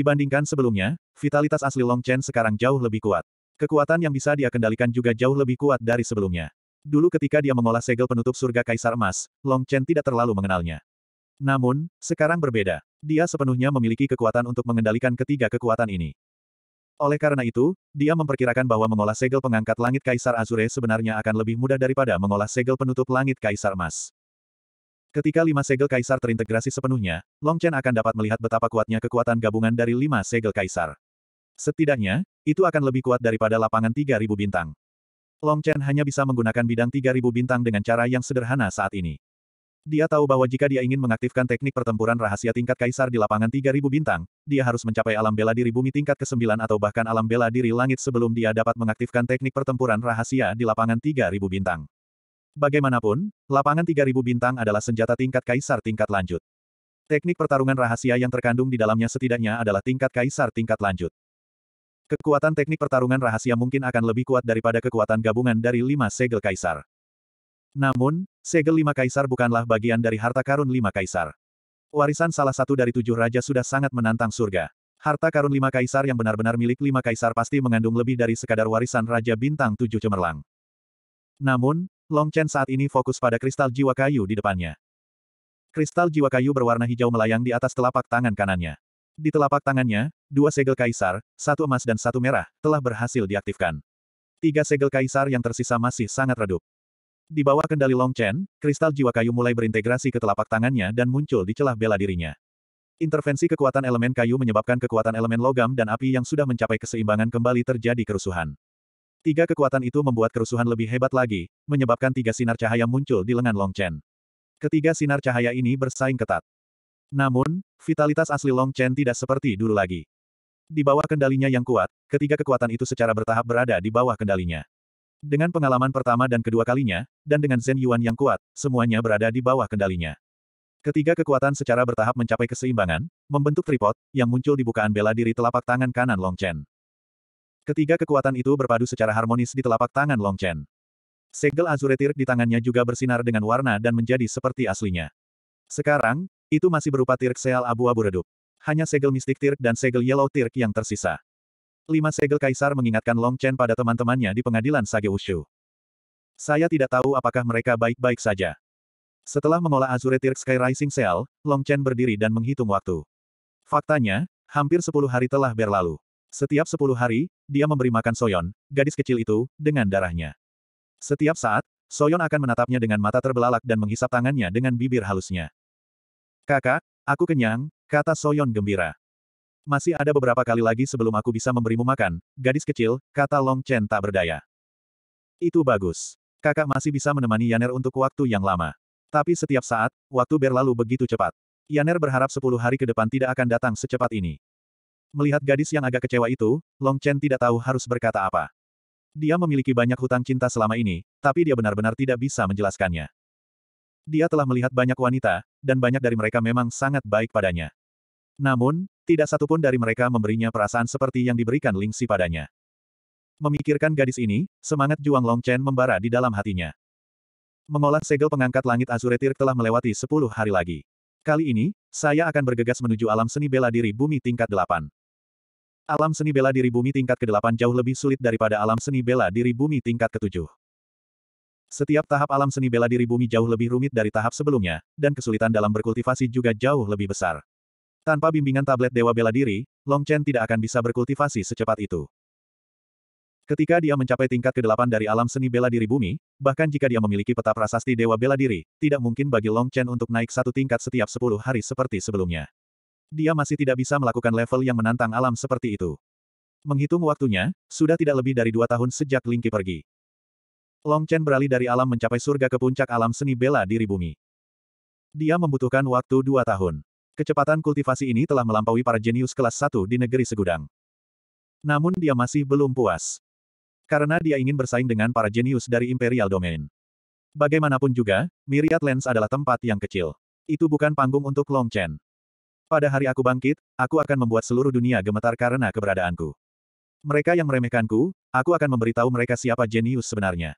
Dibandingkan sebelumnya, vitalitas asli Long Chen sekarang jauh lebih kuat. Kekuatan yang bisa dia kendalikan juga jauh lebih kuat dari sebelumnya. Dulu ketika dia mengolah segel penutup surga Kaisar Emas, Long Chen tidak terlalu mengenalnya. Namun, sekarang berbeda. Dia sepenuhnya memiliki kekuatan untuk mengendalikan ketiga kekuatan ini. Oleh karena itu, dia memperkirakan bahwa mengolah segel pengangkat langit Kaisar Azure sebenarnya akan lebih mudah daripada mengolah segel penutup langit Kaisar Emas. Ketika lima segel kaisar terintegrasi sepenuhnya, Long Chen akan dapat melihat betapa kuatnya kekuatan gabungan dari lima segel kaisar. Setidaknya, itu akan lebih kuat daripada lapangan 3.000 bintang. Long Chen hanya bisa menggunakan bidang 3.000 bintang dengan cara yang sederhana saat ini. Dia tahu bahwa jika dia ingin mengaktifkan teknik pertempuran rahasia tingkat kaisar di lapangan 3.000 bintang, dia harus mencapai alam bela diri bumi tingkat ke-9 atau bahkan alam bela diri langit sebelum dia dapat mengaktifkan teknik pertempuran rahasia di lapangan 3.000 bintang. Bagaimanapun, lapangan 3000 bintang adalah senjata tingkat kaisar tingkat lanjut. Teknik pertarungan rahasia yang terkandung di dalamnya setidaknya adalah tingkat kaisar tingkat lanjut. Kekuatan teknik pertarungan rahasia mungkin akan lebih kuat daripada kekuatan gabungan dari lima segel kaisar. Namun, segel lima kaisar bukanlah bagian dari harta karun lima kaisar. Warisan salah satu dari tujuh raja sudah sangat menantang surga. Harta karun lima kaisar yang benar-benar milik lima kaisar pasti mengandung lebih dari sekadar warisan Raja Bintang Tujuh Cemerlang. Namun, Long Chen saat ini fokus pada kristal jiwa kayu di depannya. Kristal jiwa kayu berwarna hijau melayang di atas telapak tangan kanannya. Di telapak tangannya, dua segel kaisar, satu emas dan satu merah, telah berhasil diaktifkan. Tiga segel kaisar yang tersisa masih sangat redup. Di bawah kendali Long Chen, kristal jiwa kayu mulai berintegrasi ke telapak tangannya dan muncul di celah bela dirinya. Intervensi kekuatan elemen kayu menyebabkan kekuatan elemen logam dan api yang sudah mencapai keseimbangan kembali terjadi kerusuhan. Tiga kekuatan itu membuat kerusuhan lebih hebat lagi, menyebabkan tiga sinar cahaya muncul di lengan Long Chen. Ketiga sinar cahaya ini bersaing ketat. Namun, vitalitas asli Long Chen tidak seperti dulu lagi. Di bawah kendalinya yang kuat, ketiga kekuatan itu secara bertahap berada di bawah kendalinya. Dengan pengalaman pertama dan kedua kalinya, dan dengan Zen Yuan yang kuat, semuanya berada di bawah kendalinya. Ketiga kekuatan secara bertahap mencapai keseimbangan, membentuk tripod, yang muncul di bukaan bela diri telapak tangan kanan Long Chen. Ketiga kekuatan itu berpadu secara harmonis di telapak tangan Long Chen. Segel azuretir di tangannya juga bersinar dengan warna dan menjadi seperti aslinya. Sekarang, itu masih berupa tirk seal abu-abu redup. Hanya segel mistik tirk dan segel yellow tirk yang tersisa. Lima segel kaisar mengingatkan Long Chen pada teman-temannya di pengadilan Sage Ushu. Saya tidak tahu apakah mereka baik-baik saja. Setelah mengolah Azure Tirk Sky Rising Seal, Long Chen berdiri dan menghitung waktu. Faktanya, hampir sepuluh hari telah berlalu. Setiap sepuluh hari, dia memberi makan Soyon, gadis kecil itu, dengan darahnya. Setiap saat, Soyon akan menatapnya dengan mata terbelalak dan menghisap tangannya dengan bibir halusnya. Kakak, aku kenyang, kata Soyon gembira. Masih ada beberapa kali lagi sebelum aku bisa memberimu makan, gadis kecil, kata Long Chen tak berdaya. Itu bagus. Kakak masih bisa menemani Yaner untuk waktu yang lama. Tapi setiap saat, waktu berlalu begitu cepat. Yaner berharap sepuluh hari ke depan tidak akan datang secepat ini. Melihat gadis yang agak kecewa itu, Long Chen tidak tahu harus berkata apa. Dia memiliki banyak hutang cinta selama ini, tapi dia benar-benar tidak bisa menjelaskannya. Dia telah melihat banyak wanita, dan banyak dari mereka memang sangat baik padanya. Namun, tidak satupun dari mereka memberinya perasaan seperti yang diberikan Ling Xi padanya. Memikirkan gadis ini, semangat Juang Long Chen membara di dalam hatinya. Mengolah segel pengangkat langit Azure Tirk telah melewati sepuluh hari lagi. Kali ini, saya akan bergegas menuju alam seni bela diri bumi tingkat delapan. Alam seni bela diri bumi tingkat ke-8 jauh lebih sulit daripada alam seni bela diri bumi tingkat ke-7. Setiap tahap alam seni bela diri bumi jauh lebih rumit dari tahap sebelumnya, dan kesulitan dalam berkultivasi juga jauh lebih besar. Tanpa bimbingan tablet Dewa Bela Diri, Long Chen tidak akan bisa berkultivasi secepat itu. Ketika dia mencapai tingkat ke-8 dari alam seni bela diri bumi, bahkan jika dia memiliki peta prasasti Dewa Bela Diri, tidak mungkin bagi Long Chen untuk naik satu tingkat setiap 10 hari seperti sebelumnya dia masih tidak bisa melakukan level yang menantang alam seperti itu. Menghitung waktunya, sudah tidak lebih dari dua tahun sejak Lingqi pergi. Long Chen beralih dari alam mencapai surga ke puncak alam seni bela diri bumi. Dia membutuhkan waktu dua tahun. Kecepatan kultivasi ini telah melampaui para jenius kelas satu di negeri segudang. Namun dia masih belum puas. Karena dia ingin bersaing dengan para jenius dari Imperial Domain. Bagaimanapun juga, Myriad Lens adalah tempat yang kecil. Itu bukan panggung untuk Long Chen. Pada hari aku bangkit, aku akan membuat seluruh dunia gemetar karena keberadaanku. Mereka yang meremehkanku, aku akan memberitahu mereka siapa jenius sebenarnya.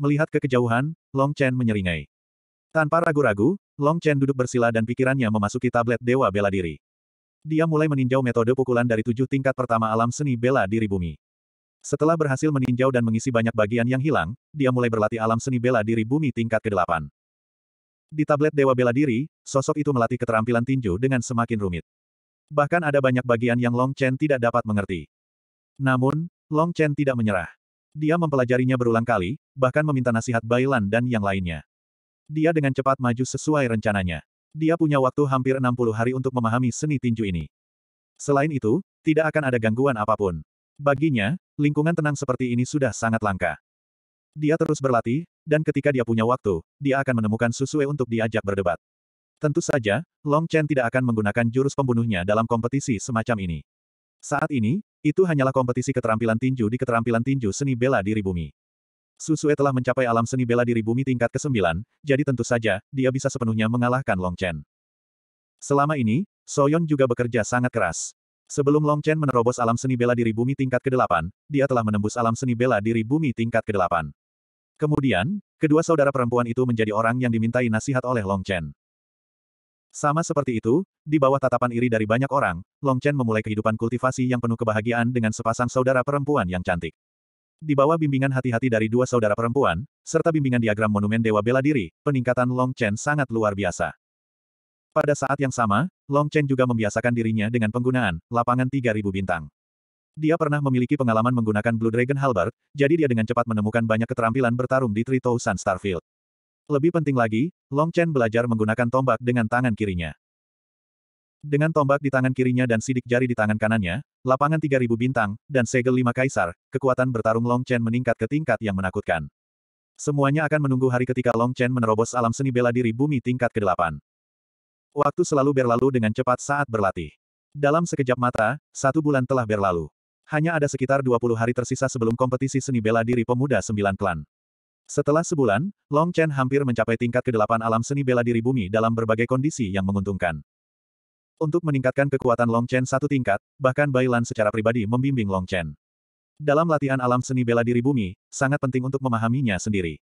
Melihat ke kejauhan, Long Chen menyeringai. Tanpa ragu-ragu, Long Chen duduk bersila dan pikirannya memasuki tablet Dewa Bela Diri. Dia mulai meninjau metode pukulan dari tujuh tingkat pertama alam seni bela diri bumi. Setelah berhasil meninjau dan mengisi banyak bagian yang hilang, dia mulai berlatih alam seni bela diri bumi tingkat ke-8. Di tablet Dewa Bela Diri, sosok itu melatih keterampilan tinju dengan semakin rumit. Bahkan ada banyak bagian yang Long Chen tidak dapat mengerti. Namun, Long Chen tidak menyerah. Dia mempelajarinya berulang kali, bahkan meminta nasihat Bailan dan yang lainnya. Dia dengan cepat maju sesuai rencananya. Dia punya waktu hampir 60 hari untuk memahami seni tinju ini. Selain itu, tidak akan ada gangguan apapun. Baginya, lingkungan tenang seperti ini sudah sangat langka. Dia terus berlatih, dan ketika dia punya waktu, dia akan menemukan Susue untuk diajak berdebat. Tentu saja, Long Chen tidak akan menggunakan jurus pembunuhnya dalam kompetisi semacam ini. Saat ini, itu hanyalah kompetisi keterampilan tinju di keterampilan tinju seni bela diri bumi. Susue telah mencapai alam seni bela diri bumi tingkat ke-9, jadi tentu saja, dia bisa sepenuhnya mengalahkan Long Chen. Selama ini, Soyon juga bekerja sangat keras. Sebelum Long Chen menerobos alam seni bela diri bumi tingkat ke-8, dia telah menembus alam seni bela diri bumi tingkat ke-8. Kemudian, kedua saudara perempuan itu menjadi orang yang dimintai nasihat oleh Long Chen. Sama seperti itu, di bawah tatapan iri dari banyak orang, Long Chen memulai kehidupan kultivasi yang penuh kebahagiaan dengan sepasang saudara perempuan yang cantik. Di bawah bimbingan hati-hati dari dua saudara perempuan, serta bimbingan diagram monumen Dewa Bela Diri, peningkatan Long Chen sangat luar biasa. Pada saat yang sama, Long Chen juga membiasakan dirinya dengan penggunaan lapangan 3000 bintang. Dia pernah memiliki pengalaman menggunakan Blue Dragon Halberd, jadi dia dengan cepat menemukan banyak keterampilan bertarung di Trito Sun Starfield. Lebih penting lagi, Long Chen belajar menggunakan tombak dengan tangan kirinya. Dengan tombak di tangan kirinya dan sidik jari di tangan kanannya, lapangan 3000 bintang, dan segel 5 kaisar, kekuatan bertarung Long Chen meningkat ke tingkat yang menakutkan. Semuanya akan menunggu hari ketika Long Chen menerobos alam seni bela diri bumi tingkat ke-8. Waktu selalu berlalu dengan cepat saat berlatih. Dalam sekejap mata, satu bulan telah berlalu. Hanya ada sekitar 20 hari tersisa sebelum kompetisi seni bela diri pemuda sembilan klan. Setelah sebulan, Long Chen hampir mencapai tingkat ke kedelapan alam seni bela diri bumi dalam berbagai kondisi yang menguntungkan. Untuk meningkatkan kekuatan Long Chen satu tingkat, bahkan Bailan secara pribadi membimbing Long Chen. Dalam latihan alam seni bela diri bumi, sangat penting untuk memahaminya sendiri.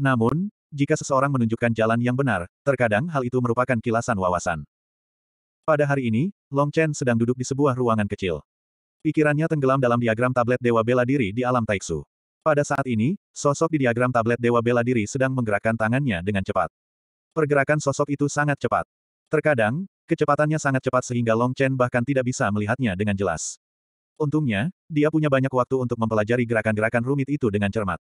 Namun, jika seseorang menunjukkan jalan yang benar, terkadang hal itu merupakan kilasan wawasan. Pada hari ini, Long Chen sedang duduk di sebuah ruangan kecil. Pikirannya tenggelam dalam diagram tablet Dewa Bela Diri di alam Taiksu. Pada saat ini, sosok di diagram tablet Dewa Bela Diri sedang menggerakkan tangannya dengan cepat. Pergerakan sosok itu sangat cepat. Terkadang, kecepatannya sangat cepat sehingga Long Chen bahkan tidak bisa melihatnya dengan jelas. Untungnya, dia punya banyak waktu untuk mempelajari gerakan-gerakan rumit itu dengan cermat.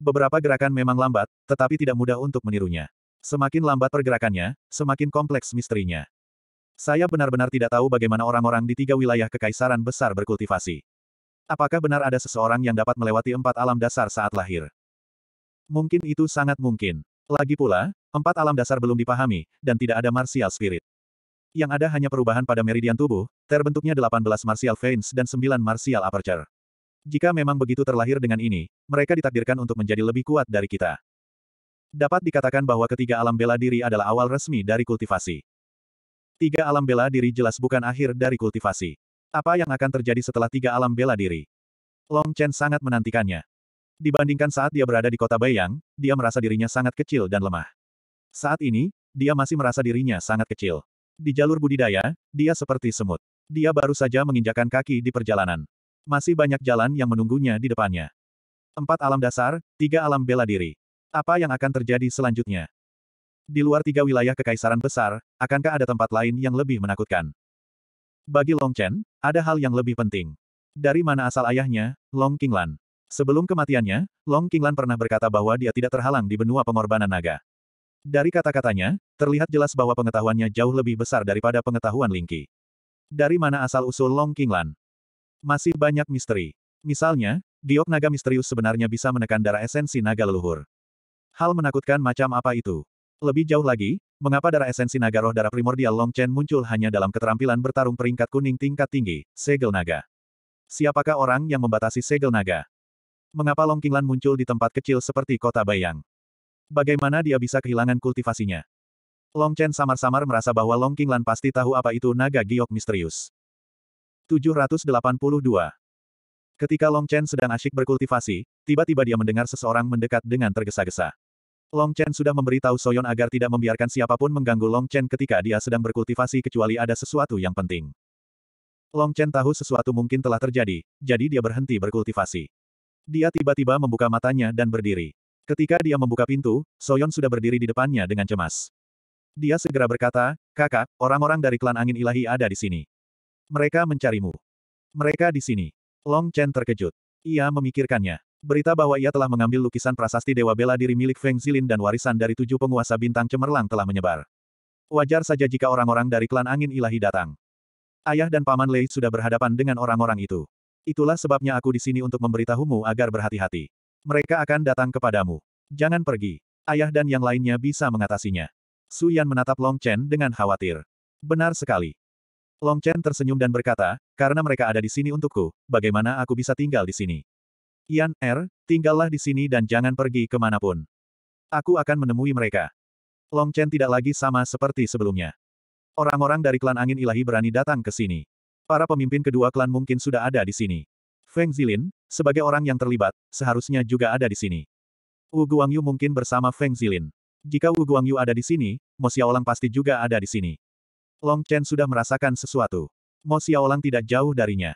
Beberapa gerakan memang lambat, tetapi tidak mudah untuk menirunya. Semakin lambat pergerakannya, semakin kompleks misterinya. Saya benar-benar tidak tahu bagaimana orang-orang di tiga wilayah kekaisaran besar berkultivasi. Apakah benar ada seseorang yang dapat melewati empat alam dasar saat lahir? Mungkin itu sangat mungkin. Lagi pula, empat alam dasar belum dipahami, dan tidak ada martial spirit. Yang ada hanya perubahan pada meridian tubuh, terbentuknya 18 martial veins dan 9 martial aperture. Jika memang begitu terlahir dengan ini, mereka ditakdirkan untuk menjadi lebih kuat dari kita. Dapat dikatakan bahwa ketiga alam bela diri adalah awal resmi dari kultivasi. Tiga alam bela diri jelas bukan akhir dari kultivasi. Apa yang akan terjadi setelah tiga alam bela diri? Long Chen sangat menantikannya. Dibandingkan saat dia berada di kota Bayang, dia merasa dirinya sangat kecil dan lemah. Saat ini, dia masih merasa dirinya sangat kecil. Di jalur budidaya, dia seperti semut. Dia baru saja menginjakan kaki di perjalanan. Masih banyak jalan yang menunggunya di depannya. Empat alam dasar, tiga alam bela diri. Apa yang akan terjadi selanjutnya? Di luar tiga wilayah kekaisaran besar, akankah ada tempat lain yang lebih menakutkan? Bagi Long Chen, ada hal yang lebih penting. Dari mana asal ayahnya, Long Qinglan? Sebelum kematiannya, Long Qinglan pernah berkata bahwa dia tidak terhalang di benua pengorbanan naga. Dari kata-katanya, terlihat jelas bahwa pengetahuannya jauh lebih besar daripada pengetahuan Lingqi. Dari mana asal-usul Long Qinglan? Masih banyak misteri. Misalnya, diok naga misterius sebenarnya bisa menekan darah esensi naga leluhur. Hal menakutkan macam apa itu? Lebih jauh lagi, mengapa darah esensi naga roh darah primordial Long Chen muncul hanya dalam keterampilan bertarung peringkat kuning tingkat tinggi, segel naga? Siapakah orang yang membatasi segel naga? Mengapa Long Qinglan muncul di tempat kecil seperti kota Bayang? Bagaimana dia bisa kehilangan kultivasinya? Long Chen samar-samar merasa bahwa Long Qinglan pasti tahu apa itu naga giok misterius. 782. Ketika Long Chen sedang asyik berkultivasi, tiba-tiba dia mendengar seseorang mendekat dengan tergesa-gesa. Long Chen sudah memberitahu Soyon agar tidak membiarkan siapapun mengganggu Long Chen ketika dia sedang berkultivasi kecuali ada sesuatu yang penting. Long Chen tahu sesuatu mungkin telah terjadi, jadi dia berhenti berkultivasi. Dia tiba-tiba membuka matanya dan berdiri. Ketika dia membuka pintu, Soyon sudah berdiri di depannya dengan cemas. Dia segera berkata, kakak, orang-orang dari klan angin ilahi ada di sini. Mereka mencarimu. Mereka di sini. Long Chen terkejut. Ia memikirkannya. Berita bahwa ia telah mengambil lukisan prasasti Dewa Bela Diri milik Feng Zilin dan warisan dari tujuh penguasa bintang cemerlang telah menyebar. Wajar saja jika orang-orang dari klan angin ilahi datang. Ayah dan paman Lei sudah berhadapan dengan orang-orang itu. Itulah sebabnya aku di sini untuk memberitahumu agar berhati-hati. Mereka akan datang kepadamu. Jangan pergi. Ayah dan yang lainnya bisa mengatasinya. Su Yan menatap Long Chen dengan khawatir. Benar sekali. Long Chen tersenyum dan berkata, karena mereka ada di sini untukku, bagaimana aku bisa tinggal di sini? Yan Er, tinggallah di sini dan jangan pergi kemanapun. Aku akan menemui mereka. Long Chen tidak lagi sama seperti sebelumnya. Orang-orang dari klan angin ilahi berani datang ke sini. Para pemimpin kedua klan mungkin sudah ada di sini. Feng Zilin, sebagai orang yang terlibat, seharusnya juga ada di sini. Wu Guangyu mungkin bersama Feng Zilin. Jika Wu Guangyu ada di sini, Mo Xiaolang pasti juga ada di sini. Long Chen sudah merasakan sesuatu. Mo Xiaolang tidak jauh darinya.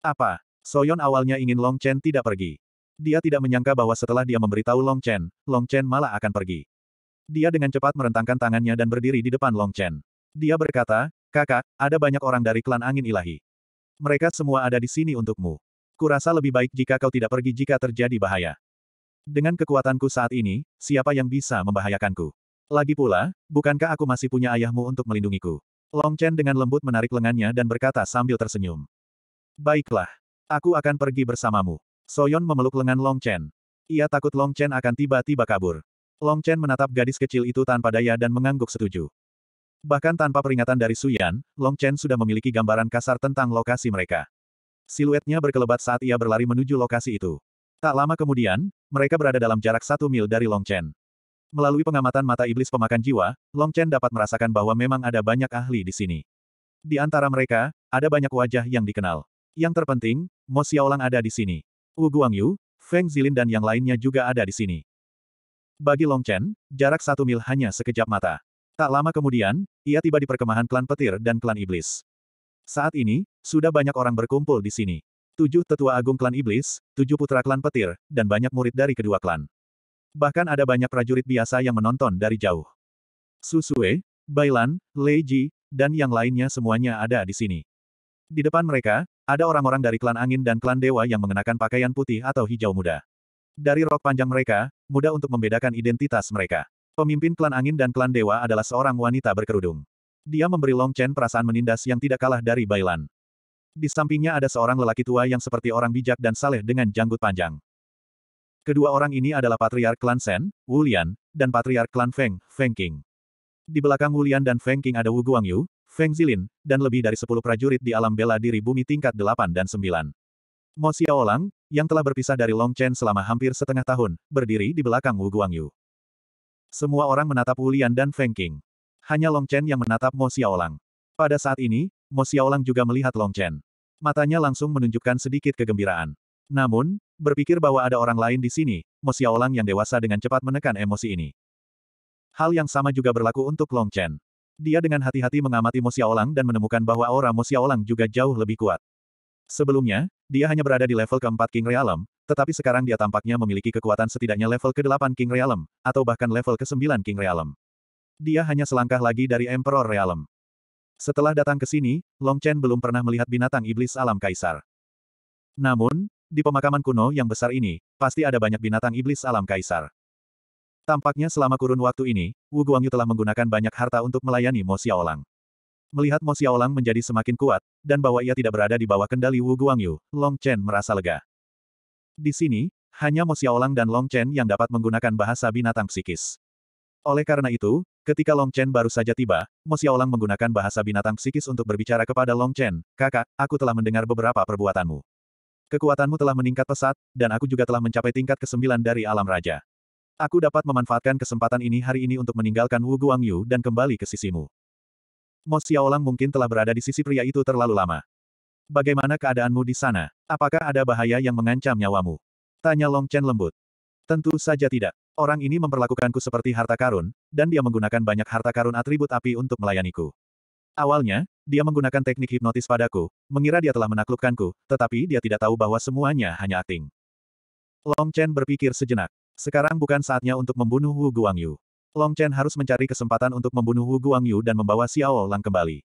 Apa? Soyon awalnya ingin Long Chen tidak pergi. Dia tidak menyangka bahwa setelah dia memberitahu Long Chen, Long Chen malah akan pergi. Dia dengan cepat merentangkan tangannya dan berdiri di depan Long Chen. Dia berkata, kakak, ada banyak orang dari klan angin ilahi. Mereka semua ada di sini untukmu. Kurasa lebih baik jika kau tidak pergi jika terjadi bahaya. Dengan kekuatanku saat ini, siapa yang bisa membahayakanku? Lagi pula, bukankah aku masih punya ayahmu untuk melindungiku? Long Chen dengan lembut menarik lengannya dan berkata sambil tersenyum. Baiklah. Aku akan pergi bersamamu. Soyon memeluk lengan Long Chen. Ia takut Long Chen akan tiba-tiba kabur. Long Chen menatap gadis kecil itu tanpa daya dan mengangguk setuju. Bahkan tanpa peringatan dari Yan, Long Chen sudah memiliki gambaran kasar tentang lokasi mereka. Siluetnya berkelebat saat ia berlari menuju lokasi itu. Tak lama kemudian, mereka berada dalam jarak satu mil dari Long Chen. Melalui pengamatan mata iblis pemakan jiwa, Long Chen dapat merasakan bahwa memang ada banyak ahli di sini. Di antara mereka, ada banyak wajah yang dikenal. Yang terpenting, Mo Xiaolang ada di sini. Wu Guangyu, Feng Zilin dan yang lainnya juga ada di sini. Bagi Long Chen, jarak satu mil hanya sekejap mata. Tak lama kemudian, ia tiba di perkemahan klan petir dan klan iblis. Saat ini, sudah banyak orang berkumpul di sini. Tujuh tetua agung klan iblis, tujuh putra klan petir, dan banyak murid dari kedua klan. Bahkan ada banyak prajurit biasa yang menonton dari jauh. Susue, Bailan, Lei Ji, dan yang lainnya semuanya ada di sini. Di depan mereka, ada orang-orang dari klan angin dan klan dewa yang mengenakan pakaian putih atau hijau muda. Dari rok panjang mereka, mudah untuk membedakan identitas mereka. Pemimpin klan angin dan klan dewa adalah seorang wanita berkerudung. Dia memberi Long Chen perasaan menindas yang tidak kalah dari Bailan. Di sampingnya ada seorang lelaki tua yang seperti orang bijak dan saleh dengan janggut panjang. Kedua orang ini adalah Patriark Klan Shen, Wu dan Patriark Klan Feng, Feng King. Di belakang Wulian dan Feng King ada Wu Guangyu, Feng Zilin, dan lebih dari 10 prajurit di alam bela diri bumi tingkat 8 dan 9. Mo Xiaolang, yang telah berpisah dari Long Chen selama hampir setengah tahun, berdiri di belakang Wu Guangyu. Semua orang menatap Wulian dan Feng King. Hanya Long Chen yang menatap Mo Xiaolang. Pada saat ini, Mo Xiaolang juga melihat Long Chen. Matanya langsung menunjukkan sedikit kegembiraan. Namun, Berpikir bahwa ada orang lain di sini, Mo Xiaolang yang dewasa dengan cepat menekan emosi ini. Hal yang sama juga berlaku untuk Long Chen. Dia dengan hati-hati mengamati Mo Xiaolang dan menemukan bahwa aura Mo Xiaolang juga jauh lebih kuat. Sebelumnya, dia hanya berada di level keempat King Realm, tetapi sekarang dia tampaknya memiliki kekuatan setidaknya level ke-8 King Realm, atau bahkan level ke-9 King Realm. Dia hanya selangkah lagi dari Emperor Realm. Setelah datang ke sini, Long Chen belum pernah melihat binatang iblis alam kaisar. Namun, di pemakaman kuno yang besar ini, pasti ada banyak binatang iblis alam kaisar. Tampaknya selama kurun waktu ini, Wu Guangyu telah menggunakan banyak harta untuk melayani Mo Xiaolang. Melihat Mo Xiaolang menjadi semakin kuat, dan bahwa ia tidak berada di bawah kendali Wu Guangyu, Long Chen merasa lega. Di sini, hanya Mo Xiaolang dan Long Chen yang dapat menggunakan bahasa binatang psikis. Oleh karena itu, ketika Long Chen baru saja tiba, Mo Xiaolang menggunakan bahasa binatang psikis untuk berbicara kepada Long Chen, kakak, aku telah mendengar beberapa perbuatanmu. Kekuatanmu telah meningkat pesat, dan aku juga telah mencapai tingkat ke-9 dari alam raja. Aku dapat memanfaatkan kesempatan ini hari ini untuk meninggalkan Wu Guangyu dan kembali ke sisimu. Mo Xiaolang mungkin telah berada di sisi pria itu terlalu lama. Bagaimana keadaanmu di sana? Apakah ada bahaya yang mengancam nyawamu? Tanya Long Chen lembut. Tentu saja tidak. Orang ini memperlakukanku seperti harta karun, dan dia menggunakan banyak harta karun atribut api untuk melayaniku. Awalnya, dia menggunakan teknik hipnotis padaku, mengira dia telah menaklukkanku, tetapi dia tidak tahu bahwa semuanya hanya akting. Long Chen berpikir sejenak. Sekarang bukan saatnya untuk membunuh Wu Guangyu. Long Chen harus mencari kesempatan untuk membunuh Wu Guangyu dan membawa Xiao Lang kembali.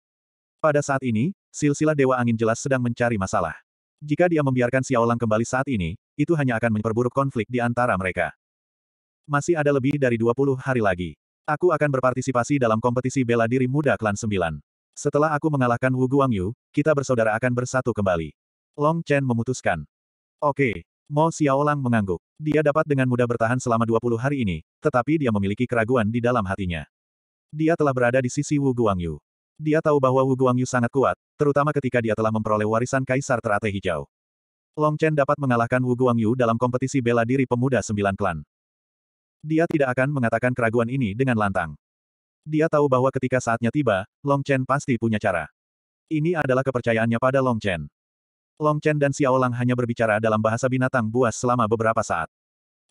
Pada saat ini, silsilah Dewa Angin jelas sedang mencari masalah. Jika dia membiarkan Xiao Lang kembali saat ini, itu hanya akan memperburuk konflik di antara mereka. Masih ada lebih dari 20 hari lagi. Aku akan berpartisipasi dalam kompetisi bela diri muda klan 9. Setelah aku mengalahkan Wu Guangyu, kita bersaudara akan bersatu kembali. Long Chen memutuskan. Oke. Okay. Mo Xiaolang mengangguk. Dia dapat dengan mudah bertahan selama 20 hari ini, tetapi dia memiliki keraguan di dalam hatinya. Dia telah berada di sisi Wu Guangyu. Dia tahu bahwa Wu Guangyu sangat kuat, terutama ketika dia telah memperoleh warisan Kaisar Teratai Hijau. Long Chen dapat mengalahkan Wu Guangyu dalam kompetisi bela diri pemuda sembilan klan. Dia tidak akan mengatakan keraguan ini dengan lantang. Dia tahu bahwa ketika saatnya tiba, Long Chen pasti punya cara. Ini adalah kepercayaannya pada Long Chen. Long Chen dan Xiao Lang hanya berbicara dalam bahasa binatang buas selama beberapa saat.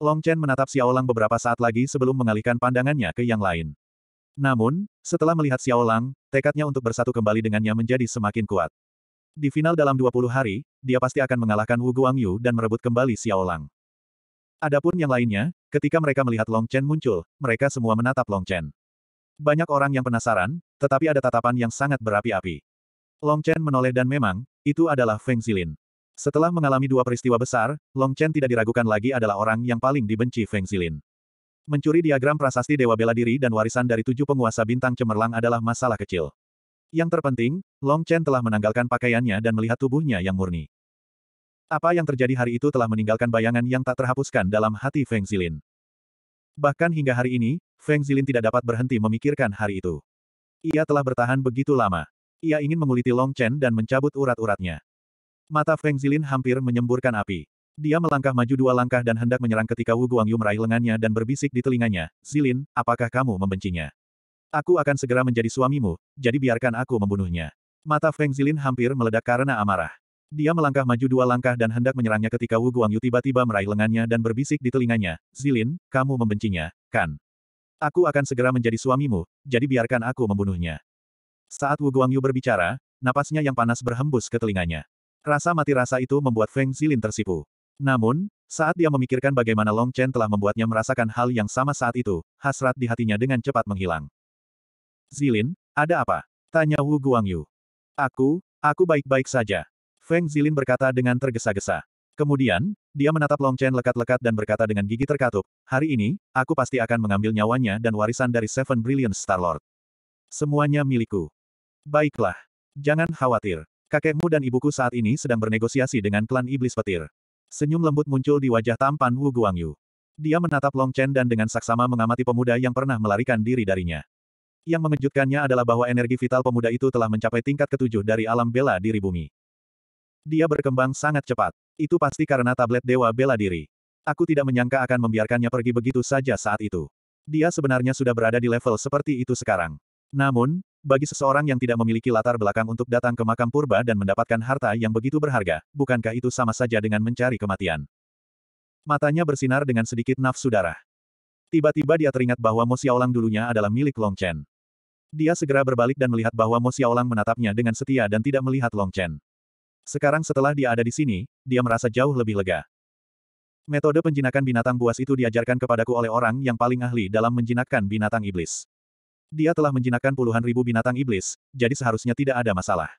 Long Chen menatap Xiao Lang beberapa saat lagi sebelum mengalihkan pandangannya ke yang lain. Namun, setelah melihat Xiao Lang, tekadnya untuk bersatu kembali dengannya menjadi semakin kuat. Di final dalam 20 hari, dia pasti akan mengalahkan Wu Guangyu dan merebut kembali Xiao Lang. Adapun yang lainnya, ketika mereka melihat Long Chen muncul, mereka semua menatap Long Chen. Banyak orang yang penasaran, tetapi ada tatapan yang sangat berapi-api. Long Chen menoleh dan memang, itu adalah Feng Zilin. Setelah mengalami dua peristiwa besar, Long Chen tidak diragukan lagi adalah orang yang paling dibenci Feng Zilin. Mencuri diagram prasasti Dewa Bela Diri dan warisan dari tujuh penguasa bintang cemerlang adalah masalah kecil. Yang terpenting, Long Chen telah menanggalkan pakaiannya dan melihat tubuhnya yang murni. Apa yang terjadi hari itu telah meninggalkan bayangan yang tak terhapuskan dalam hati Feng Zilin. Bahkan hingga hari ini, Feng Zilin tidak dapat berhenti memikirkan hari itu. Ia telah bertahan begitu lama. Ia ingin menguliti Long Chen dan mencabut urat-uratnya. Mata Feng Zilin hampir menyemburkan api. Dia melangkah maju dua langkah dan hendak menyerang ketika Wu Guangyu meraih lengannya dan berbisik di telinganya, Zilin, apakah kamu membencinya? Aku akan segera menjadi suamimu, jadi biarkan aku membunuhnya. Mata Feng Zilin hampir meledak karena amarah. Dia melangkah maju dua langkah dan hendak menyerangnya ketika Wu Guangyu tiba-tiba meraih lengannya dan berbisik di telinganya, Zilin, kamu membencinya, kan? Aku akan segera menjadi suamimu, jadi biarkan aku membunuhnya. Saat Wu Guangyu berbicara, napasnya yang panas berhembus ke telinganya. Rasa mati rasa itu membuat Feng Zilin tersipu. Namun, saat dia memikirkan bagaimana Long Chen telah membuatnya merasakan hal yang sama saat itu, hasrat di hatinya dengan cepat menghilang. Zilin, ada apa? Tanya Wu Guangyu. Aku, aku baik-baik saja. Feng Zilin berkata dengan tergesa-gesa. Kemudian, dia menatap Long Chen lekat-lekat dan berkata dengan gigi terkatup, hari ini, aku pasti akan mengambil nyawanya dan warisan dari Seven Brilliant Lord. Semuanya milikku. Baiklah. Jangan khawatir. Kakekmu dan ibuku saat ini sedang bernegosiasi dengan klan iblis petir. Senyum lembut muncul di wajah tampan Wu Guangyu. Dia menatap Long Chen dan dengan saksama mengamati pemuda yang pernah melarikan diri darinya. Yang mengejutkannya adalah bahwa energi vital pemuda itu telah mencapai tingkat ketujuh dari alam bela diri bumi. Dia berkembang sangat cepat. Itu pasti karena tablet Dewa Bela Diri. Aku tidak menyangka akan membiarkannya pergi begitu saja saat itu. Dia sebenarnya sudah berada di level seperti itu sekarang. Namun, bagi seseorang yang tidak memiliki latar belakang untuk datang ke makam purba dan mendapatkan harta yang begitu berharga, bukankah itu sama saja dengan mencari kematian? Matanya bersinar dengan sedikit nafsu darah. Tiba-tiba dia teringat bahwa Mo Xiaolang dulunya adalah milik Long Chen. Dia segera berbalik dan melihat bahwa Mo Xiaolang menatapnya dengan setia dan tidak melihat Long Chen. Sekarang setelah dia ada di sini, dia merasa jauh lebih lega. Metode penjinakan binatang buas itu diajarkan kepadaku oleh orang yang paling ahli dalam menjinakkan binatang iblis. Dia telah menjinakkan puluhan ribu binatang iblis, jadi seharusnya tidak ada masalah.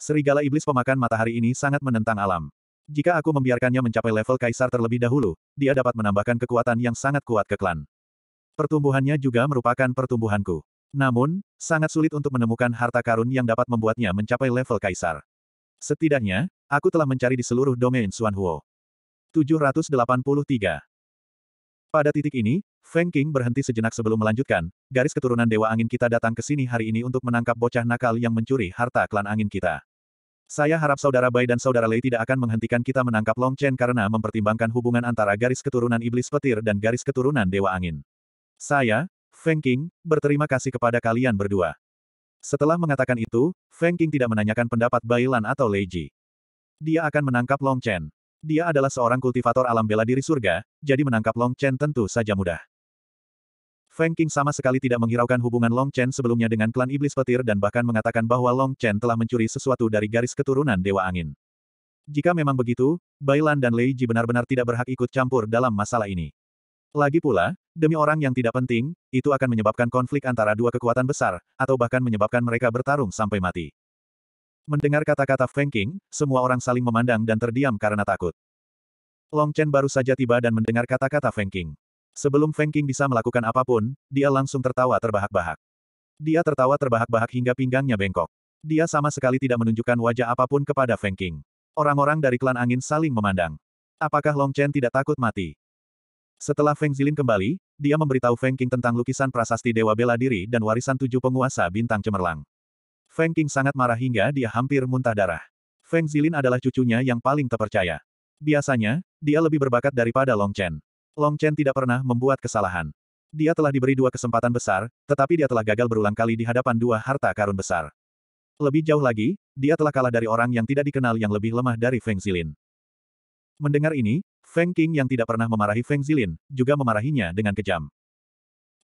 Serigala iblis pemakan matahari ini sangat menentang alam. Jika aku membiarkannya mencapai level kaisar terlebih dahulu, dia dapat menambahkan kekuatan yang sangat kuat ke klan. Pertumbuhannya juga merupakan pertumbuhanku. Namun, sangat sulit untuk menemukan harta karun yang dapat membuatnya mencapai level kaisar. Setidaknya, aku telah mencari di seluruh domain Huo. 783. Pada titik ini, Feng King berhenti sejenak sebelum melanjutkan, garis keturunan Dewa Angin kita datang ke sini hari ini untuk menangkap bocah nakal yang mencuri harta klan angin kita. Saya harap Saudara Bai dan Saudara Lei tidak akan menghentikan kita menangkap Long Chen karena mempertimbangkan hubungan antara garis keturunan Iblis Petir dan garis keturunan Dewa Angin. Saya, Feng King, berterima kasih kepada kalian berdua. Setelah mengatakan itu, Feng Qing tidak menanyakan pendapat Bailan atau Lei Ji. Dia akan menangkap Long Chen. Dia adalah seorang kultivator alam bela diri surga, jadi menangkap Long Chen tentu saja mudah. Feng Qing sama sekali tidak menghiraukan hubungan Long Chen sebelumnya dengan klan iblis petir dan bahkan mengatakan bahwa Long Chen telah mencuri sesuatu dari garis keturunan Dewa Angin. Jika memang begitu, Bailan dan Lei Ji benar-benar tidak berhak ikut campur dalam masalah ini. Lagi pula, demi orang yang tidak penting, itu akan menyebabkan konflik antara dua kekuatan besar, atau bahkan menyebabkan mereka bertarung sampai mati. Mendengar kata-kata Feng Qing, semua orang saling memandang dan terdiam karena takut. Long Chen baru saja tiba dan mendengar kata-kata Feng Qing. Sebelum Feng Qing bisa melakukan apapun, dia langsung tertawa terbahak-bahak. Dia tertawa terbahak-bahak hingga pinggangnya bengkok. Dia sama sekali tidak menunjukkan wajah apapun kepada Feng Qing. Orang-orang dari klan angin saling memandang. Apakah Long Chen tidak takut mati? Setelah Feng Zilin kembali, dia memberitahu Feng King tentang lukisan prasasti Dewa Bela Diri dan warisan tujuh penguasa bintang cemerlang. Feng King sangat marah hingga dia hampir muntah darah. Feng Zilin adalah cucunya yang paling terpercaya. Biasanya, dia lebih berbakat daripada Long Chen. Long Chen tidak pernah membuat kesalahan. Dia telah diberi dua kesempatan besar, tetapi dia telah gagal berulang kali di hadapan dua harta karun besar. Lebih jauh lagi, dia telah kalah dari orang yang tidak dikenal yang lebih lemah dari Feng Zilin. Mendengar ini, Feng King yang tidak pernah memarahi Feng Zilin, juga memarahinya dengan kejam.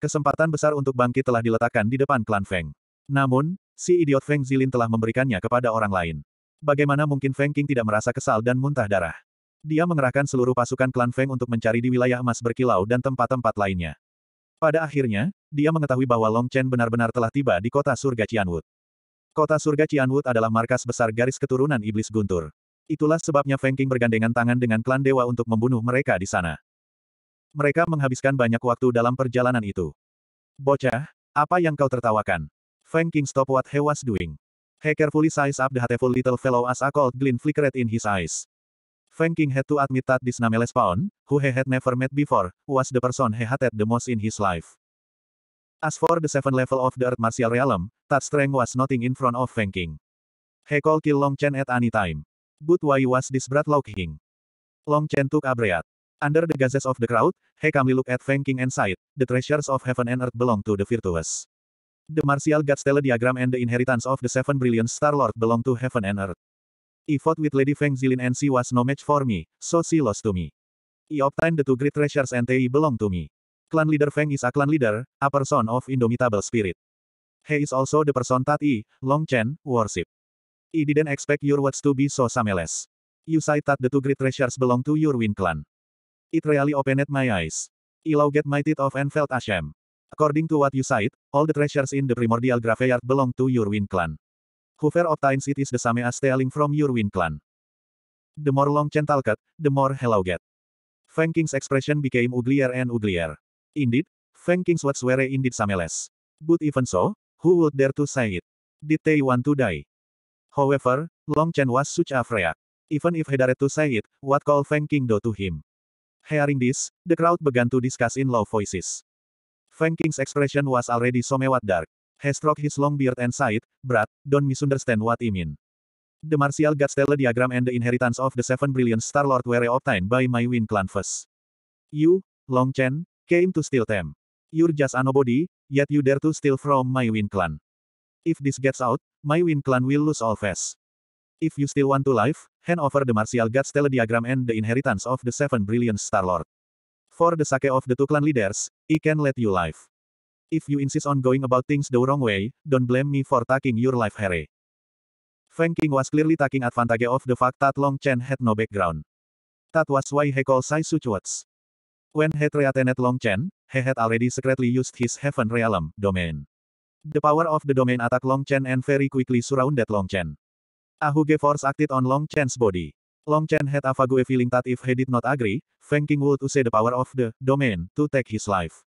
Kesempatan besar untuk bangkit telah diletakkan di depan klan Feng. Namun, si idiot Feng Zilin telah memberikannya kepada orang lain. Bagaimana mungkin Feng King tidak merasa kesal dan muntah darah? Dia mengerahkan seluruh pasukan klan Feng untuk mencari di wilayah emas berkilau dan tempat-tempat lainnya. Pada akhirnya, dia mengetahui bahwa Long Chen benar-benar telah tiba di kota surga Cianwood. Kota surga Cianwood adalah markas besar garis keturunan iblis guntur. Itulah sebabnya Feng Qing bergandengan tangan dengan klan dewa untuk membunuh mereka di sana. Mereka menghabiskan banyak waktu dalam perjalanan itu. Bocah, apa yang kau tertawakan? Feng Qing stop what he was doing. He carefully size up the hateful little fellow as a cold glint flickered in his eyes. Feng Qing had to admit that this nameless pawn, who he had never met before, was the person he hated the most in his life. As for the seven level of the earth martial realm, that strength was nothing in front of Feng Qing. He called kill Long Chen at any time. But why was this brat King? Long Chen took a breath. Under the gazes of the crowd, he calmly looked at Feng King and sighed, the treasures of heaven and earth belong to the virtuous. The martial god's diagram and the inheritance of the seven brilliant star-lord belong to heaven and earth. I fought with Lady Feng Zilin and she was no match for me, so she lost to me. I obtained the two great treasures and they belong to me. Clan leader Feng is a clan leader, a person of indomitable spirit. He is also the person that I, Long Chen, worship. I didn't expect your words to be so sameless. You said that the two great treasures belong to your Wind clan. It really opened my eyes. I now get my teeth off and felt ashamed. According to what you said, all the treasures in the primordial graveyard belong to your Wind clan. Whoever obtains it is the same as stealing from your Wind clan. The more long Chen talked, the more Hello get. Feng King's expression became uglier and uglier. Indeed, Feng King's words were indeed sameless. But even so, who would dare to say it? Did they want to die? However, Long Chen was such a freak. Even if he to say it, what call Feng do to him? Hearing this, the crowd began to discuss in low voices. Feng Qing's expression was already somewhat dark. He stroked his long beard and said, Brat, don't misunderstand what I mean. The martial god stellar diagram and the inheritance of the seven brilliant star-lord were obtained by my Win clan first. You, Long Chen, came to steal them. You're just a nobody, yet you dare to steal from my Win clan. If this gets out, my Win clan will lose all face. If you still want to live, hand over the martial gods telediagram and the inheritance of the seven brilliant Star-Lord. For the sake of the two clan leaders, I can let you live. If you insist on going about things the wrong way, don't blame me for taking your life Harry. Feng King was clearly taking advantage of the fact that Long Chen had no background. That was why he called Sai such words. When he threatened Long Chen, he had already secretly used his Heaven Realm domain. The power of the domain attack Long Chen and very quickly surrounded Long Chen. Ahuge force acted on Long Chen's body. Long Chen had a vague feeling that if he did not agree, Feng King would use the power of the domain to take his life.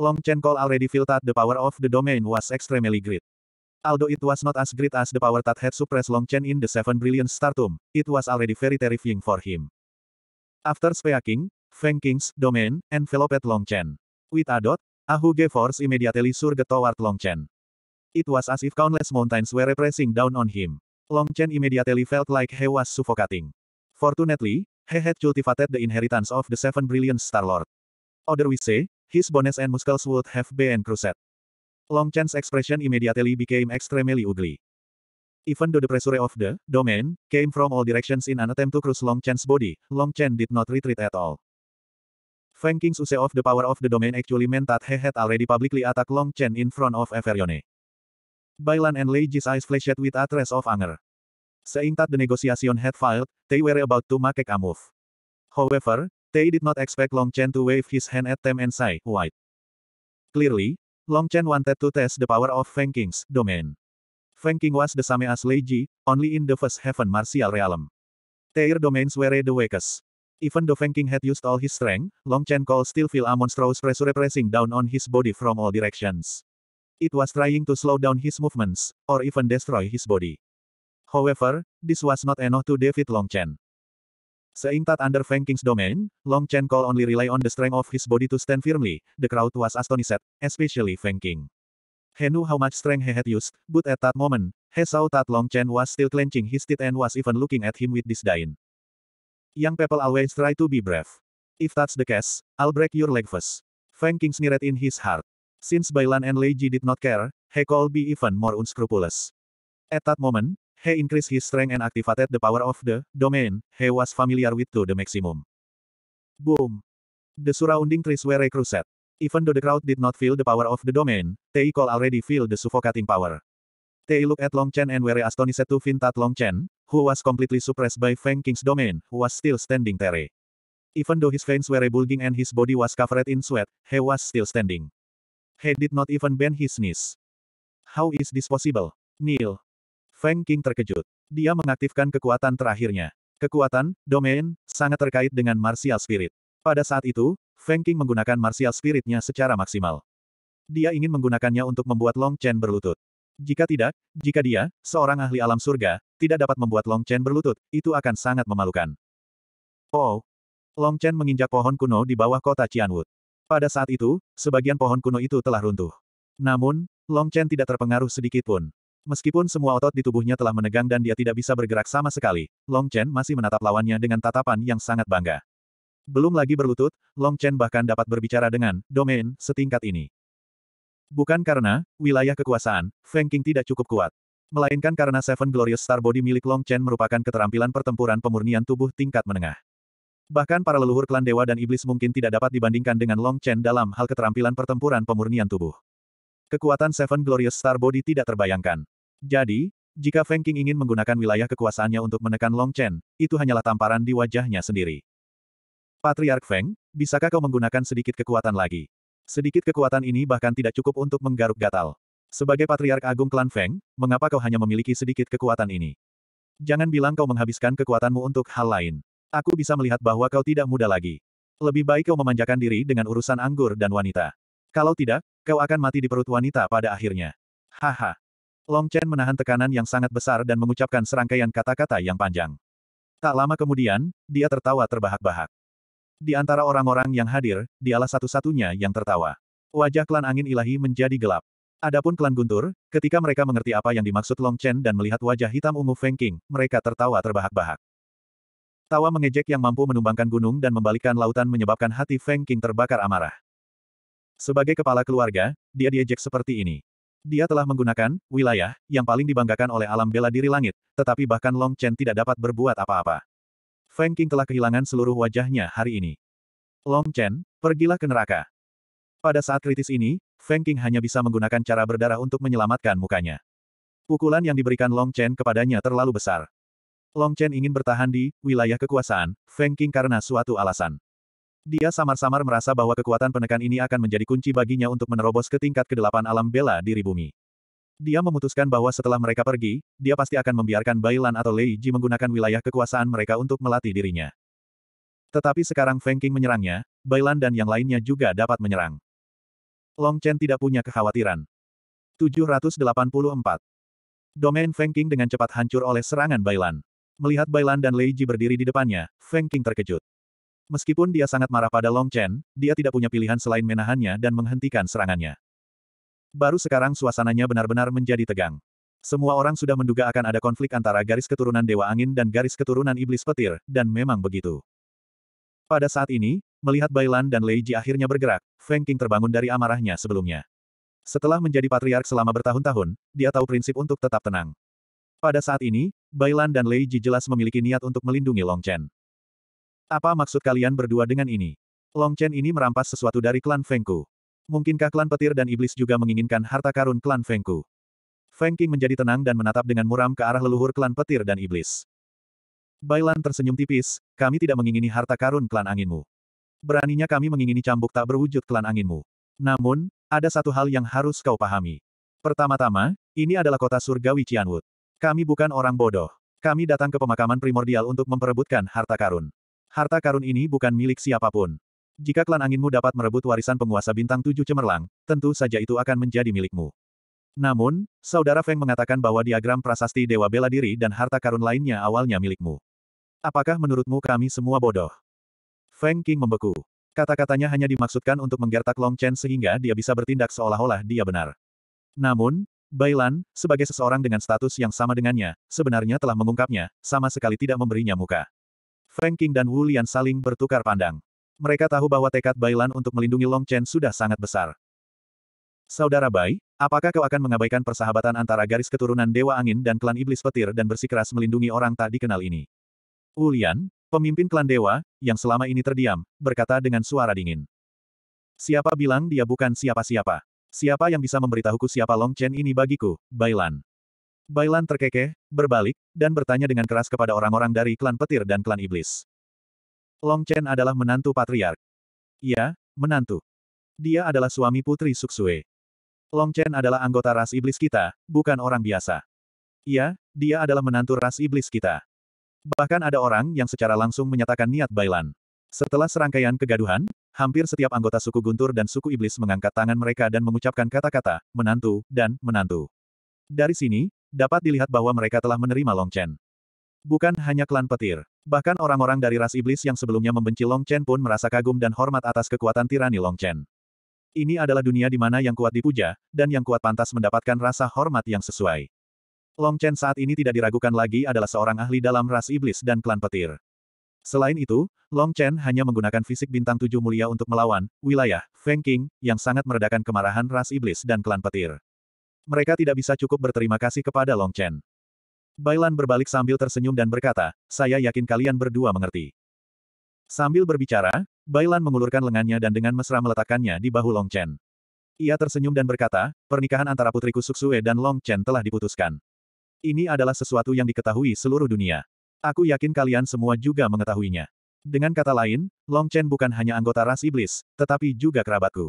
Long Chen Cole already felt that the power of the domain was extremely great. Although it was not as great as the power that had suppressed Long Chen in the Seven Brilliant Star Tomb, it was already very terrifying for him. After speaking, Feng King's domain enveloped Long Chen. With a dot, Ahu Force immediately surged toward Long Chen. It was as if countless mountains were pressing down on him. Long Chen immediately felt like he was suffocating. Fortunately, he had cultivated the inheritance of the Seven Brilliant Star-Lord. we say, his bones and muscles would have been crushed. Long Chen's expression immediately became extremely ugly. Even though the pressure of the domain came from all directions in an attempt to crush Long Chen's body, Long Chen did not retreat at all. Feng King Suse of the power of the domain actually meant that he had already publicly attacked Long Chen in front of Everione. Bailan and Lei Ji's eyes flashed with a trace of anger. Saying that the negotiation had failed, they were about to make a move. However, they did not expect Long Chen to wave his hand at them and say, White. Clearly, Long Chen wanted to test the power of Feng King's domain. Feng King was the same as Lei Ji, only in the first heaven martial realm. Their domains were the weakest. Even though Feng King had used all his strength, Long Chen Call still felt a monstrous pressure pressing down on his body from all directions. It was trying to slow down his movements, or even destroy his body. However, this was not enough to defeat Long Chen. Saying that under Feng King's domain, Long Chen Call only rely on the strength of his body to stand firmly, the crowd was astonished, especially Feng King. He knew how much strength he had used, but at that moment, he saw that Long Chen was still clenching his teeth and was even looking at him with disdain. Young people always try to be brave. If that's the case, I'll break your leg first. Feng King sneered in his heart. Since Bailan and Lei Ji did not care, he could be even more unscrupulous. At that moment, he increased his strength and activated the power of the domain he was familiar with to the maximum. Boom! The surrounding trees were recruited. Even though the crowd did not feel the power of the domain, Tei could already feel the suffocating power. Tei looked at Long Chen and were astonished to find that Long Chen, who was completely suppressed by Feng King's domain, was still standing Terry. Even though his veins were bulging and his body was covered in sweat, he was still standing. He did not even bend his knees. How is this possible? Neil. Feng King terkejut. Dia mengaktifkan kekuatan terakhirnya. Kekuatan, domain, sangat terkait dengan martial spirit. Pada saat itu, Feng King menggunakan martial spiritnya secara maksimal. Dia ingin menggunakannya untuk membuat Long Chen berlutut. Jika tidak, jika dia, seorang ahli alam surga, tidak dapat membuat Long Chen berlutut, itu akan sangat memalukan. Oh! Long Chen menginjak pohon kuno di bawah kota Cianwood. Pada saat itu, sebagian pohon kuno itu telah runtuh. Namun, Long Chen tidak terpengaruh sedikit pun. Meskipun semua otot di tubuhnya telah menegang dan dia tidak bisa bergerak sama sekali, Long Chen masih menatap lawannya dengan tatapan yang sangat bangga. Belum lagi berlutut, Long Chen bahkan dapat berbicara dengan domain setingkat ini. Bukan karena, wilayah kekuasaan, Feng King tidak cukup kuat. Melainkan karena Seven Glorious Star Body milik Long Chen merupakan keterampilan pertempuran pemurnian tubuh tingkat menengah. Bahkan para leluhur klan dewa dan iblis mungkin tidak dapat dibandingkan dengan Long Chen dalam hal keterampilan pertempuran pemurnian tubuh. Kekuatan Seven Glorious Star Body tidak terbayangkan. Jadi, jika Feng King ingin menggunakan wilayah kekuasaannya untuk menekan Long Chen, itu hanyalah tamparan di wajahnya sendiri. Patriark Feng, bisakah kau menggunakan sedikit kekuatan lagi? Sedikit kekuatan ini bahkan tidak cukup untuk menggaruk gatal. Sebagai Patriark Agung Klan Feng, mengapa kau hanya memiliki sedikit kekuatan ini? Jangan bilang kau menghabiskan kekuatanmu untuk hal lain. Aku bisa melihat bahwa kau tidak muda lagi. Lebih baik kau memanjakan diri dengan urusan anggur dan wanita. Kalau tidak, kau akan mati di perut wanita pada akhirnya. Haha. Long Chen menahan tekanan yang sangat besar dan mengucapkan serangkaian kata-kata yang panjang. Tak lama kemudian, dia tertawa terbahak-bahak. Di antara orang-orang yang hadir, dialah satu-satunya yang tertawa. Wajah klan angin ilahi menjadi gelap. Adapun klan Guntur, ketika mereka mengerti apa yang dimaksud Long Chen dan melihat wajah hitam ungu Feng King, mereka tertawa terbahak-bahak. Tawa mengejek yang mampu menumbangkan gunung dan membalikkan lautan menyebabkan hati Feng King terbakar amarah. Sebagai kepala keluarga, dia diejek seperti ini. Dia telah menggunakan wilayah yang paling dibanggakan oleh alam bela diri langit, tetapi bahkan Long Chen tidak dapat berbuat apa-apa. Feng Qing telah kehilangan seluruh wajahnya hari ini. Long Chen, pergilah ke neraka. Pada saat kritis ini, Feng Qing hanya bisa menggunakan cara berdarah untuk menyelamatkan mukanya. Pukulan yang diberikan Long Chen kepadanya terlalu besar. Long Chen ingin bertahan di wilayah kekuasaan Feng Qing karena suatu alasan. Dia samar-samar merasa bahwa kekuatan penekan ini akan menjadi kunci baginya untuk menerobos ke tingkat kedelapan alam bela diri bumi. Dia memutuskan bahwa setelah mereka pergi, dia pasti akan membiarkan Bailan atau Lei Ji menggunakan wilayah kekuasaan mereka untuk melatih dirinya. Tetapi sekarang Feng Qing menyerangnya, Bailan dan yang lainnya juga dapat menyerang. Long Chen tidak punya kekhawatiran. 784. Domain Feng Qing dengan cepat hancur oleh serangan Bailan. Melihat Bailan dan Lei Ji berdiri di depannya, Feng Qing terkejut. Meskipun dia sangat marah pada Long Chen, dia tidak punya pilihan selain menahannya dan menghentikan serangannya. Baru sekarang suasananya benar-benar menjadi tegang. Semua orang sudah menduga akan ada konflik antara garis keturunan Dewa Angin dan garis keturunan Iblis Petir, dan memang begitu. Pada saat ini, melihat Bailan dan Lei Ji akhirnya bergerak, Feng King terbangun dari amarahnya sebelumnya. Setelah menjadi patriark selama bertahun-tahun, dia tahu prinsip untuk tetap tenang. Pada saat ini, Bailan dan Lei Ji jelas memiliki niat untuk melindungi Long Chen. Apa maksud kalian berdua dengan ini? Long Chen ini merampas sesuatu dari klan Fengku. Mungkinkah klan petir dan iblis juga menginginkan harta karun klan Fengku? Feng King menjadi tenang dan menatap dengan muram ke arah leluhur klan petir dan iblis. Bailan tersenyum tipis, kami tidak mengingini harta karun klan anginmu. Beraninya kami mengingini cambuk tak berwujud klan anginmu. Namun, ada satu hal yang harus kau pahami. Pertama-tama, ini adalah kota surgawi Cianwood. Kami bukan orang bodoh. Kami datang ke pemakaman primordial untuk memperebutkan harta karun. Harta karun ini bukan milik siapapun. Jika klan anginmu dapat merebut warisan penguasa bintang tujuh cemerlang, tentu saja itu akan menjadi milikmu. Namun, Saudara Feng mengatakan bahwa diagram prasasti Dewa Bela Diri dan harta karun lainnya awalnya milikmu. Apakah menurutmu kami semua bodoh? Feng King membeku. Kata-katanya hanya dimaksudkan untuk menggertak Long Chen sehingga dia bisa bertindak seolah-olah dia benar. Namun, Bailan, sebagai seseorang dengan status yang sama dengannya, sebenarnya telah mengungkapnya, sama sekali tidak memberinya muka. Feng King dan Wu Lian saling bertukar pandang. Mereka tahu bahwa tekad Bailan untuk melindungi Long Chen sudah sangat besar. Saudara Bai, apakah kau akan mengabaikan persahabatan antara garis keturunan Dewa Angin dan klan Iblis Petir dan bersikeras melindungi orang tak dikenal ini? Ulian, pemimpin klan Dewa, yang selama ini terdiam, berkata dengan suara dingin. Siapa bilang dia bukan siapa-siapa? Siapa yang bisa memberitahuku siapa Long Chen ini bagiku, Bailan? Bailan terkekeh, berbalik, dan bertanya dengan keras kepada orang-orang dari klan petir dan klan iblis. Long Chen adalah menantu patriark. Iya, menantu. Dia adalah suami putri Suksue. Long Chen adalah anggota ras iblis kita, bukan orang biasa. Iya, dia adalah menantu ras iblis kita. Bahkan ada orang yang secara langsung menyatakan niat Bailan. Setelah serangkaian kegaduhan, hampir setiap anggota suku Guntur dan suku Iblis mengangkat tangan mereka dan mengucapkan kata-kata, menantu, dan menantu. Dari sini, dapat dilihat bahwa mereka telah menerima Long Chen. Bukan hanya klan petir. Bahkan orang-orang dari ras iblis yang sebelumnya membenci Long Chen pun merasa kagum dan hormat atas kekuatan tirani Long Chen. Ini adalah dunia di mana yang kuat dipuja, dan yang kuat pantas mendapatkan rasa hormat yang sesuai. Long Chen saat ini tidak diragukan lagi adalah seorang ahli dalam ras iblis dan klan petir. Selain itu, Long Chen hanya menggunakan fisik bintang tujuh mulia untuk melawan wilayah Feng King yang sangat meredakan kemarahan ras iblis dan klan petir. Mereka tidak bisa cukup berterima kasih kepada Long Chen. Bailan berbalik sambil tersenyum dan berkata, saya yakin kalian berdua mengerti. Sambil berbicara, Bailan mengulurkan lengannya dan dengan mesra meletakkannya di bahu Long Chen. Ia tersenyum dan berkata, pernikahan antara putriku Suksue dan Long Chen telah diputuskan. Ini adalah sesuatu yang diketahui seluruh dunia. Aku yakin kalian semua juga mengetahuinya. Dengan kata lain, Long Chen bukan hanya anggota ras iblis, tetapi juga kerabatku.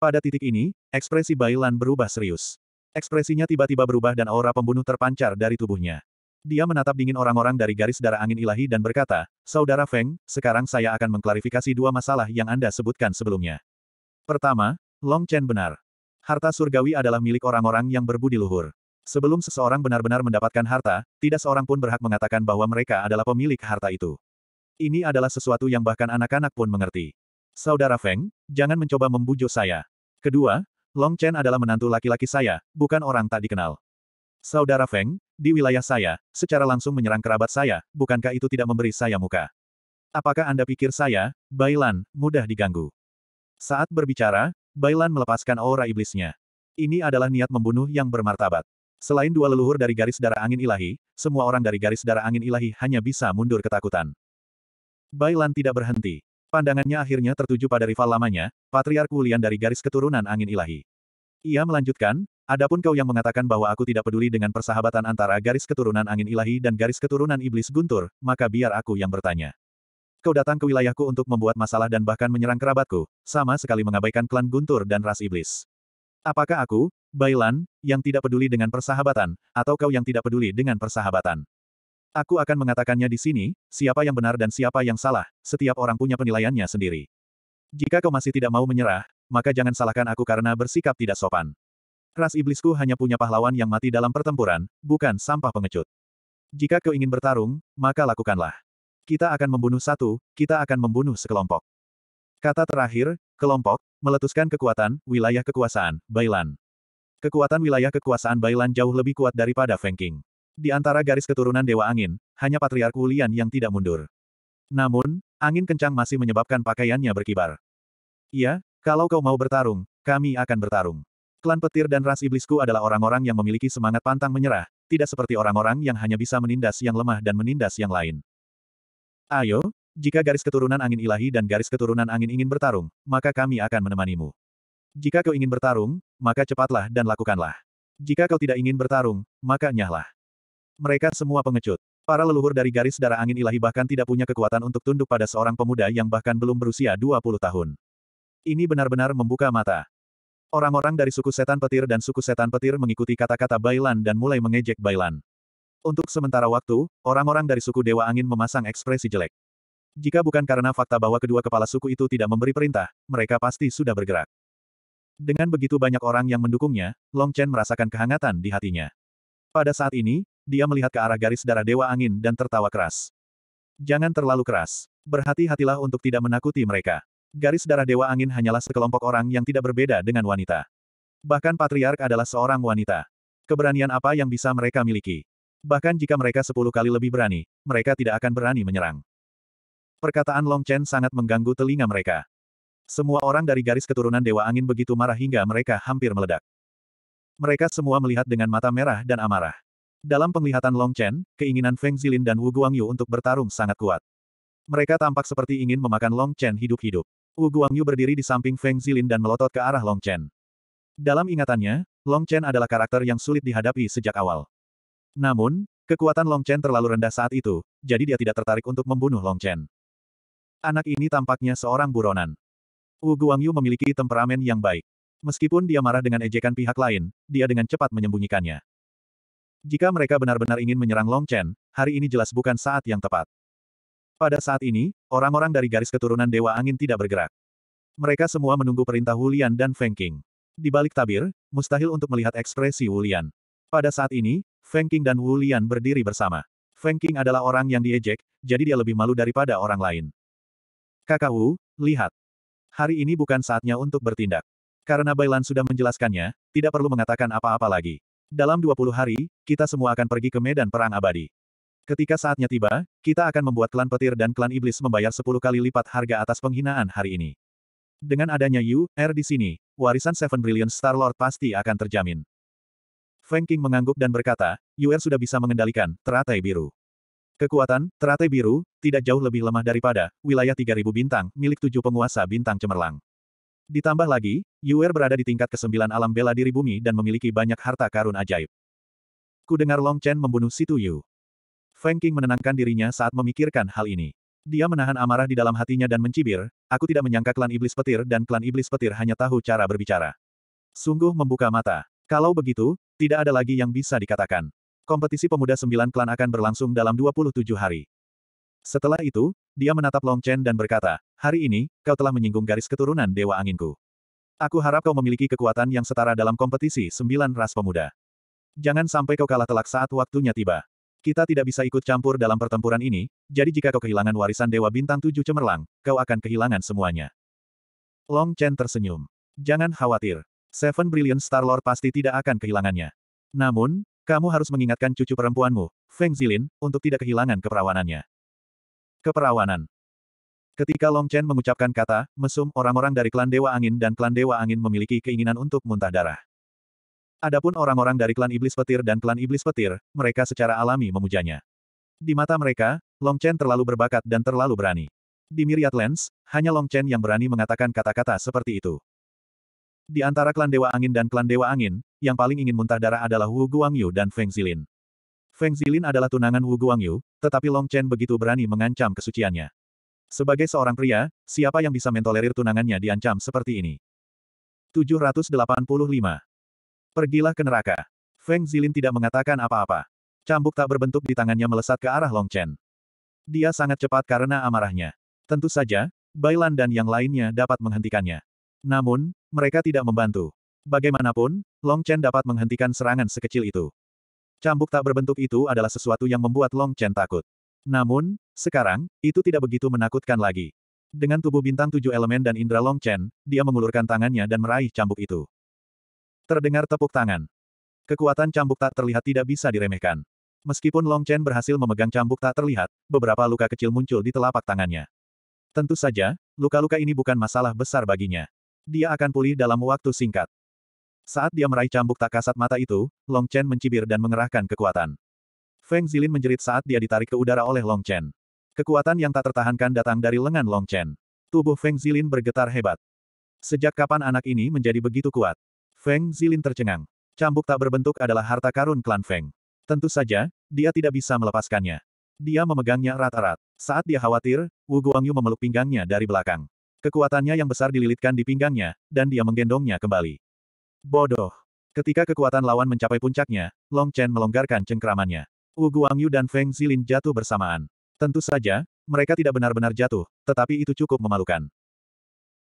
Pada titik ini, ekspresi Bailan berubah serius. Ekspresinya tiba-tiba berubah dan aura pembunuh terpancar dari tubuhnya. Dia menatap dingin orang-orang dari garis darah angin ilahi dan berkata, Saudara Feng, sekarang saya akan mengklarifikasi dua masalah yang Anda sebutkan sebelumnya. Pertama, Long Chen benar. Harta surgawi adalah milik orang-orang yang berbudi luhur. Sebelum seseorang benar-benar mendapatkan harta, tidak seorang pun berhak mengatakan bahwa mereka adalah pemilik harta itu. Ini adalah sesuatu yang bahkan anak-anak pun mengerti. Saudara Feng, jangan mencoba membujuk saya. Kedua, Long Chen adalah menantu laki-laki saya, bukan orang tak dikenal. Saudara Feng, di wilayah saya, secara langsung menyerang kerabat saya, bukankah itu tidak memberi saya muka? Apakah Anda pikir saya, Bailan, mudah diganggu? Saat berbicara, Bailan melepaskan aura iblisnya. Ini adalah niat membunuh yang bermartabat. Selain dua leluhur dari garis darah angin ilahi, semua orang dari garis darah angin ilahi hanya bisa mundur ketakutan. Bailan tidak berhenti. Pandangannya akhirnya tertuju pada rival lamanya, Patriark Wulian dari garis keturunan angin ilahi. Ia melanjutkan, Adapun kau yang mengatakan bahwa aku tidak peduli dengan persahabatan antara garis keturunan angin ilahi dan garis keturunan iblis guntur, maka biar aku yang bertanya. Kau datang ke wilayahku untuk membuat masalah dan bahkan menyerang kerabatku, sama sekali mengabaikan klan guntur dan ras iblis. Apakah aku, Bailan, yang tidak peduli dengan persahabatan, atau kau yang tidak peduli dengan persahabatan? Aku akan mengatakannya di sini, siapa yang benar dan siapa yang salah, setiap orang punya penilaiannya sendiri. Jika kau masih tidak mau menyerah, maka jangan salahkan aku karena bersikap tidak sopan. Ras iblisku hanya punya pahlawan yang mati dalam pertempuran, bukan sampah pengecut. Jika kau ingin bertarung, maka lakukanlah. Kita akan membunuh satu, kita akan membunuh sekelompok. Kata terakhir, kelompok, meletuskan kekuatan, wilayah kekuasaan, Bailan. Kekuatan wilayah kekuasaan Bailan jauh lebih kuat daripada Fengking. Di antara garis keturunan Dewa Angin, hanya Patriark Wulian yang tidak mundur. Namun, angin kencang masih menyebabkan pakaiannya berkibar. Iya, kalau kau mau bertarung, kami akan bertarung. Klan petir dan ras iblisku adalah orang-orang yang memiliki semangat pantang menyerah, tidak seperti orang-orang yang hanya bisa menindas yang lemah dan menindas yang lain. Ayo, jika garis keturunan angin ilahi dan garis keturunan angin ingin bertarung, maka kami akan menemanimu. Jika kau ingin bertarung, maka cepatlah dan lakukanlah. Jika kau tidak ingin bertarung, maka nyahlah. Mereka semua pengecut. Para leluhur dari garis darah angin ilahi bahkan tidak punya kekuatan untuk tunduk pada seorang pemuda yang bahkan belum berusia 20 tahun. Ini benar-benar membuka mata. Orang-orang dari suku setan petir dan suku setan petir mengikuti kata-kata Bailan dan mulai mengejek Bailan. Untuk sementara waktu, orang-orang dari suku Dewa Angin memasang ekspresi jelek. Jika bukan karena fakta bahwa kedua kepala suku itu tidak memberi perintah, mereka pasti sudah bergerak. Dengan begitu banyak orang yang mendukungnya, Long Chen merasakan kehangatan di hatinya. Pada saat ini, dia melihat ke arah garis darah Dewa Angin dan tertawa keras. Jangan terlalu keras. Berhati-hatilah untuk tidak menakuti mereka. Garis darah Dewa Angin hanyalah sekelompok orang yang tidak berbeda dengan wanita. Bahkan Patriark adalah seorang wanita. Keberanian apa yang bisa mereka miliki? Bahkan jika mereka sepuluh kali lebih berani, mereka tidak akan berani menyerang. Perkataan Long Chen sangat mengganggu telinga mereka. Semua orang dari garis keturunan Dewa Angin begitu marah hingga mereka hampir meledak. Mereka semua melihat dengan mata merah dan amarah. Dalam penglihatan Long Chen, keinginan Feng Zilin dan Wu Guangyu untuk bertarung sangat kuat. Mereka tampak seperti ingin memakan Long Chen hidup-hidup. Wu Guangyu berdiri di samping Feng Zilin dan melotot ke arah Long Chen. Dalam ingatannya, Long Chen adalah karakter yang sulit dihadapi sejak awal. Namun, kekuatan Long Chen terlalu rendah saat itu, jadi dia tidak tertarik untuk membunuh Long Chen. Anak ini tampaknya seorang buronan. Wu Guangyu memiliki temperamen yang baik. Meskipun dia marah dengan ejekan pihak lain, dia dengan cepat menyembunyikannya. Jika mereka benar-benar ingin menyerang Long Chen, hari ini jelas bukan saat yang tepat. Pada saat ini, orang-orang dari garis keturunan Dewa Angin tidak bergerak. Mereka semua menunggu perintah Wulian dan Feng Qing. Di balik tabir, mustahil untuk melihat ekspresi Wulian. Pada saat ini, Feng Qing dan Wulian berdiri bersama. Feng Qing adalah orang yang diejek, jadi dia lebih malu daripada orang lain. Kakak Wu, lihat. Hari ini bukan saatnya untuk bertindak. Karena Bailan sudah menjelaskannya, tidak perlu mengatakan apa-apa lagi. Dalam 20 hari, kita semua akan pergi ke medan perang abadi. Ketika saatnya tiba, kita akan membuat klan petir dan klan iblis membayar 10 kali lipat harga atas penghinaan hari ini. Dengan adanya Yu, Er di sini, warisan Seven Brilliant Star Lord pasti akan terjamin. Feng King mengangguk dan berkata, Yuer sudah bisa mengendalikan teratai biru. Kekuatan teratai biru tidak jauh lebih lemah daripada wilayah 3000 bintang milik tujuh penguasa bintang cemerlang. Ditambah lagi, Yuer berada di tingkat kesembilan alam bela diri bumi dan memiliki banyak harta karun ajaib. Ku dengar Long Chen membunuh Situ Yu. Feng Qing menenangkan dirinya saat memikirkan hal ini. Dia menahan amarah di dalam hatinya dan mencibir, aku tidak menyangka klan iblis petir dan klan iblis petir hanya tahu cara berbicara. Sungguh membuka mata. Kalau begitu, tidak ada lagi yang bisa dikatakan. Kompetisi pemuda sembilan klan akan berlangsung dalam 27 hari. Setelah itu, dia menatap Long Chen dan berkata, hari ini, kau telah menyinggung garis keturunan Dewa Anginku. Aku harap kau memiliki kekuatan yang setara dalam kompetisi sembilan ras pemuda. Jangan sampai kau kalah telak saat waktunya tiba. Kita tidak bisa ikut campur dalam pertempuran ini, jadi jika kau kehilangan warisan Dewa Bintang Tujuh Cemerlang, kau akan kehilangan semuanya. Long Chen tersenyum. Jangan khawatir. Seven Brilliant Star Lord pasti tidak akan kehilangannya. Namun, kamu harus mengingatkan cucu perempuanmu, Feng Zilin, untuk tidak kehilangan keperawanannya. Keperawanan. Ketika Long Chen mengucapkan kata, mesum, orang-orang dari klan Dewa Angin dan klan Dewa Angin memiliki keinginan untuk muntah darah. Adapun orang-orang dari klan Iblis Petir dan klan Iblis Petir, mereka secara alami memujanya. Di mata mereka, Long Chen terlalu berbakat dan terlalu berani. Di Myriad Lens, hanya Long Chen yang berani mengatakan kata-kata seperti itu. Di antara klan Dewa Angin dan klan Dewa Angin, yang paling ingin muntah darah adalah Wu Guangyu dan Feng Zilin. Feng Zilin adalah tunangan Wu Guangyu, tetapi Long Chen begitu berani mengancam kesuciannya. Sebagai seorang pria, siapa yang bisa mentolerir tunangannya diancam seperti ini? 785. Pergilah ke neraka. Feng Zilin tidak mengatakan apa-apa. Cambuk tak berbentuk di tangannya melesat ke arah Long Chen. Dia sangat cepat karena amarahnya. Tentu saja, Bailan dan yang lainnya dapat menghentikannya. Namun, mereka tidak membantu. Bagaimanapun, Long Chen dapat menghentikan serangan sekecil itu. Cambuk tak berbentuk itu adalah sesuatu yang membuat Long Chen takut. Namun, sekarang, itu tidak begitu menakutkan lagi. Dengan tubuh bintang tujuh elemen dan indera Long Chen, dia mengulurkan tangannya dan meraih cambuk itu. Terdengar tepuk tangan. Kekuatan cambuk tak terlihat tidak bisa diremehkan. Meskipun Long Chen berhasil memegang cambuk tak terlihat, beberapa luka kecil muncul di telapak tangannya. Tentu saja, luka-luka ini bukan masalah besar baginya. Dia akan pulih dalam waktu singkat. Saat dia meraih cambuk tak kasat mata itu, Long Chen mencibir dan mengerahkan kekuatan. Feng Zilin menjerit saat dia ditarik ke udara oleh Long Chen. Kekuatan yang tak tertahankan datang dari lengan Long Chen. Tubuh Feng Zilin bergetar hebat. Sejak kapan anak ini menjadi begitu kuat? Feng Zilin tercengang. Cambuk tak berbentuk adalah harta karun klan Feng. Tentu saja, dia tidak bisa melepaskannya. Dia memegangnya erat-erat. Saat dia khawatir, Wu Guangyu memeluk pinggangnya dari belakang. Kekuatannya yang besar dililitkan di pinggangnya, dan dia menggendongnya kembali. Bodoh. Ketika kekuatan lawan mencapai puncaknya, Long Chen melonggarkan cengkeramannya. Wu Guangyu dan Feng Zilin jatuh bersamaan. Tentu saja, mereka tidak benar-benar jatuh, tetapi itu cukup memalukan.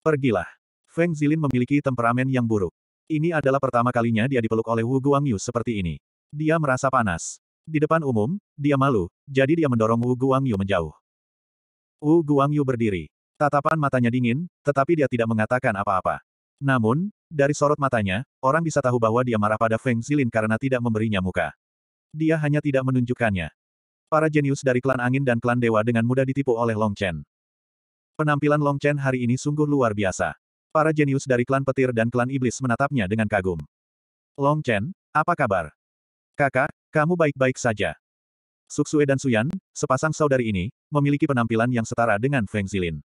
Pergilah. Feng Zilin memiliki temperamen yang buruk. Ini adalah pertama kalinya dia dipeluk oleh Wu Guangyu seperti ini. Dia merasa panas. Di depan umum, dia malu, jadi dia mendorong Wu Guangyu menjauh. Wu Guangyu berdiri. Tatapan matanya dingin, tetapi dia tidak mengatakan apa-apa. Namun, dari sorot matanya, orang bisa tahu bahwa dia marah pada Feng Zilin karena tidak memberinya muka. Dia hanya tidak menunjukkannya. Para jenius dari klan angin dan klan dewa dengan mudah ditipu oleh Long Chen. Penampilan Long Chen hari ini sungguh luar biasa. Para jenius dari klan petir dan klan iblis menatapnya dengan kagum. Long Chen, apa kabar? Kakak, kamu baik-baik saja. Suksue dan Suyan, sepasang saudari ini, memiliki penampilan yang setara dengan Feng Zilin.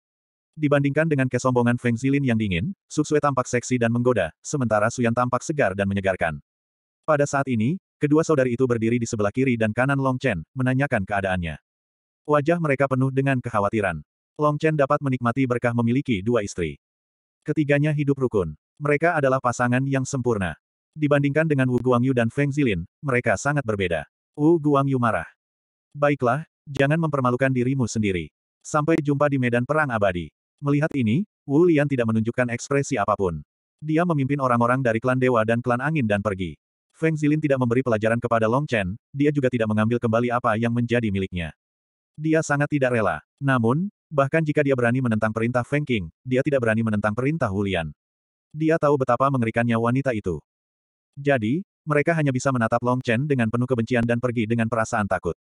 Dibandingkan dengan kesombongan Feng Zilin yang dingin, Suksue tampak seksi dan menggoda, sementara Suyan tampak segar dan menyegarkan. Pada saat ini, kedua saudari itu berdiri di sebelah kiri dan kanan Long Chen, menanyakan keadaannya. Wajah mereka penuh dengan kekhawatiran. Long Chen dapat menikmati berkah memiliki dua istri. Ketiganya hidup rukun. Mereka adalah pasangan yang sempurna. Dibandingkan dengan Wu Guangyu dan Feng Zilin, mereka sangat berbeda. Wu Guangyu marah. Baiklah, jangan mempermalukan dirimu sendiri. Sampai jumpa di medan perang abadi. Melihat ini, Wu Lian tidak menunjukkan ekspresi apapun. Dia memimpin orang-orang dari klan dewa dan klan angin dan pergi. Feng Zilin tidak memberi pelajaran kepada Long Chen, dia juga tidak mengambil kembali apa yang menjadi miliknya. Dia sangat tidak rela. Namun, bahkan jika dia berani menentang perintah Feng King, dia tidak berani menentang perintah Wu Lian. Dia tahu betapa mengerikannya wanita itu. Jadi, mereka hanya bisa menatap Long Chen dengan penuh kebencian dan pergi dengan perasaan takut.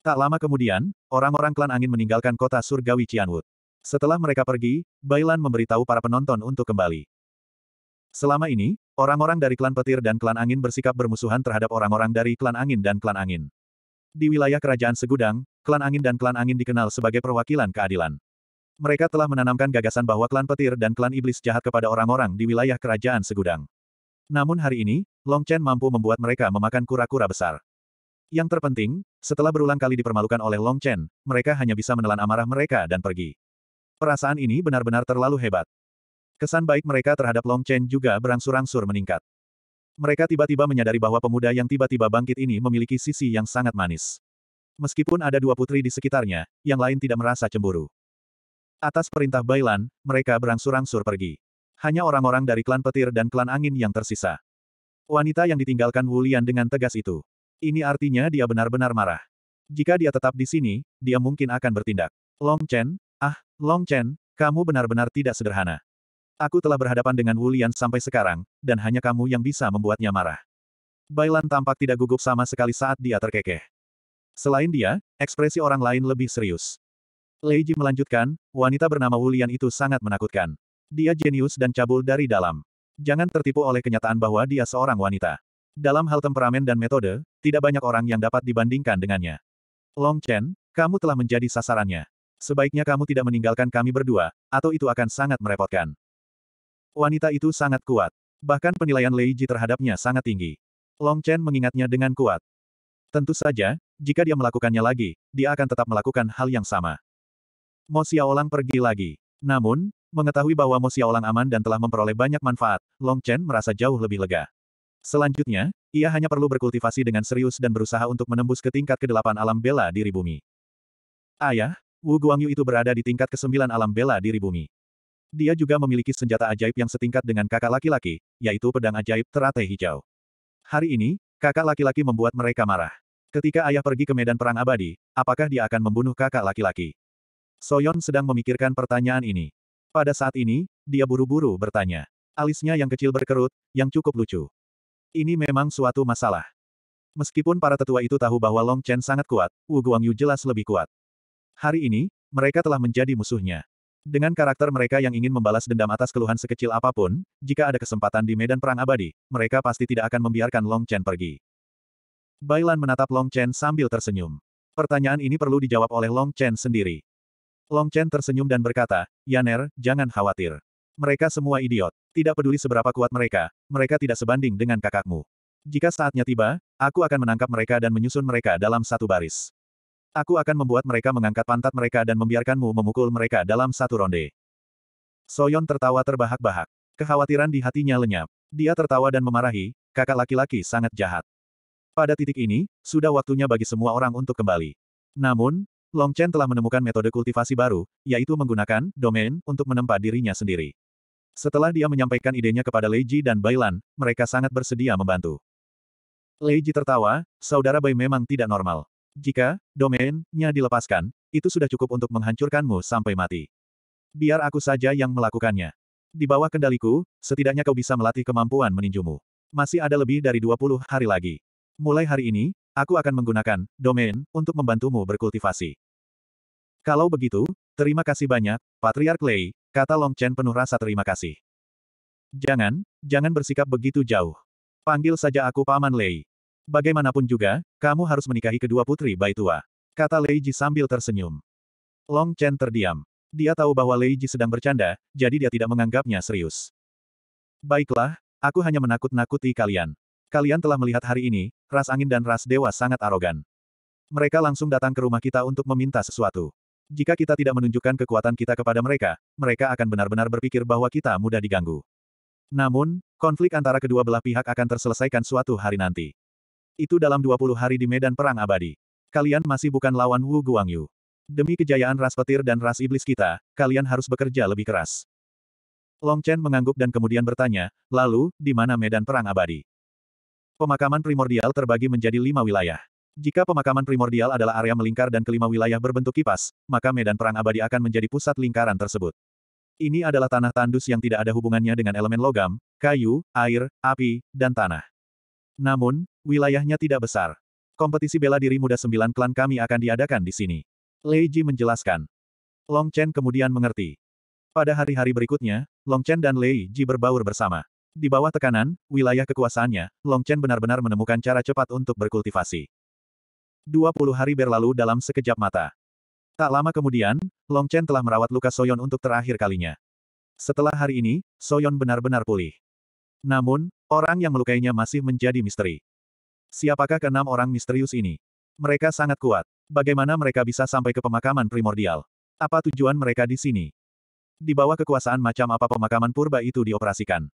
Tak lama kemudian, orang-orang klan angin meninggalkan kota surgawi Cianwood. Setelah mereka pergi, Bailan memberitahu para penonton untuk kembali. Selama ini, orang-orang dari klan petir dan klan angin bersikap bermusuhan terhadap orang-orang dari klan angin dan klan angin. Di wilayah kerajaan Segudang, klan angin dan klan angin dikenal sebagai perwakilan keadilan. Mereka telah menanamkan gagasan bahwa klan petir dan klan iblis jahat kepada orang-orang di wilayah kerajaan Segudang. Namun hari ini, Long Chen mampu membuat mereka memakan kura-kura besar. Yang terpenting, setelah berulang kali dipermalukan oleh Long Chen, mereka hanya bisa menelan amarah mereka dan pergi. Perasaan ini benar-benar terlalu hebat. Kesan baik mereka terhadap Long Chen juga berangsur-angsur meningkat. Mereka tiba-tiba menyadari bahwa pemuda yang tiba-tiba bangkit ini memiliki sisi yang sangat manis. Meskipun ada dua putri di sekitarnya, yang lain tidak merasa cemburu. Atas perintah Bailan, mereka berangsur-angsur pergi. Hanya orang-orang dari klan petir dan klan angin yang tersisa. Wanita yang ditinggalkan Wulian dengan tegas itu. Ini artinya dia benar-benar marah. Jika dia tetap di sini, dia mungkin akan bertindak. Long Chen, Long Chen, kamu benar-benar tidak sederhana. Aku telah berhadapan dengan Wulian sampai sekarang, dan hanya kamu yang bisa membuatnya marah. Bailan tampak tidak gugup sama sekali saat dia terkekeh. Selain dia, ekspresi orang lain lebih serius. Lei Ji melanjutkan, wanita bernama Wulian itu sangat menakutkan. Dia jenius dan cabul dari dalam. Jangan tertipu oleh kenyataan bahwa dia seorang wanita. Dalam hal temperamen dan metode, tidak banyak orang yang dapat dibandingkan dengannya. Long Chen, kamu telah menjadi sasarannya. Sebaiknya kamu tidak meninggalkan kami berdua, atau itu akan sangat merepotkan. Wanita itu sangat kuat. Bahkan penilaian Lei Ji terhadapnya sangat tinggi. Long Chen mengingatnya dengan kuat. Tentu saja, jika dia melakukannya lagi, dia akan tetap melakukan hal yang sama. Mo Xiaolang pergi lagi. Namun, mengetahui bahwa Mo Xiaolang aman dan telah memperoleh banyak manfaat, Long Chen merasa jauh lebih lega. Selanjutnya, ia hanya perlu berkultivasi dengan serius dan berusaha untuk menembus ke tingkat kedelapan alam bela diri bumi. Ayah, Wu Guangyu itu berada di tingkat kesembilan alam bela diri bumi. Dia juga memiliki senjata ajaib yang setingkat dengan kakak laki-laki, yaitu pedang ajaib teratai hijau. Hari ini, kakak laki-laki membuat mereka marah. Ketika ayah pergi ke medan perang abadi, apakah dia akan membunuh kakak laki-laki? Soyon sedang memikirkan pertanyaan ini. Pada saat ini, dia buru-buru bertanya. Alisnya yang kecil berkerut, yang cukup lucu. Ini memang suatu masalah. Meskipun para tetua itu tahu bahwa Long Chen sangat kuat, Wu Guangyu jelas lebih kuat. Hari ini, mereka telah menjadi musuhnya. Dengan karakter mereka yang ingin membalas dendam atas keluhan sekecil apapun, jika ada kesempatan di medan perang abadi, mereka pasti tidak akan membiarkan Long Chen pergi. Bailan menatap Long Chen sambil tersenyum. Pertanyaan ini perlu dijawab oleh Long Chen sendiri. Long Chen tersenyum dan berkata, Yaner, jangan khawatir. Mereka semua idiot. Tidak peduli seberapa kuat mereka, mereka tidak sebanding dengan kakakmu. Jika saatnya tiba, aku akan menangkap mereka dan menyusun mereka dalam satu baris. Aku akan membuat mereka mengangkat pantat mereka dan membiarkanmu memukul mereka dalam satu ronde. Soyon tertawa terbahak-bahak. Kekhawatiran di hatinya lenyap. Dia tertawa dan memarahi, kakak laki-laki sangat jahat. Pada titik ini, sudah waktunya bagi semua orang untuk kembali. Namun, Long Chen telah menemukan metode kultivasi baru, yaitu menggunakan domain untuk menempa dirinya sendiri. Setelah dia menyampaikan idenya kepada Lei Ji dan Bailan, mereka sangat bersedia membantu. Lei Ji tertawa, saudara Bai memang tidak normal. Jika domainnya dilepaskan, itu sudah cukup untuk menghancurkanmu sampai mati. Biar aku saja yang melakukannya. Di bawah kendaliku, setidaknya kau bisa melatih kemampuan meninjumu. Masih ada lebih dari 20 hari lagi. Mulai hari ini, aku akan menggunakan domain untuk membantumu berkultivasi. Kalau begitu, terima kasih banyak, Patriark Lei, kata Long Chen penuh rasa terima kasih. Jangan, jangan bersikap begitu jauh. Panggil saja aku Paman Lei. Bagaimanapun juga, kamu harus menikahi kedua putri Bai Tua. Kata Lei Ji sambil tersenyum. Long Chen terdiam. Dia tahu bahwa Lei Ji sedang bercanda, jadi dia tidak menganggapnya serius. Baiklah, aku hanya menakut-nakuti kalian. Kalian telah melihat hari ini, ras angin dan ras dewa sangat arogan. Mereka langsung datang ke rumah kita untuk meminta sesuatu. Jika kita tidak menunjukkan kekuatan kita kepada mereka, mereka akan benar-benar berpikir bahwa kita mudah diganggu. Namun, konflik antara kedua belah pihak akan terselesaikan suatu hari nanti. Itu dalam 20 hari di medan perang abadi. Kalian masih bukan lawan Wu Guangyu. Demi kejayaan ras petir dan ras iblis kita, kalian harus bekerja lebih keras. Long Chen mengangguk dan kemudian bertanya, lalu, di mana medan perang abadi? Pemakaman primordial terbagi menjadi lima wilayah. Jika pemakaman primordial adalah area melingkar dan kelima wilayah berbentuk kipas, maka medan perang abadi akan menjadi pusat lingkaran tersebut. Ini adalah tanah tandus yang tidak ada hubungannya dengan elemen logam, kayu, air, api, dan tanah. Namun, wilayahnya tidak besar. Kompetisi bela diri muda sembilan klan kami akan diadakan di sini. Lei Ji menjelaskan. Long Chen kemudian mengerti. Pada hari-hari berikutnya, Long Chen dan Lei Ji berbaur bersama. Di bawah tekanan, wilayah kekuasaannya, Long Chen benar-benar menemukan cara cepat untuk berkultivasi. 20 hari berlalu dalam sekejap mata. Tak lama kemudian, Long Chen telah merawat luka Soyon untuk terakhir kalinya. Setelah hari ini, Soyon benar-benar pulih. Namun, orang yang melukainya masih menjadi misteri. Siapakah keenam orang misterius ini? Mereka sangat kuat. Bagaimana mereka bisa sampai ke pemakaman primordial? Apa tujuan mereka di sini? Di bawah kekuasaan macam apa pemakaman purba itu dioperasikan?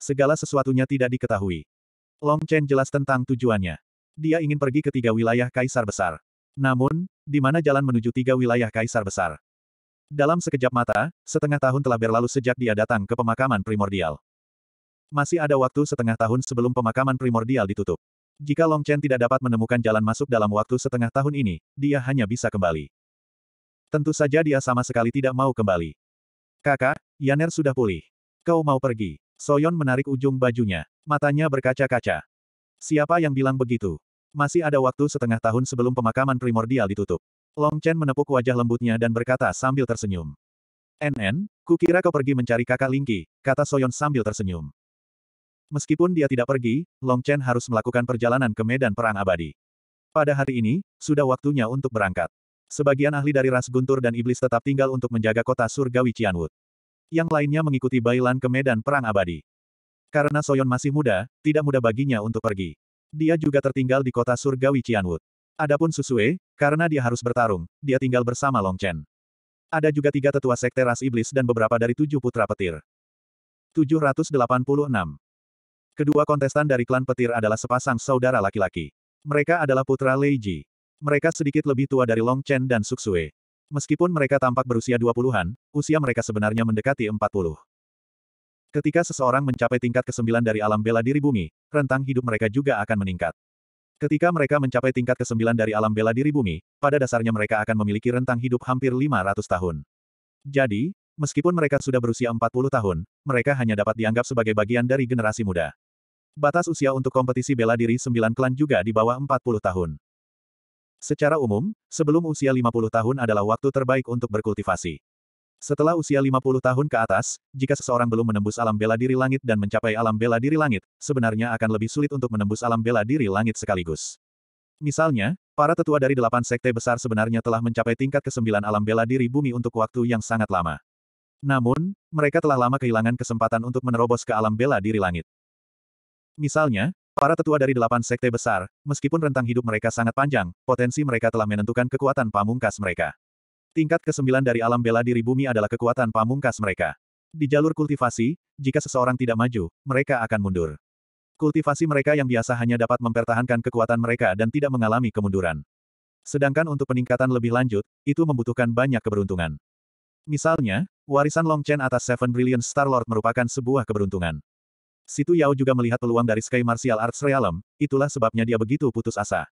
Segala sesuatunya tidak diketahui. Long Chen jelas tentang tujuannya. Dia ingin pergi ke tiga wilayah kaisar besar. Namun, di mana jalan menuju tiga wilayah kaisar besar? Dalam sekejap mata, setengah tahun telah berlalu sejak dia datang ke pemakaman primordial. Masih ada waktu setengah tahun sebelum pemakaman primordial ditutup. Jika Long Chen tidak dapat menemukan jalan masuk dalam waktu setengah tahun ini, dia hanya bisa kembali. Tentu saja dia sama sekali tidak mau kembali. Kakak, Yaner sudah pulih. Kau mau pergi. Soyon menarik ujung bajunya. Matanya berkaca-kaca. Siapa yang bilang begitu? Masih ada waktu setengah tahun sebelum pemakaman primordial ditutup. Long Chen menepuk wajah lembutnya dan berkata sambil tersenyum. NN, kukira kau pergi mencari kakak Lingki, kata Soyon sambil tersenyum. Meskipun dia tidak pergi, Long Chen harus melakukan perjalanan ke medan perang abadi. Pada hari ini, sudah waktunya untuk berangkat. Sebagian ahli dari ras Guntur dan Iblis tetap tinggal untuk menjaga kota surgawi Cianwood. Yang lainnya mengikuti Bailan ke medan perang abadi. Karena Soyon masih muda, tidak mudah baginya untuk pergi. Dia juga tertinggal di kota surgawi Cianwood. Adapun Susue, karena dia harus bertarung, dia tinggal bersama Long Chen. Ada juga tiga tetua sekte ras iblis dan beberapa dari tujuh putra petir. 786. Kedua kontestan dari klan petir adalah sepasang saudara laki-laki. Mereka adalah putra Lei Ji. Mereka sedikit lebih tua dari Long Chen dan Xue. Meskipun mereka tampak berusia 20-an, usia mereka sebenarnya mendekati 40. Ketika seseorang mencapai tingkat ke-9 dari alam bela diri bumi, rentang hidup mereka juga akan meningkat. Ketika mereka mencapai tingkat ke-9 dari alam bela diri bumi, pada dasarnya mereka akan memiliki rentang hidup hampir 500 tahun. Jadi, meskipun mereka sudah berusia 40 tahun, mereka hanya dapat dianggap sebagai bagian dari generasi muda. Batas usia untuk kompetisi bela diri sembilan klan juga di bawah 40 tahun. Secara umum, sebelum usia 50 tahun adalah waktu terbaik untuk berkultivasi. Setelah usia 50 tahun ke atas, jika seseorang belum menembus alam bela diri langit dan mencapai alam bela diri langit, sebenarnya akan lebih sulit untuk menembus alam bela diri langit sekaligus. Misalnya, para tetua dari delapan sekte besar sebenarnya telah mencapai tingkat ke-9 alam bela diri bumi untuk waktu yang sangat lama. Namun, mereka telah lama kehilangan kesempatan untuk menerobos ke alam bela diri langit. Misalnya, para tetua dari delapan sekte besar, meskipun rentang hidup mereka sangat panjang, potensi mereka telah menentukan kekuatan pamungkas mereka. Tingkat ke-9 dari alam bela diri bumi adalah kekuatan pamungkas mereka. Di jalur kultivasi, jika seseorang tidak maju, mereka akan mundur. Kultivasi mereka yang biasa hanya dapat mempertahankan kekuatan mereka dan tidak mengalami kemunduran. Sedangkan untuk peningkatan lebih lanjut, itu membutuhkan banyak keberuntungan. Misalnya, warisan Long Chen atas Seven Brilliant Star Lord merupakan sebuah keberuntungan. Situ Yao juga melihat peluang dari Sky Martial Arts Realm, itulah sebabnya dia begitu putus asa.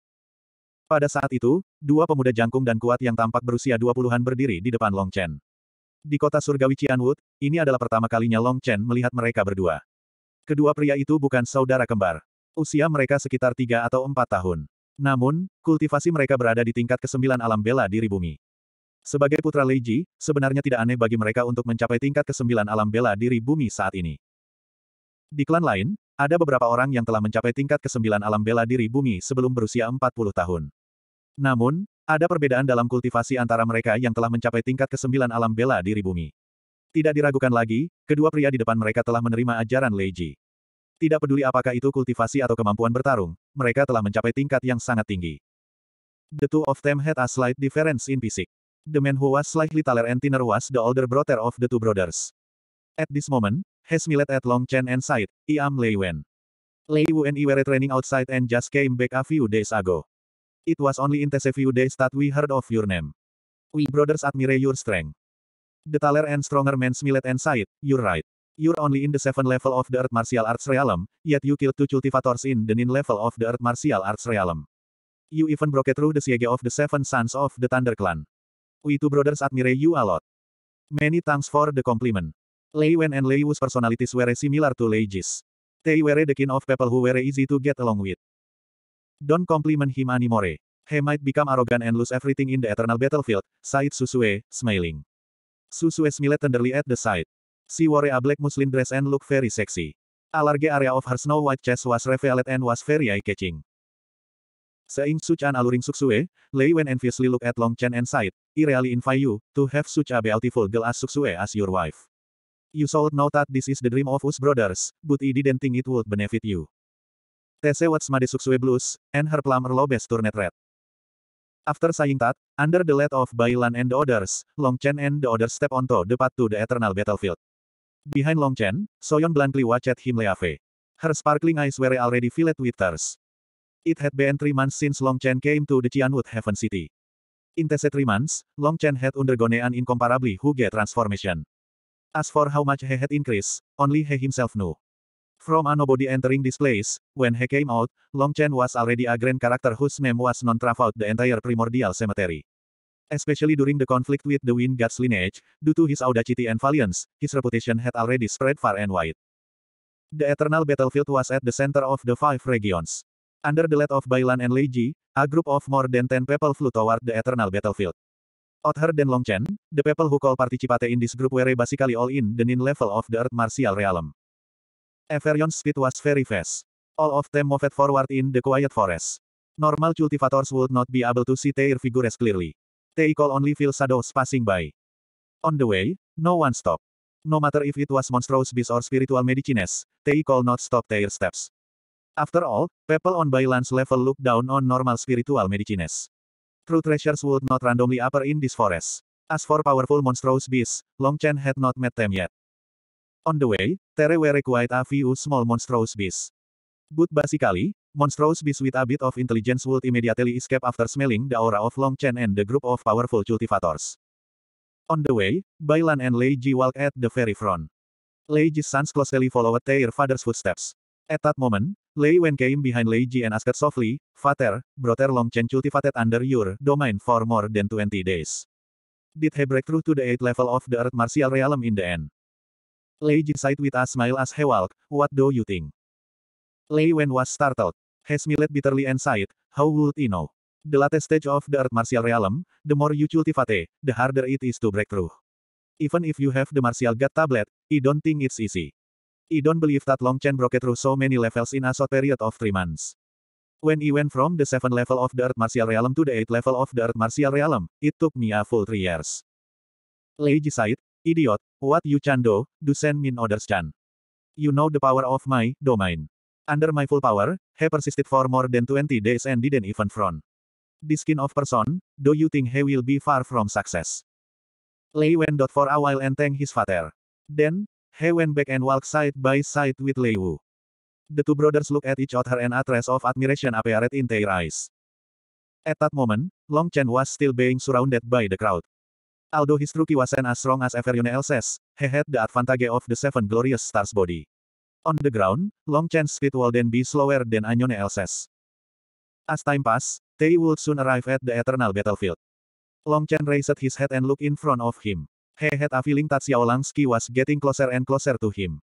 Pada saat itu, dua pemuda jangkung dan kuat yang tampak berusia dua puluhan berdiri di depan Long Chen. Di kota surgawi Qianwood, ini adalah pertama kalinya Long Chen melihat mereka berdua. Kedua pria itu bukan saudara kembar. Usia mereka sekitar tiga atau empat tahun. Namun, kultivasi mereka berada di tingkat kesembilan alam bela diri bumi. Sebagai putra Leiji, sebenarnya tidak aneh bagi mereka untuk mencapai tingkat kesembilan alam bela diri bumi saat ini. Di klan lain, ada beberapa orang yang telah mencapai tingkat kesembilan alam bela diri bumi sebelum berusia 40 tahun. Namun, ada perbedaan dalam kultivasi antara mereka yang telah mencapai tingkat kesembilan alam bela diri bumi. Tidak diragukan lagi, kedua pria di depan mereka telah menerima ajaran Leiji. Tidak peduli apakah itu kultivasi atau kemampuan bertarung, mereka telah mencapai tingkat yang sangat tinggi. The two of them had a slight difference in physique. The man who was slightly taller and thinner was the older brother of the two brothers. At this moment, Has millet at Long Chen and Side, am Lei Wen. Lei Wen I were training outside and just came back a few days ago. It was only in a few days that we heard of your name. We brothers admire your strength. The taller and stronger man milet and Said, you're right. You're only in the seventh level of the Earth Martial Arts realm, yet you killed two cultivators in the ninth level of the Earth Martial Arts realm. You even broke through the siege of the seven sons of the Thunder Clan. We two brothers admire you a lot. Many thanks for the compliment. Lei Wen and Lei Wu's personalities were similar to Lei Ji's. They were the kind of people who were easy to get along with. Don't compliment him anymore. He might become arrogant and lose everything in the eternal battlefield, sighed Susue, smiling. Susue smiled tenderly at the sight. She wore a black muslin dress and looked very sexy. A large area of her snow-white chest was revealed and was very eye-catching. Seeing such an alluring Susue, Lei Wen enviously looked at Long Chen and sighed, I really invite you, to have such a beautiful girl as Susue as your wife. You should know that this is the dream of us brothers, but I didn't think it would benefit you. TC Watts Made Suksue Blues, and her plumber best Turnet Red. After saying that, under the lead of Bailan and the others, Long Chen and the others step onto the path to the eternal battlefield. Behind Long Chen, Soyeon blankly watched him leave. Her sparkling eyes were already filled with tears. It had been three months since Long Chen came to the Qianwood Heaven City. In these three months, Long Chen had undergone an incomparably Huge transformation. As for how much he had increased, only he himself knew. From a nobody entering this place, when he came out, Long Chen was already a grand character whose name was known throughout the entire primordial cemetery. Especially during the conflict with the Wind God's lineage, due to his audacity and valiance, his reputation had already spread far and wide. The eternal battlefield was at the center of the five regions. Under the lead of Bailan and Leiji, a group of more than ten people flew toward the eternal battlefield. Other Long Chen, the people who call participate in this group were basically all in the nin level of the earth martial realm. Everyone's speed was very fast. All of them moved forward in the quiet forest. Normal cultivators would not be able to see their figures clearly. They call only feel shadows passing by. On the way, no one stopped. No matter if it was monstrous beast or spiritual medicines, they call not stop their steps. After all, people on Bailan's level look down on normal spiritual medicines. True treasures would not randomly appear in this forest. As for powerful monstrous beasts, Long Chen had not met them yet. On the way, there were quite a few small monstrous beasts. But basically, monstrous beasts with a bit of intelligence would immediately escape after smelling the aura of Long Chen and the group of powerful cultivators. On the way, Bailan and Lei Ji walked at the very front. Lei Ji's sons closely followed their father's footsteps. At that moment, Lei Wen came behind Lei Ji and asked softly, Father, Brother Long Chen cultivated under your domain for more than 20 days. Did he break through to the eighth level of the earth martial realm in the end? Lei Ji sighed with a smile as he walked, what do you think? Lei Wen was startled. He smiled bitterly and sighed, how would he know? The latest stage of the earth martial realm, the more you cultivate, the harder it is to break through. Even if you have the martial god tablet, I don't think it's easy. I don't believe that Long Longchen broke through so many levels in a short period of three months. When he went from the seventh level of the Earth Martial Realm to the eighth level of the Earth Martial Realm, it took me a full three years. Lei Ji said, Idiot, what you chando, do send me others chan. You know the power of my domain. Under my full power, he persisted for more than 20 days and didn't even front. This kind of person, do you think he will be far from success? Lei went out for a while and thanked his father. Then, He went back and walked side by side with Lei Wu. The two brothers looked at each other and a trace of admiration appeared in their eyes. At that moment, Long Chen was still being surrounded by the crowd. Although his rookie wasn't as strong as everyone else's, he had the advantage of the seven glorious stars body. On the ground, Long Chen's speed will then be slower than anyone else's. As time passed, they would soon arrive at the eternal battlefield. Long Chen raised his head and looked in front of him. He had a feeling that Xiaolangski was getting closer and closer to him.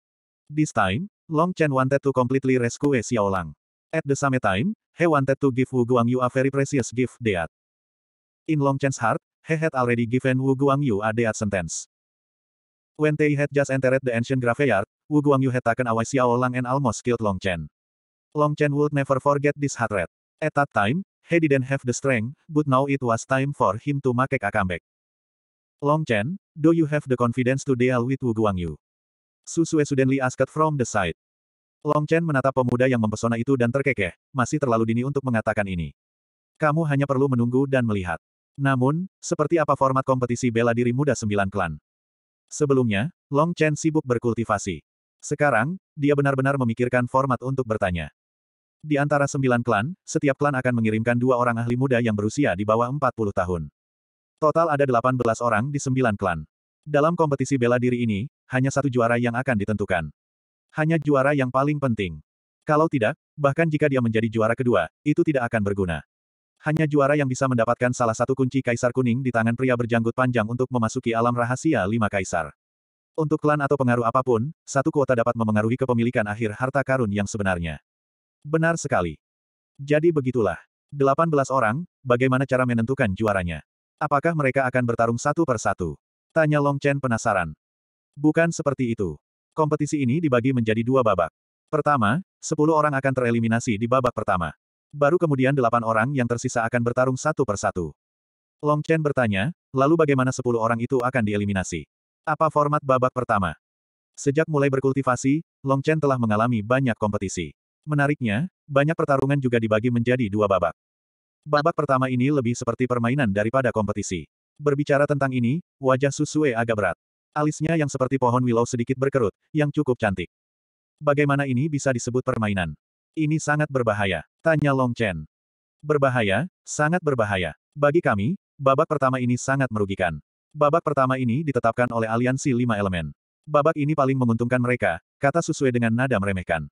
This time, Long Chen wanted to completely rescue e Xiaolang. At the same time, he wanted to give Wu Guangyu a very precious gift deat. In Long Chen's heart, he had already given Wu Guangyu a death sentence. When they had just entered the ancient graveyard, Wu Guangyu had taken away Xiaolang and almost killed Long Chen. Long Chen would never forget this hatred. At that time, he didn't have the strength, but now it was time for him to make a comeback. Long Chen, do you have the confidence to deal with Wu Guangyu? Su Sue suddenly asked from the side. Long Chen menatap pemuda yang mempesona itu dan terkekeh, masih terlalu dini untuk mengatakan ini. Kamu hanya perlu menunggu dan melihat. Namun, seperti apa format kompetisi bela diri muda sembilan klan? Sebelumnya, Long Chen sibuk berkultivasi. Sekarang, dia benar-benar memikirkan format untuk bertanya. Di antara sembilan klan, setiap klan akan mengirimkan dua orang ahli muda yang berusia di bawah 40 tahun. Total ada 18 orang di sembilan klan. Dalam kompetisi bela diri ini, hanya satu juara yang akan ditentukan. Hanya juara yang paling penting. Kalau tidak, bahkan jika dia menjadi juara kedua, itu tidak akan berguna. Hanya juara yang bisa mendapatkan salah satu kunci kaisar kuning di tangan pria berjanggut panjang untuk memasuki alam rahasia lima kaisar. Untuk klan atau pengaruh apapun, satu kuota dapat memengaruhi kepemilikan akhir harta karun yang sebenarnya. Benar sekali. Jadi begitulah. 18 orang, bagaimana cara menentukan juaranya? Apakah mereka akan bertarung satu per satu? Tanya Long Chen penasaran. Bukan seperti itu. Kompetisi ini dibagi menjadi dua babak. Pertama, 10 orang akan tereliminasi di babak pertama. Baru kemudian delapan orang yang tersisa akan bertarung satu per satu. Long Chen bertanya, lalu bagaimana 10 orang itu akan dieliminasi? Apa format babak pertama? Sejak mulai berkultivasi, Long Chen telah mengalami banyak kompetisi. Menariknya, banyak pertarungan juga dibagi menjadi dua babak. Babak pertama ini lebih seperti permainan daripada kompetisi. Berbicara tentang ini, wajah Susue agak berat. Alisnya yang seperti pohon willow sedikit berkerut, yang cukup cantik. Bagaimana ini bisa disebut permainan? Ini sangat berbahaya, tanya Long Chen. Berbahaya, sangat berbahaya. Bagi kami, babak pertama ini sangat merugikan. Babak pertama ini ditetapkan oleh aliansi lima elemen. Babak ini paling menguntungkan mereka, kata Susue dengan nada meremehkan.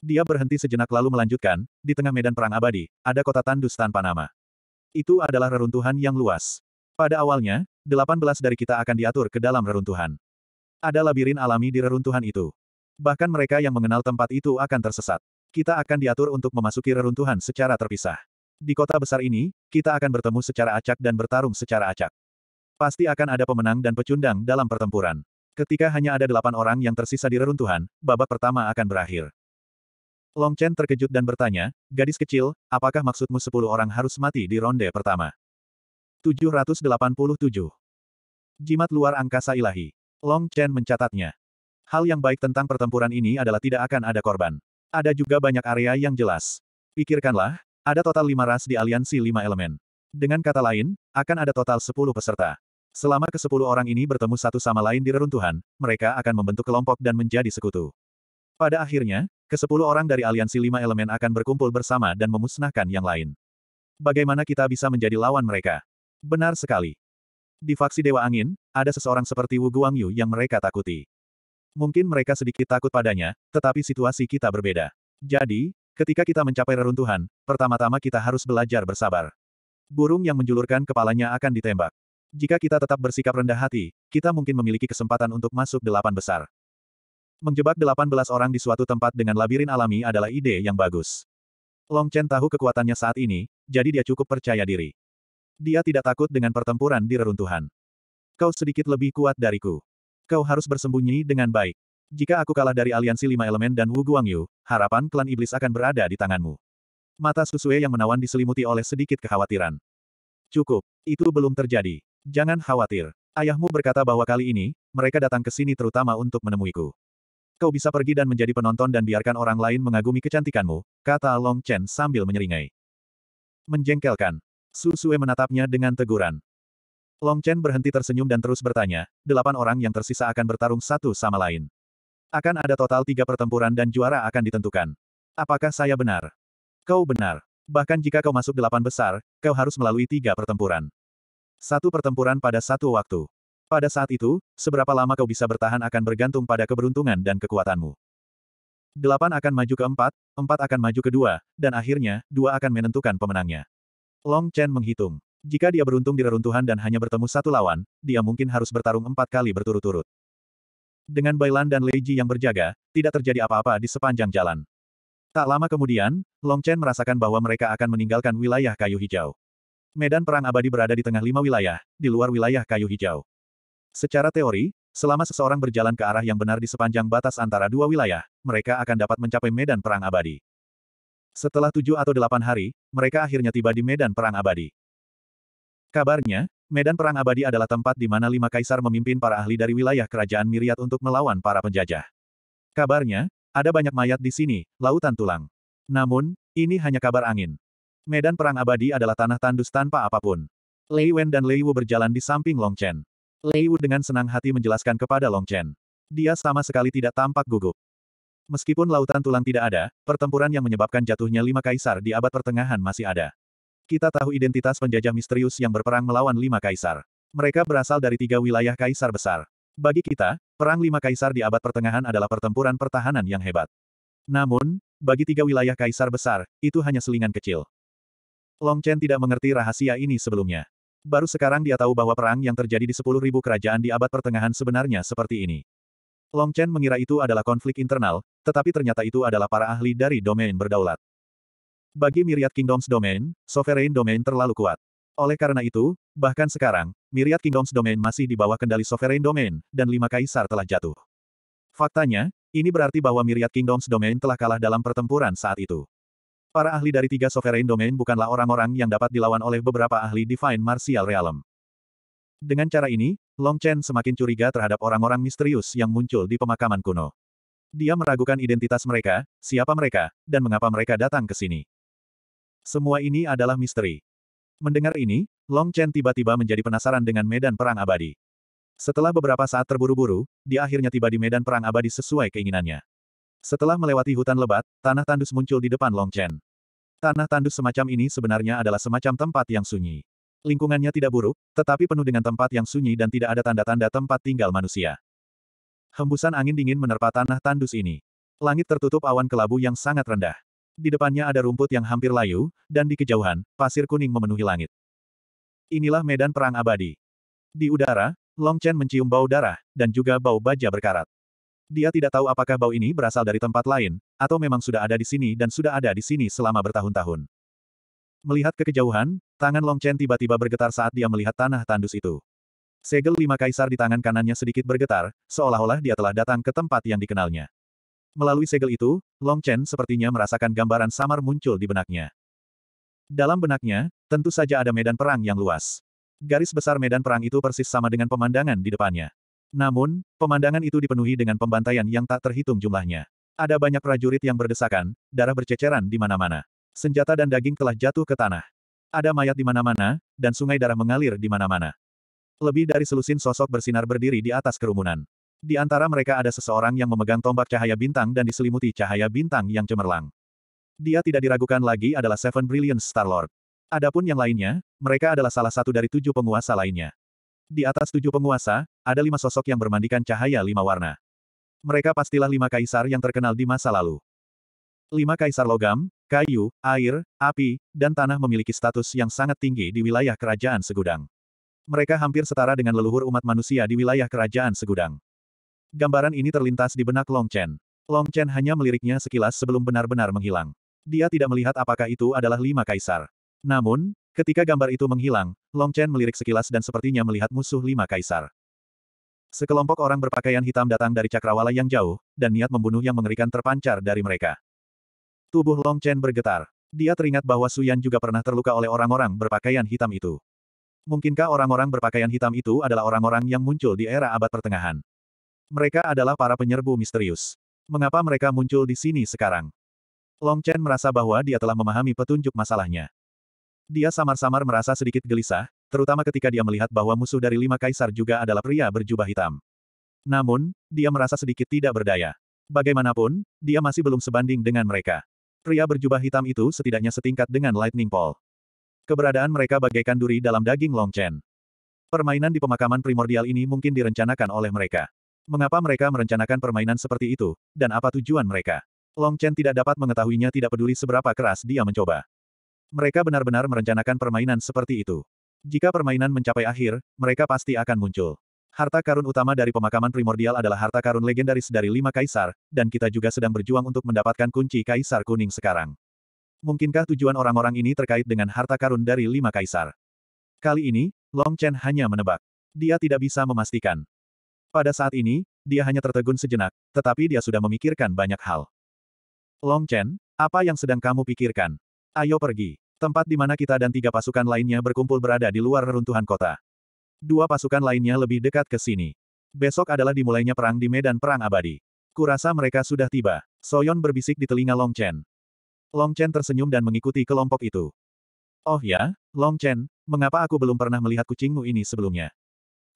Dia berhenti sejenak lalu melanjutkan, di tengah medan perang abadi, ada kota tandus tanpa nama. Itu adalah reruntuhan yang luas. Pada awalnya, 18 dari kita akan diatur ke dalam reruntuhan. Ada labirin alami di reruntuhan itu. Bahkan mereka yang mengenal tempat itu akan tersesat. Kita akan diatur untuk memasuki reruntuhan secara terpisah. Di kota besar ini, kita akan bertemu secara acak dan bertarung secara acak. Pasti akan ada pemenang dan pecundang dalam pertempuran. Ketika hanya ada delapan orang yang tersisa di reruntuhan, babak pertama akan berakhir. Long Chen terkejut dan bertanya, gadis kecil, apakah maksudmu sepuluh orang harus mati di ronde pertama? 787. Jimat luar angkasa ilahi. Long Chen mencatatnya. Hal yang baik tentang pertempuran ini adalah tidak akan ada korban. Ada juga banyak area yang jelas. Pikirkanlah, ada total lima ras di aliansi lima elemen. Dengan kata lain, akan ada total sepuluh peserta. Selama ke kesepuluh orang ini bertemu satu sama lain di reruntuhan, mereka akan membentuk kelompok dan menjadi sekutu. Pada akhirnya, Kesepuluh orang dari aliansi lima elemen akan berkumpul bersama dan memusnahkan yang lain. Bagaimana kita bisa menjadi lawan mereka? Benar sekali. Di faksi Dewa Angin, ada seseorang seperti Wu Guangyu yang mereka takuti. Mungkin mereka sedikit takut padanya, tetapi situasi kita berbeda. Jadi, ketika kita mencapai reruntuhan, pertama-tama kita harus belajar bersabar. Burung yang menjulurkan kepalanya akan ditembak. Jika kita tetap bersikap rendah hati, kita mungkin memiliki kesempatan untuk masuk delapan besar. Menjebak 18 orang di suatu tempat dengan labirin alami adalah ide yang bagus. Long Chen tahu kekuatannya saat ini, jadi dia cukup percaya diri. Dia tidak takut dengan pertempuran di reruntuhan. Kau sedikit lebih kuat dariku. Kau harus bersembunyi dengan baik. Jika aku kalah dari aliansi lima elemen dan Wu Guangyu, harapan klan iblis akan berada di tanganmu. Mata Susue yang menawan diselimuti oleh sedikit kekhawatiran. Cukup, itu belum terjadi. Jangan khawatir. Ayahmu berkata bahwa kali ini, mereka datang ke sini terutama untuk menemuiku. Kau bisa pergi dan menjadi penonton dan biarkan orang lain mengagumi kecantikanmu, kata Long Chen sambil menyeringai. Menjengkelkan. Su Sue menatapnya dengan teguran. Long Chen berhenti tersenyum dan terus bertanya, delapan orang yang tersisa akan bertarung satu sama lain. Akan ada total tiga pertempuran dan juara akan ditentukan. Apakah saya benar? Kau benar. Bahkan jika kau masuk delapan besar, kau harus melalui tiga pertempuran. Satu pertempuran pada satu waktu. Pada saat itu, seberapa lama kau bisa bertahan akan bergantung pada keberuntungan dan kekuatanmu. Delapan akan maju ke empat, empat akan maju ke dua, dan akhirnya, dua akan menentukan pemenangnya. Long Chen menghitung. Jika dia beruntung di reruntuhan dan hanya bertemu satu lawan, dia mungkin harus bertarung empat kali berturut-turut. Dengan Bailan dan Lei Ji yang berjaga, tidak terjadi apa-apa di sepanjang jalan. Tak lama kemudian, Long Chen merasakan bahwa mereka akan meninggalkan wilayah kayu hijau. Medan perang abadi berada di tengah lima wilayah, di luar wilayah kayu hijau. Secara teori, selama seseorang berjalan ke arah yang benar di sepanjang batas antara dua wilayah, mereka akan dapat mencapai medan perang abadi. Setelah tujuh atau delapan hari, mereka akhirnya tiba di medan perang abadi. Kabarnya, medan perang abadi adalah tempat di mana lima kaisar memimpin para ahli dari wilayah kerajaan Miriat untuk melawan para penjajah. Kabarnya, ada banyak mayat di sini, lautan tulang. Namun, ini hanya kabar angin. Medan perang abadi adalah tanah tandus tanpa apapun. Lei Wen dan Lei Wu berjalan di samping Long Chen. Lei Wu dengan senang hati menjelaskan kepada Long Chen. Dia sama sekali tidak tampak gugup. Meskipun lautan tulang tidak ada, pertempuran yang menyebabkan jatuhnya lima kaisar di abad pertengahan masih ada. Kita tahu identitas penjajah misterius yang berperang melawan lima kaisar. Mereka berasal dari tiga wilayah kaisar besar. Bagi kita, perang lima kaisar di abad pertengahan adalah pertempuran pertahanan yang hebat. Namun, bagi tiga wilayah kaisar besar, itu hanya selingan kecil. Long Chen tidak mengerti rahasia ini sebelumnya. Baru sekarang dia tahu bahwa perang yang terjadi di sepuluh ribu kerajaan di abad pertengahan sebenarnya seperti ini. Long Chen mengira itu adalah konflik internal, tetapi ternyata itu adalah para ahli dari domain berdaulat. Bagi Myriad Kingdoms Domain, Sovereign Domain terlalu kuat. Oleh karena itu, bahkan sekarang, Myriad Kingdoms Domain masih di bawah kendali Sovereign Domain, dan lima kaisar telah jatuh. Faktanya, ini berarti bahwa Myriad Kingdoms Domain telah kalah dalam pertempuran saat itu. Para ahli dari tiga sovereign domain bukanlah orang-orang yang dapat dilawan oleh beberapa ahli Divine Martial Realm. Dengan cara ini, Long Chen semakin curiga terhadap orang-orang misterius yang muncul di pemakaman kuno. Dia meragukan identitas mereka, siapa mereka, dan mengapa mereka datang ke sini. Semua ini adalah misteri. Mendengar ini, Long Chen tiba-tiba menjadi penasaran dengan medan perang abadi. Setelah beberapa saat terburu-buru, dia akhirnya tiba di medan perang abadi sesuai keinginannya. Setelah melewati hutan lebat, tanah tandus muncul di depan Long Chen. Tanah tandus semacam ini sebenarnya adalah semacam tempat yang sunyi. Lingkungannya tidak buruk, tetapi penuh dengan tempat yang sunyi dan tidak ada tanda-tanda tempat tinggal manusia. Hembusan angin dingin menerpa tanah tandus ini. Langit tertutup awan kelabu yang sangat rendah. Di depannya ada rumput yang hampir layu, dan di kejauhan, pasir kuning memenuhi langit. Inilah medan perang abadi. Di udara, Long Chen mencium bau darah, dan juga bau baja berkarat. Dia tidak tahu apakah bau ini berasal dari tempat lain, atau memang sudah ada di sini dan sudah ada di sini selama bertahun-tahun. Melihat ke kejauhan, tangan Long Chen tiba-tiba bergetar saat dia melihat tanah tandus itu. Segel lima kaisar di tangan kanannya sedikit bergetar, seolah-olah dia telah datang ke tempat yang dikenalnya. Melalui segel itu, Long Chen sepertinya merasakan gambaran samar muncul di benaknya. Dalam benaknya, tentu saja ada medan perang yang luas. Garis besar medan perang itu persis sama dengan pemandangan di depannya. Namun, pemandangan itu dipenuhi dengan pembantaian yang tak terhitung jumlahnya. Ada banyak prajurit yang berdesakan, darah berceceran di mana-mana. Senjata dan daging telah jatuh ke tanah. Ada mayat di mana-mana, dan sungai darah mengalir di mana-mana. Lebih dari selusin sosok bersinar berdiri di atas kerumunan. Di antara mereka ada seseorang yang memegang tombak cahaya bintang dan diselimuti cahaya bintang yang cemerlang. Dia tidak diragukan lagi adalah Seven Brilliant Star Lord. Adapun yang lainnya, mereka adalah salah satu dari tujuh penguasa lainnya. Di atas tujuh penguasa, ada lima sosok yang bermandikan cahaya lima warna. Mereka pastilah lima kaisar yang terkenal di masa lalu. Lima kaisar logam, kayu, air, api, dan tanah memiliki status yang sangat tinggi di wilayah kerajaan segudang. Mereka hampir setara dengan leluhur umat manusia di wilayah kerajaan segudang. Gambaran ini terlintas di benak Long Chen. Long Chen hanya meliriknya sekilas sebelum benar-benar menghilang. Dia tidak melihat apakah itu adalah lima kaisar. Namun, Ketika gambar itu menghilang, Long Chen melirik sekilas dan sepertinya melihat musuh lima kaisar. Sekelompok orang berpakaian hitam datang dari cakrawala yang jauh, dan niat membunuh yang mengerikan terpancar dari mereka. Tubuh Long Chen bergetar. Dia teringat bahwa Su Yan juga pernah terluka oleh orang-orang berpakaian hitam itu. Mungkinkah orang-orang berpakaian hitam itu adalah orang-orang yang muncul di era abad pertengahan? Mereka adalah para penyerbu misterius. Mengapa mereka muncul di sini sekarang? Long Chen merasa bahwa dia telah memahami petunjuk masalahnya. Dia samar-samar merasa sedikit gelisah, terutama ketika dia melihat bahwa musuh dari lima kaisar juga adalah pria berjubah hitam. Namun, dia merasa sedikit tidak berdaya. Bagaimanapun, dia masih belum sebanding dengan mereka. Pria berjubah hitam itu setidaknya setingkat dengan Lightning Pole. Keberadaan mereka bagaikan duri dalam daging Long Chen. Permainan di pemakaman primordial ini mungkin direncanakan oleh mereka. Mengapa mereka merencanakan permainan seperti itu, dan apa tujuan mereka? Long Chen tidak dapat mengetahuinya tidak peduli seberapa keras dia mencoba. Mereka benar-benar merencanakan permainan seperti itu. Jika permainan mencapai akhir, mereka pasti akan muncul. Harta karun utama dari pemakaman primordial adalah harta karun legendaris dari lima kaisar, dan kita juga sedang berjuang untuk mendapatkan kunci kaisar kuning sekarang. Mungkinkah tujuan orang-orang ini terkait dengan harta karun dari lima kaisar? Kali ini, Long Chen hanya menebak. Dia tidak bisa memastikan. Pada saat ini, dia hanya tertegun sejenak, tetapi dia sudah memikirkan banyak hal. Long Chen, apa yang sedang kamu pikirkan? Ayo pergi. Tempat di mana kita dan tiga pasukan lainnya berkumpul berada di luar reruntuhan kota. Dua pasukan lainnya lebih dekat ke sini. Besok adalah dimulainya perang di medan perang abadi. Kurasa mereka sudah tiba. Soyon berbisik di telinga Long Chen. Long Chen tersenyum dan mengikuti kelompok itu. Oh ya, Long Chen, mengapa aku belum pernah melihat kucingmu ini sebelumnya?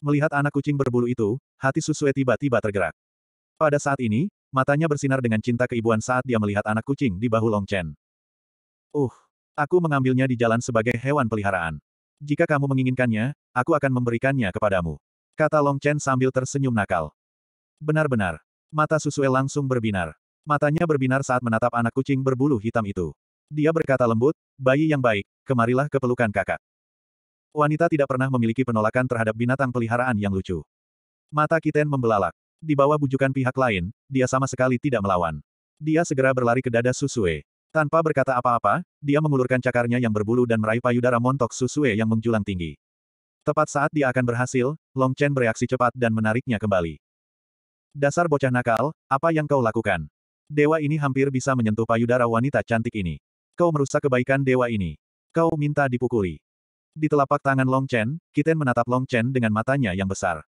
Melihat anak kucing berbulu itu, hati Susue tiba-tiba tergerak. Pada saat ini, matanya bersinar dengan cinta keibuan saat dia melihat anak kucing di bahu Long Chen. Uh, aku mengambilnya di jalan sebagai hewan peliharaan. Jika kamu menginginkannya, aku akan memberikannya kepadamu. Kata Long Chen sambil tersenyum nakal. Benar-benar. Mata Susue langsung berbinar. Matanya berbinar saat menatap anak kucing berbulu hitam itu. Dia berkata lembut, bayi yang baik, kemarilah ke pelukan kakak. Wanita tidak pernah memiliki penolakan terhadap binatang peliharaan yang lucu. Mata Kiten membelalak. Di bawah bujukan pihak lain, dia sama sekali tidak melawan. Dia segera berlari ke dada Susue. Tanpa berkata apa-apa, dia mengulurkan cakarnya yang berbulu dan meraih payudara montok Susue yang menjulang tinggi. Tepat saat dia akan berhasil, Long Chen bereaksi cepat dan menariknya kembali. Dasar bocah nakal, apa yang kau lakukan? Dewa ini hampir bisa menyentuh payudara wanita cantik ini. Kau merusak kebaikan dewa ini. Kau minta dipukuli. Di telapak tangan Long Chen, Kiten menatap Long Chen dengan matanya yang besar.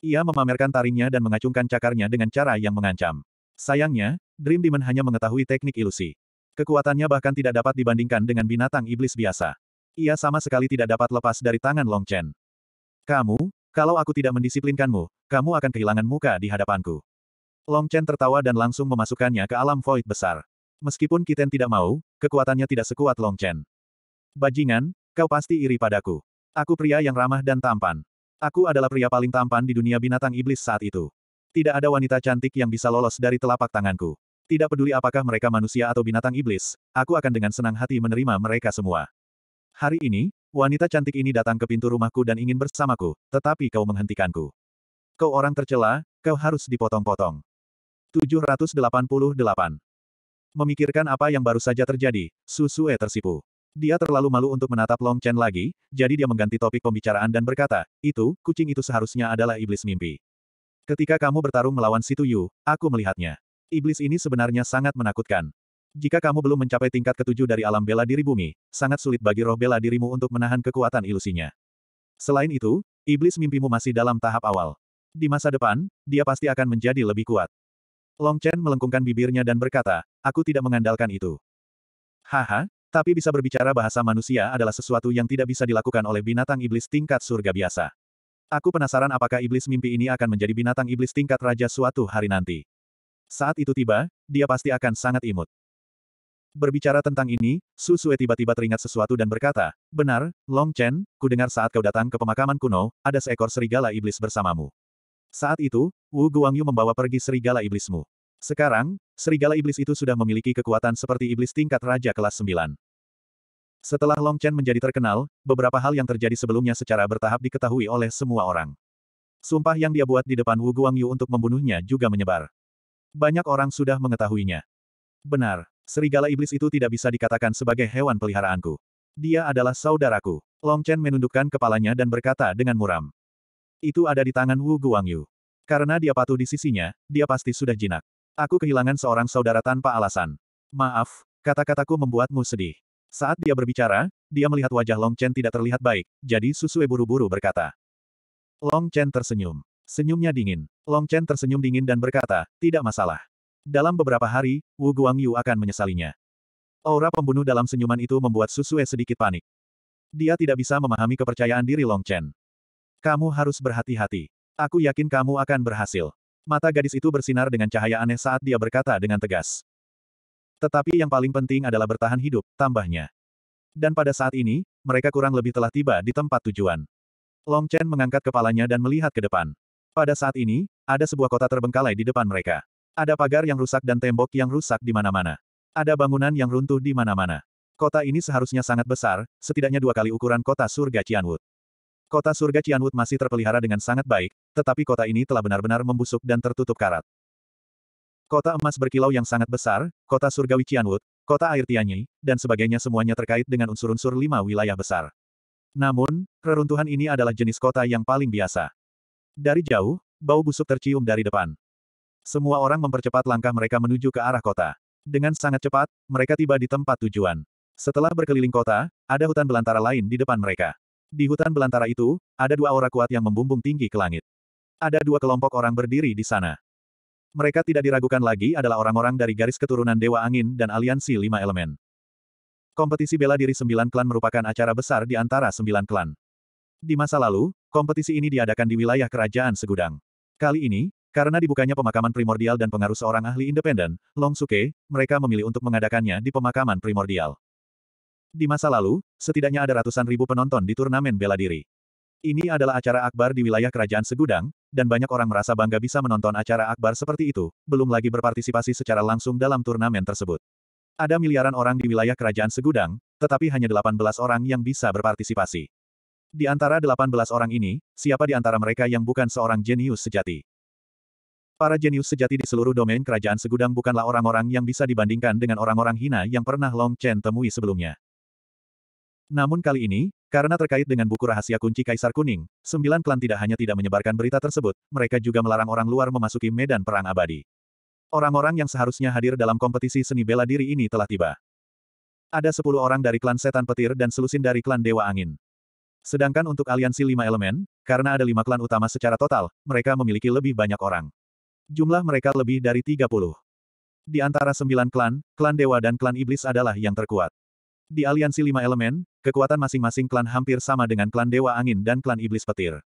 Ia memamerkan taringnya dan mengacungkan cakarnya dengan cara yang mengancam. Sayangnya, Dream Demon hanya mengetahui teknik ilusi. Kekuatannya bahkan tidak dapat dibandingkan dengan binatang iblis biasa. Ia sama sekali tidak dapat lepas dari tangan Long Chen. Kamu, kalau aku tidak mendisiplinkanmu, kamu akan kehilangan muka di hadapanku. Long Chen tertawa dan langsung memasukkannya ke alam void besar. Meskipun Kiten tidak mau, kekuatannya tidak sekuat Long Chen. Bajingan, kau pasti iri padaku. Aku pria yang ramah dan tampan. Aku adalah pria paling tampan di dunia binatang iblis saat itu. Tidak ada wanita cantik yang bisa lolos dari telapak tanganku. Tidak peduli apakah mereka manusia atau binatang iblis, aku akan dengan senang hati menerima mereka semua. Hari ini, wanita cantik ini datang ke pintu rumahku dan ingin bersamaku, tetapi kau menghentikanku. Kau orang tercela, kau harus dipotong-potong. 788. Memikirkan apa yang baru saja terjadi, Susue tersipu. Dia terlalu malu untuk menatap Long Chen lagi, jadi dia mengganti topik pembicaraan dan berkata, itu, kucing itu seharusnya adalah iblis mimpi. Ketika kamu bertarung melawan Situ Yu, aku melihatnya. Iblis ini sebenarnya sangat menakutkan. Jika kamu belum mencapai tingkat ketujuh dari alam bela diri bumi, sangat sulit bagi roh bela dirimu untuk menahan kekuatan ilusinya. Selain itu, iblis mimpimu masih dalam tahap awal. Di masa depan, dia pasti akan menjadi lebih kuat. Long Chen melengkungkan bibirnya dan berkata, aku tidak mengandalkan itu. Haha, tapi bisa berbicara bahasa manusia adalah sesuatu yang tidak bisa dilakukan oleh binatang iblis tingkat surga biasa. Aku penasaran apakah iblis mimpi ini akan menjadi binatang iblis tingkat raja suatu hari nanti. Saat itu tiba, dia pasti akan sangat imut. Berbicara tentang ini, Su Sue tiba-tiba teringat sesuatu dan berkata, Benar, Long Chen, ku dengar saat kau datang ke pemakaman kuno, ada seekor serigala iblis bersamamu. Saat itu, Wu Guangyu membawa pergi serigala iblismu. Sekarang, serigala iblis itu sudah memiliki kekuatan seperti iblis tingkat raja kelas 9. Setelah Long Chen menjadi terkenal, beberapa hal yang terjadi sebelumnya secara bertahap diketahui oleh semua orang. Sumpah yang dia buat di depan Wu Guangyu untuk membunuhnya juga menyebar. Banyak orang sudah mengetahuinya. Benar, serigala iblis itu tidak bisa dikatakan sebagai hewan peliharaanku. Dia adalah saudaraku. Long Chen menundukkan kepalanya dan berkata dengan muram. Itu ada di tangan Wu Guangyu. Karena dia patuh di sisinya, dia pasti sudah jinak. Aku kehilangan seorang saudara tanpa alasan. Maaf, kata-kataku membuatmu sedih. Saat dia berbicara, dia melihat wajah Long Chen tidak terlihat baik, jadi Susue buru-buru berkata. Long Chen tersenyum. Senyumnya dingin. Long Chen tersenyum dingin dan berkata, tidak masalah. Dalam beberapa hari, Wu Guangyu akan menyesalinya. Aura pembunuh dalam senyuman itu membuat Susue sedikit panik. Dia tidak bisa memahami kepercayaan diri Long Chen. Kamu harus berhati-hati. Aku yakin kamu akan berhasil. Mata gadis itu bersinar dengan cahaya aneh saat dia berkata dengan tegas. Tetapi yang paling penting adalah bertahan hidup, tambahnya. Dan pada saat ini, mereka kurang lebih telah tiba di tempat tujuan. Long Chen mengangkat kepalanya dan melihat ke depan. Pada saat ini, ada sebuah kota terbengkalai di depan mereka. Ada pagar yang rusak dan tembok yang rusak di mana-mana. Ada bangunan yang runtuh di mana-mana. Kota ini seharusnya sangat besar, setidaknya dua kali ukuran kota surga Cianwood. Kota surga Cianwood masih terpelihara dengan sangat baik, tetapi kota ini telah benar-benar membusuk dan tertutup karat. Kota emas berkilau yang sangat besar, kota surgawi Cianwood, kota air Tianyi, dan sebagainya semuanya terkait dengan unsur-unsur lima wilayah besar. Namun, reruntuhan ini adalah jenis kota yang paling biasa. Dari jauh, bau busuk tercium dari depan. Semua orang mempercepat langkah mereka menuju ke arah kota. Dengan sangat cepat, mereka tiba di tempat tujuan. Setelah berkeliling kota, ada hutan belantara lain di depan mereka. Di hutan belantara itu, ada dua aura kuat yang membumbung tinggi ke langit. Ada dua kelompok orang berdiri di sana. Mereka tidak diragukan lagi adalah orang-orang dari garis keturunan Dewa Angin dan Aliansi Lima Elemen. Kompetisi bela diri sembilan klan merupakan acara besar di antara sembilan klan. Di masa lalu, Kompetisi ini diadakan di wilayah kerajaan Segudang. Kali ini, karena dibukanya pemakaman primordial dan pengaruh seorang ahli independen, Long Suke, mereka memilih untuk mengadakannya di pemakaman primordial. Di masa lalu, setidaknya ada ratusan ribu penonton di turnamen bela diri. Ini adalah acara akbar di wilayah kerajaan Segudang, dan banyak orang merasa bangga bisa menonton acara akbar seperti itu, belum lagi berpartisipasi secara langsung dalam turnamen tersebut. Ada miliaran orang di wilayah kerajaan Segudang, tetapi hanya 18 orang yang bisa berpartisipasi. Di antara 18 orang ini, siapa di antara mereka yang bukan seorang jenius sejati? Para jenius sejati di seluruh domain kerajaan segudang bukanlah orang-orang yang bisa dibandingkan dengan orang-orang hina yang pernah Long Chen temui sebelumnya. Namun kali ini, karena terkait dengan buku rahasia kunci Kaisar Kuning, sembilan klan tidak hanya tidak menyebarkan berita tersebut, mereka juga melarang orang luar memasuki medan perang abadi. Orang-orang yang seharusnya hadir dalam kompetisi seni bela diri ini telah tiba. Ada sepuluh orang dari klan Setan Petir dan selusin dari klan Dewa Angin. Sedangkan untuk aliansi lima elemen, karena ada lima klan utama secara total, mereka memiliki lebih banyak orang. Jumlah mereka lebih dari 30. Di antara sembilan klan, klan dewa dan klan iblis adalah yang terkuat. Di aliansi lima elemen, kekuatan masing-masing klan hampir sama dengan klan dewa angin dan klan iblis petir.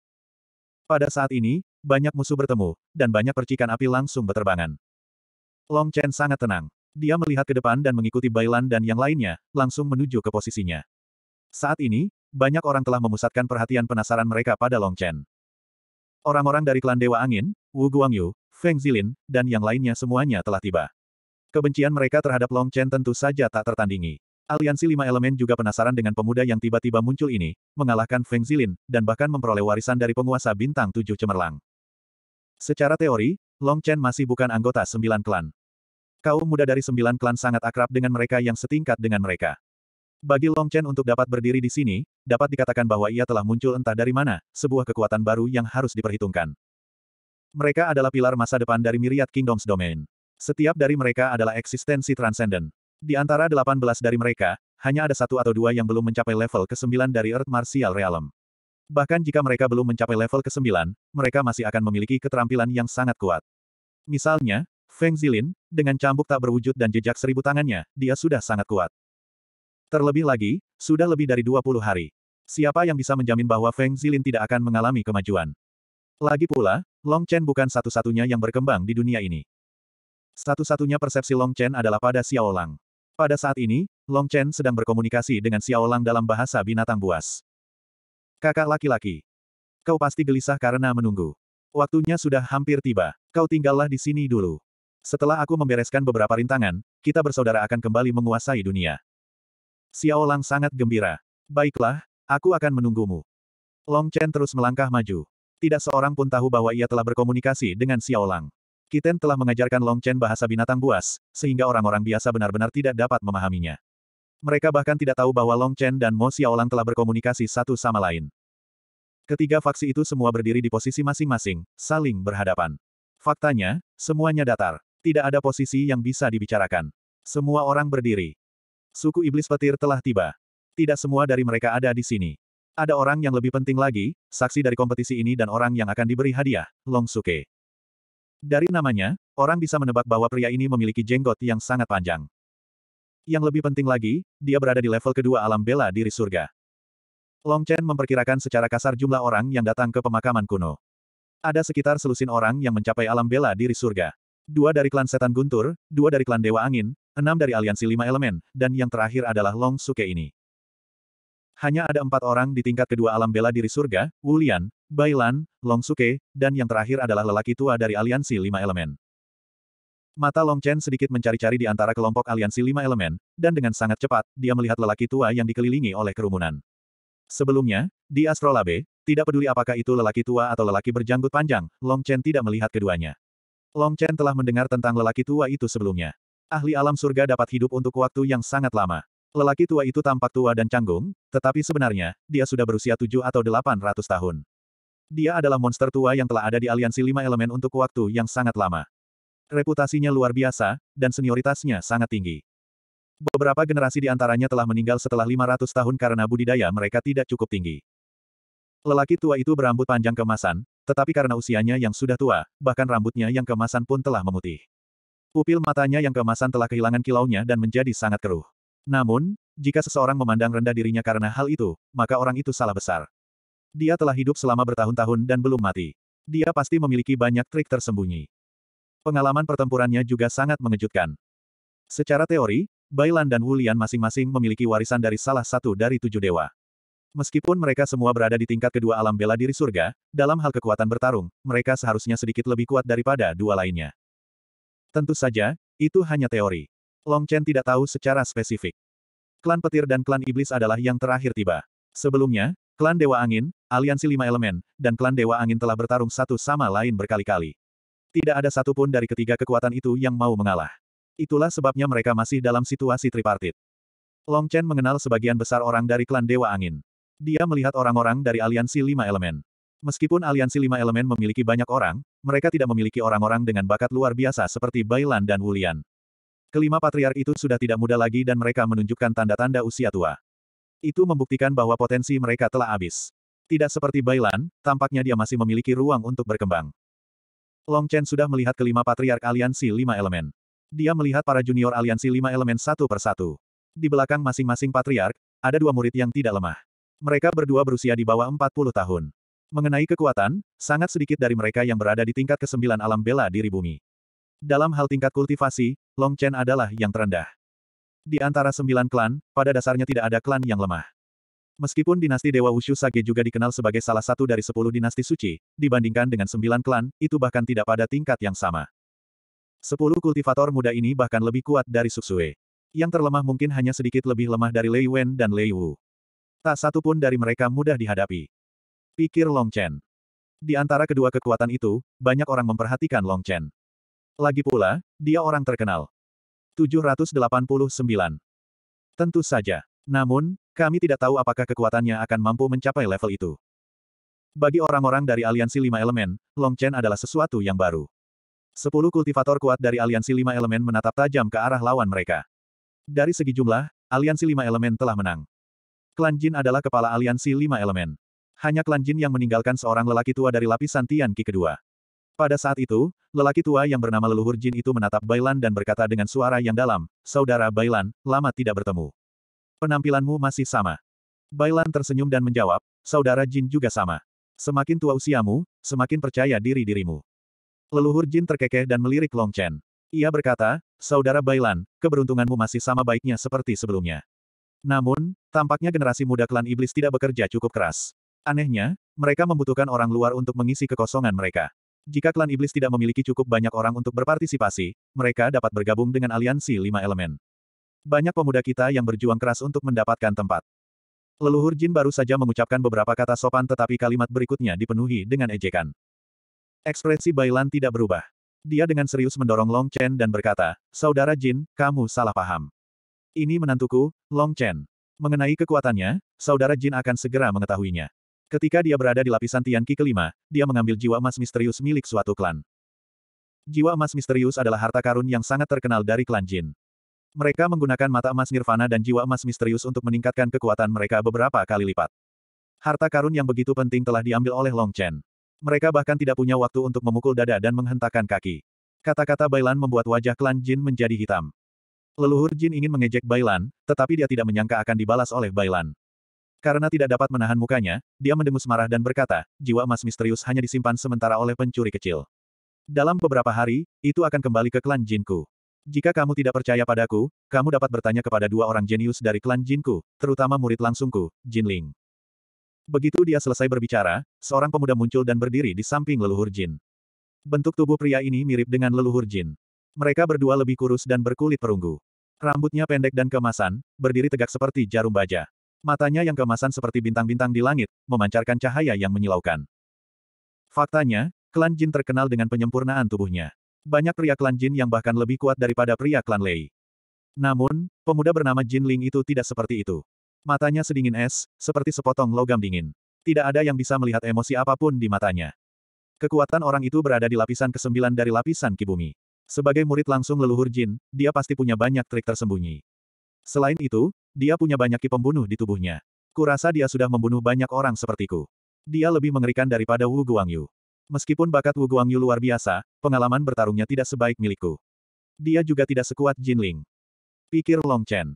Pada saat ini, banyak musuh bertemu, dan banyak percikan api langsung berterbangan. Long Chen sangat tenang. Dia melihat ke depan dan mengikuti Bailan dan yang lainnya, langsung menuju ke posisinya. Saat ini, banyak orang telah memusatkan perhatian penasaran mereka pada Long Chen. Orang-orang dari klan Dewa Angin, Wu Guangyu, Feng Zilin, dan yang lainnya semuanya telah tiba. Kebencian mereka terhadap Long Chen tentu saja tak tertandingi. Aliansi lima elemen juga penasaran dengan pemuda yang tiba-tiba muncul ini, mengalahkan Feng Zilin, dan bahkan memperoleh warisan dari penguasa bintang tujuh cemerlang. Secara teori, Long Chen masih bukan anggota sembilan klan. Kaum muda dari sembilan klan sangat akrab dengan mereka yang setingkat dengan mereka. Bagi Long Chen untuk dapat berdiri di sini, dapat dikatakan bahwa ia telah muncul entah dari mana, sebuah kekuatan baru yang harus diperhitungkan. Mereka adalah pilar masa depan dari Myriad Kingdoms Domain. Setiap dari mereka adalah eksistensi transenden. Di antara 18 dari mereka, hanya ada satu atau dua yang belum mencapai level ke-9 dari Earth Martial Realm. Bahkan jika mereka belum mencapai level ke-9, mereka masih akan memiliki keterampilan yang sangat kuat. Misalnya, Feng Zilin, dengan cambuk tak berwujud dan jejak seribu tangannya, dia sudah sangat kuat. Terlebih lagi, sudah lebih dari 20 hari. Siapa yang bisa menjamin bahwa Feng Zilin tidak akan mengalami kemajuan? Lagi pula, Long Chen bukan satu-satunya yang berkembang di dunia ini. Satu-satunya persepsi Long Chen adalah pada Xiao Lang. Pada saat ini, Long Chen sedang berkomunikasi dengan Xiao Lang dalam bahasa binatang buas. Kakak laki-laki. Kau pasti gelisah karena menunggu. Waktunya sudah hampir tiba. Kau tinggallah di sini dulu. Setelah aku membereskan beberapa rintangan, kita bersaudara akan kembali menguasai dunia. Xiao Lang sangat gembira. Baiklah, aku akan menunggumu. Long Chen terus melangkah maju. Tidak seorang pun tahu bahwa ia telah berkomunikasi dengan Xiao Lang. Kiten telah mengajarkan Long Chen bahasa binatang buas, sehingga orang-orang biasa benar-benar tidak dapat memahaminya. Mereka bahkan tidak tahu bahwa Long Chen dan Mo Xiaolang telah berkomunikasi satu sama lain. Ketiga faksi itu semua berdiri di posisi masing-masing, saling berhadapan. Faktanya, semuanya datar. Tidak ada posisi yang bisa dibicarakan. Semua orang berdiri. Suku Iblis Petir telah tiba. Tidak semua dari mereka ada di sini. Ada orang yang lebih penting lagi, saksi dari kompetisi ini dan orang yang akan diberi hadiah, Long Suke. Dari namanya, orang bisa menebak bahwa pria ini memiliki jenggot yang sangat panjang. Yang lebih penting lagi, dia berada di level kedua alam bela diri surga. Long Chen memperkirakan secara kasar jumlah orang yang datang ke pemakaman kuno. Ada sekitar selusin orang yang mencapai alam bela diri surga. Dua dari klan setan guntur, dua dari klan dewa angin, enam dari aliansi lima elemen, dan yang terakhir adalah Long Suke ini. Hanya ada empat orang di tingkat kedua alam bela diri surga, Wulian, Bailan, Long Suke, dan yang terakhir adalah lelaki tua dari aliansi lima elemen. Mata Long Chen sedikit mencari-cari di antara kelompok aliansi lima elemen, dan dengan sangat cepat, dia melihat lelaki tua yang dikelilingi oleh kerumunan. Sebelumnya, di Astrolabe, tidak peduli apakah itu lelaki tua atau lelaki berjanggut panjang, Long Chen tidak melihat keduanya. Long Chen telah mendengar tentang lelaki tua itu sebelumnya. Ahli alam surga dapat hidup untuk waktu yang sangat lama. Lelaki tua itu tampak tua dan canggung, tetapi sebenarnya, dia sudah berusia tujuh atau delapan ratus tahun. Dia adalah monster tua yang telah ada di aliansi lima elemen untuk waktu yang sangat lama. Reputasinya luar biasa, dan senioritasnya sangat tinggi. Beberapa generasi di antaranya telah meninggal setelah 500 tahun karena budidaya mereka tidak cukup tinggi. Lelaki tua itu berambut panjang kemasan, tetapi karena usianya yang sudah tua, bahkan rambutnya yang kemasan pun telah memutih. Pupil matanya yang keemasan telah kehilangan kilaunya dan menjadi sangat keruh. Namun, jika seseorang memandang rendah dirinya karena hal itu, maka orang itu salah besar. Dia telah hidup selama bertahun-tahun dan belum mati. Dia pasti memiliki banyak trik tersembunyi. Pengalaman pertempurannya juga sangat mengejutkan. Secara teori, Bailan dan Wulian masing-masing memiliki warisan dari salah satu dari tujuh dewa. Meskipun mereka semua berada di tingkat kedua alam bela diri surga, dalam hal kekuatan bertarung, mereka seharusnya sedikit lebih kuat daripada dua lainnya. Tentu saja, itu hanya teori. Long Chen tidak tahu secara spesifik. Klan Petir dan Klan Iblis adalah yang terakhir tiba. Sebelumnya, Klan Dewa Angin, Aliansi Lima Elemen, dan Klan Dewa Angin telah bertarung satu sama lain berkali-kali. Tidak ada satupun dari ketiga kekuatan itu yang mau mengalah. Itulah sebabnya mereka masih dalam situasi tripartit. Long Chen mengenal sebagian besar orang dari Klan Dewa Angin. Dia melihat orang-orang dari Aliansi Lima Elemen. Meskipun aliansi lima elemen memiliki banyak orang, mereka tidak memiliki orang-orang dengan bakat luar biasa seperti Bailan dan Wulian. Kelima patriark itu sudah tidak muda lagi dan mereka menunjukkan tanda-tanda usia tua. Itu membuktikan bahwa potensi mereka telah habis. Tidak seperti Bailan, tampaknya dia masih memiliki ruang untuk berkembang. Long Chen sudah melihat kelima patriark aliansi lima elemen. Dia melihat para junior aliansi lima elemen satu persatu. Di belakang masing-masing patriark, ada dua murid yang tidak lemah. Mereka berdua berusia di bawah 40 tahun. Mengenai kekuatan, sangat sedikit dari mereka yang berada di tingkat ke kesembilan alam bela diri bumi. Dalam hal tingkat kultivasi, Long Chen adalah yang terendah. Di antara sembilan klan, pada dasarnya tidak ada klan yang lemah. Meskipun dinasti Dewa Wushu Sage juga dikenal sebagai salah satu dari sepuluh dinasti suci, dibandingkan dengan sembilan klan, itu bahkan tidak pada tingkat yang sama. Sepuluh kultivator muda ini bahkan lebih kuat dari Suksue. Yang terlemah mungkin hanya sedikit lebih lemah dari Lei Wen dan Lei Wu. Tak satu pun dari mereka mudah dihadapi. Pikir Long Chen. Di antara kedua kekuatan itu, banyak orang memperhatikan Long Chen. Lagi pula, dia orang terkenal. 789. Tentu saja. Namun, kami tidak tahu apakah kekuatannya akan mampu mencapai level itu. Bagi orang-orang dari Aliansi Lima Elemen, Long Chen adalah sesuatu yang baru. Sepuluh kultivator kuat dari Aliansi Lima Elemen menatap tajam ke arah lawan mereka. Dari segi jumlah, Aliansi Lima Elemen telah menang. Klan Jin adalah kepala Aliansi Lima Elemen hanya Klan Jin yang meninggalkan seorang lelaki tua dari lapisan Tian Qi kedua. Pada saat itu, lelaki tua yang bernama leluhur Jin itu menatap Bailan dan berkata dengan suara yang dalam, Saudara Bailan, lama tidak bertemu. Penampilanmu masih sama. Bailan tersenyum dan menjawab, Saudara Jin juga sama. Semakin tua usiamu, semakin percaya diri dirimu. Leluhur Jin terkekeh dan melirik Long Chen. Ia berkata, Saudara Bailan, keberuntunganmu masih sama baiknya seperti sebelumnya. Namun, tampaknya generasi muda klan iblis tidak bekerja cukup keras. Anehnya, mereka membutuhkan orang luar untuk mengisi kekosongan mereka. Jika klan iblis tidak memiliki cukup banyak orang untuk berpartisipasi, mereka dapat bergabung dengan aliansi lima elemen. Banyak pemuda kita yang berjuang keras untuk mendapatkan tempat. Leluhur Jin baru saja mengucapkan beberapa kata sopan tetapi kalimat berikutnya dipenuhi dengan ejekan. Ekspresi Bailan tidak berubah. Dia dengan serius mendorong Long Chen dan berkata, Saudara Jin, kamu salah paham. Ini menantuku, Long Chen. Mengenai kekuatannya, Saudara Jin akan segera mengetahuinya. Ketika dia berada di lapisan Tianqi kelima, dia mengambil jiwa emas misterius milik suatu klan. Jiwa emas misterius adalah harta karun yang sangat terkenal dari klan Jin. Mereka menggunakan mata emas nirvana dan jiwa emas misterius untuk meningkatkan kekuatan mereka beberapa kali lipat. Harta karun yang begitu penting telah diambil oleh Long Chen. Mereka bahkan tidak punya waktu untuk memukul dada dan menghentakkan kaki. Kata-kata Bailan membuat wajah klan Jin menjadi hitam. Leluhur Jin ingin mengejek Bailan, tetapi dia tidak menyangka akan dibalas oleh Bailan. Karena tidak dapat menahan mukanya, dia mendengus marah dan berkata, jiwa emas misterius hanya disimpan sementara oleh pencuri kecil. Dalam beberapa hari, itu akan kembali ke klan Jinku. Jika kamu tidak percaya padaku, kamu dapat bertanya kepada dua orang jenius dari klan Jinku, terutama murid langsungku, Jin Ling. Begitu dia selesai berbicara, seorang pemuda muncul dan berdiri di samping leluhur Jin. Bentuk tubuh pria ini mirip dengan leluhur Jin. Mereka berdua lebih kurus dan berkulit perunggu. Rambutnya pendek dan kemasan, berdiri tegak seperti jarum baja. Matanya yang kemasan seperti bintang-bintang di langit, memancarkan cahaya yang menyilaukan. Faktanya, klan Jin terkenal dengan penyempurnaan tubuhnya. Banyak pria klan Jin yang bahkan lebih kuat daripada pria klan Lei. Namun, pemuda bernama Jin Ling itu tidak seperti itu. Matanya sedingin es, seperti sepotong logam dingin. Tidak ada yang bisa melihat emosi apapun di matanya. Kekuatan orang itu berada di lapisan ke-9 dari lapisan kibumi. Sebagai murid langsung leluhur Jin, dia pasti punya banyak trik tersembunyi. Selain itu, dia punya banyak ki pembunuh di tubuhnya. Kurasa dia sudah membunuh banyak orang sepertiku. Dia lebih mengerikan daripada Wu Guangyu. Meskipun bakat Wu Guangyu luar biasa, pengalaman bertarungnya tidak sebaik milikku. Dia juga tidak sekuat Jin Ling. Pikir Long Chen.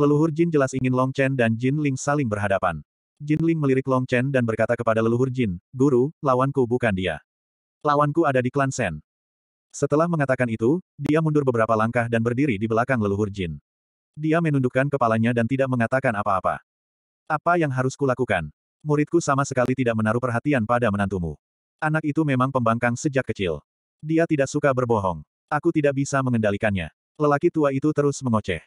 Leluhur Jin jelas ingin Long Chen dan Jin Ling saling berhadapan. Jin Ling melirik Long Chen dan berkata kepada leluhur Jin, Guru, lawanku bukan dia. Lawanku ada di klan Sen. Setelah mengatakan itu, dia mundur beberapa langkah dan berdiri di belakang leluhur Jin. Dia menundukkan kepalanya dan tidak mengatakan apa-apa. Apa yang harus kulakukan? Muridku sama sekali tidak menaruh perhatian pada menantumu. Anak itu memang pembangkang sejak kecil. Dia tidak suka berbohong. Aku tidak bisa mengendalikannya. Lelaki tua itu terus mengoceh.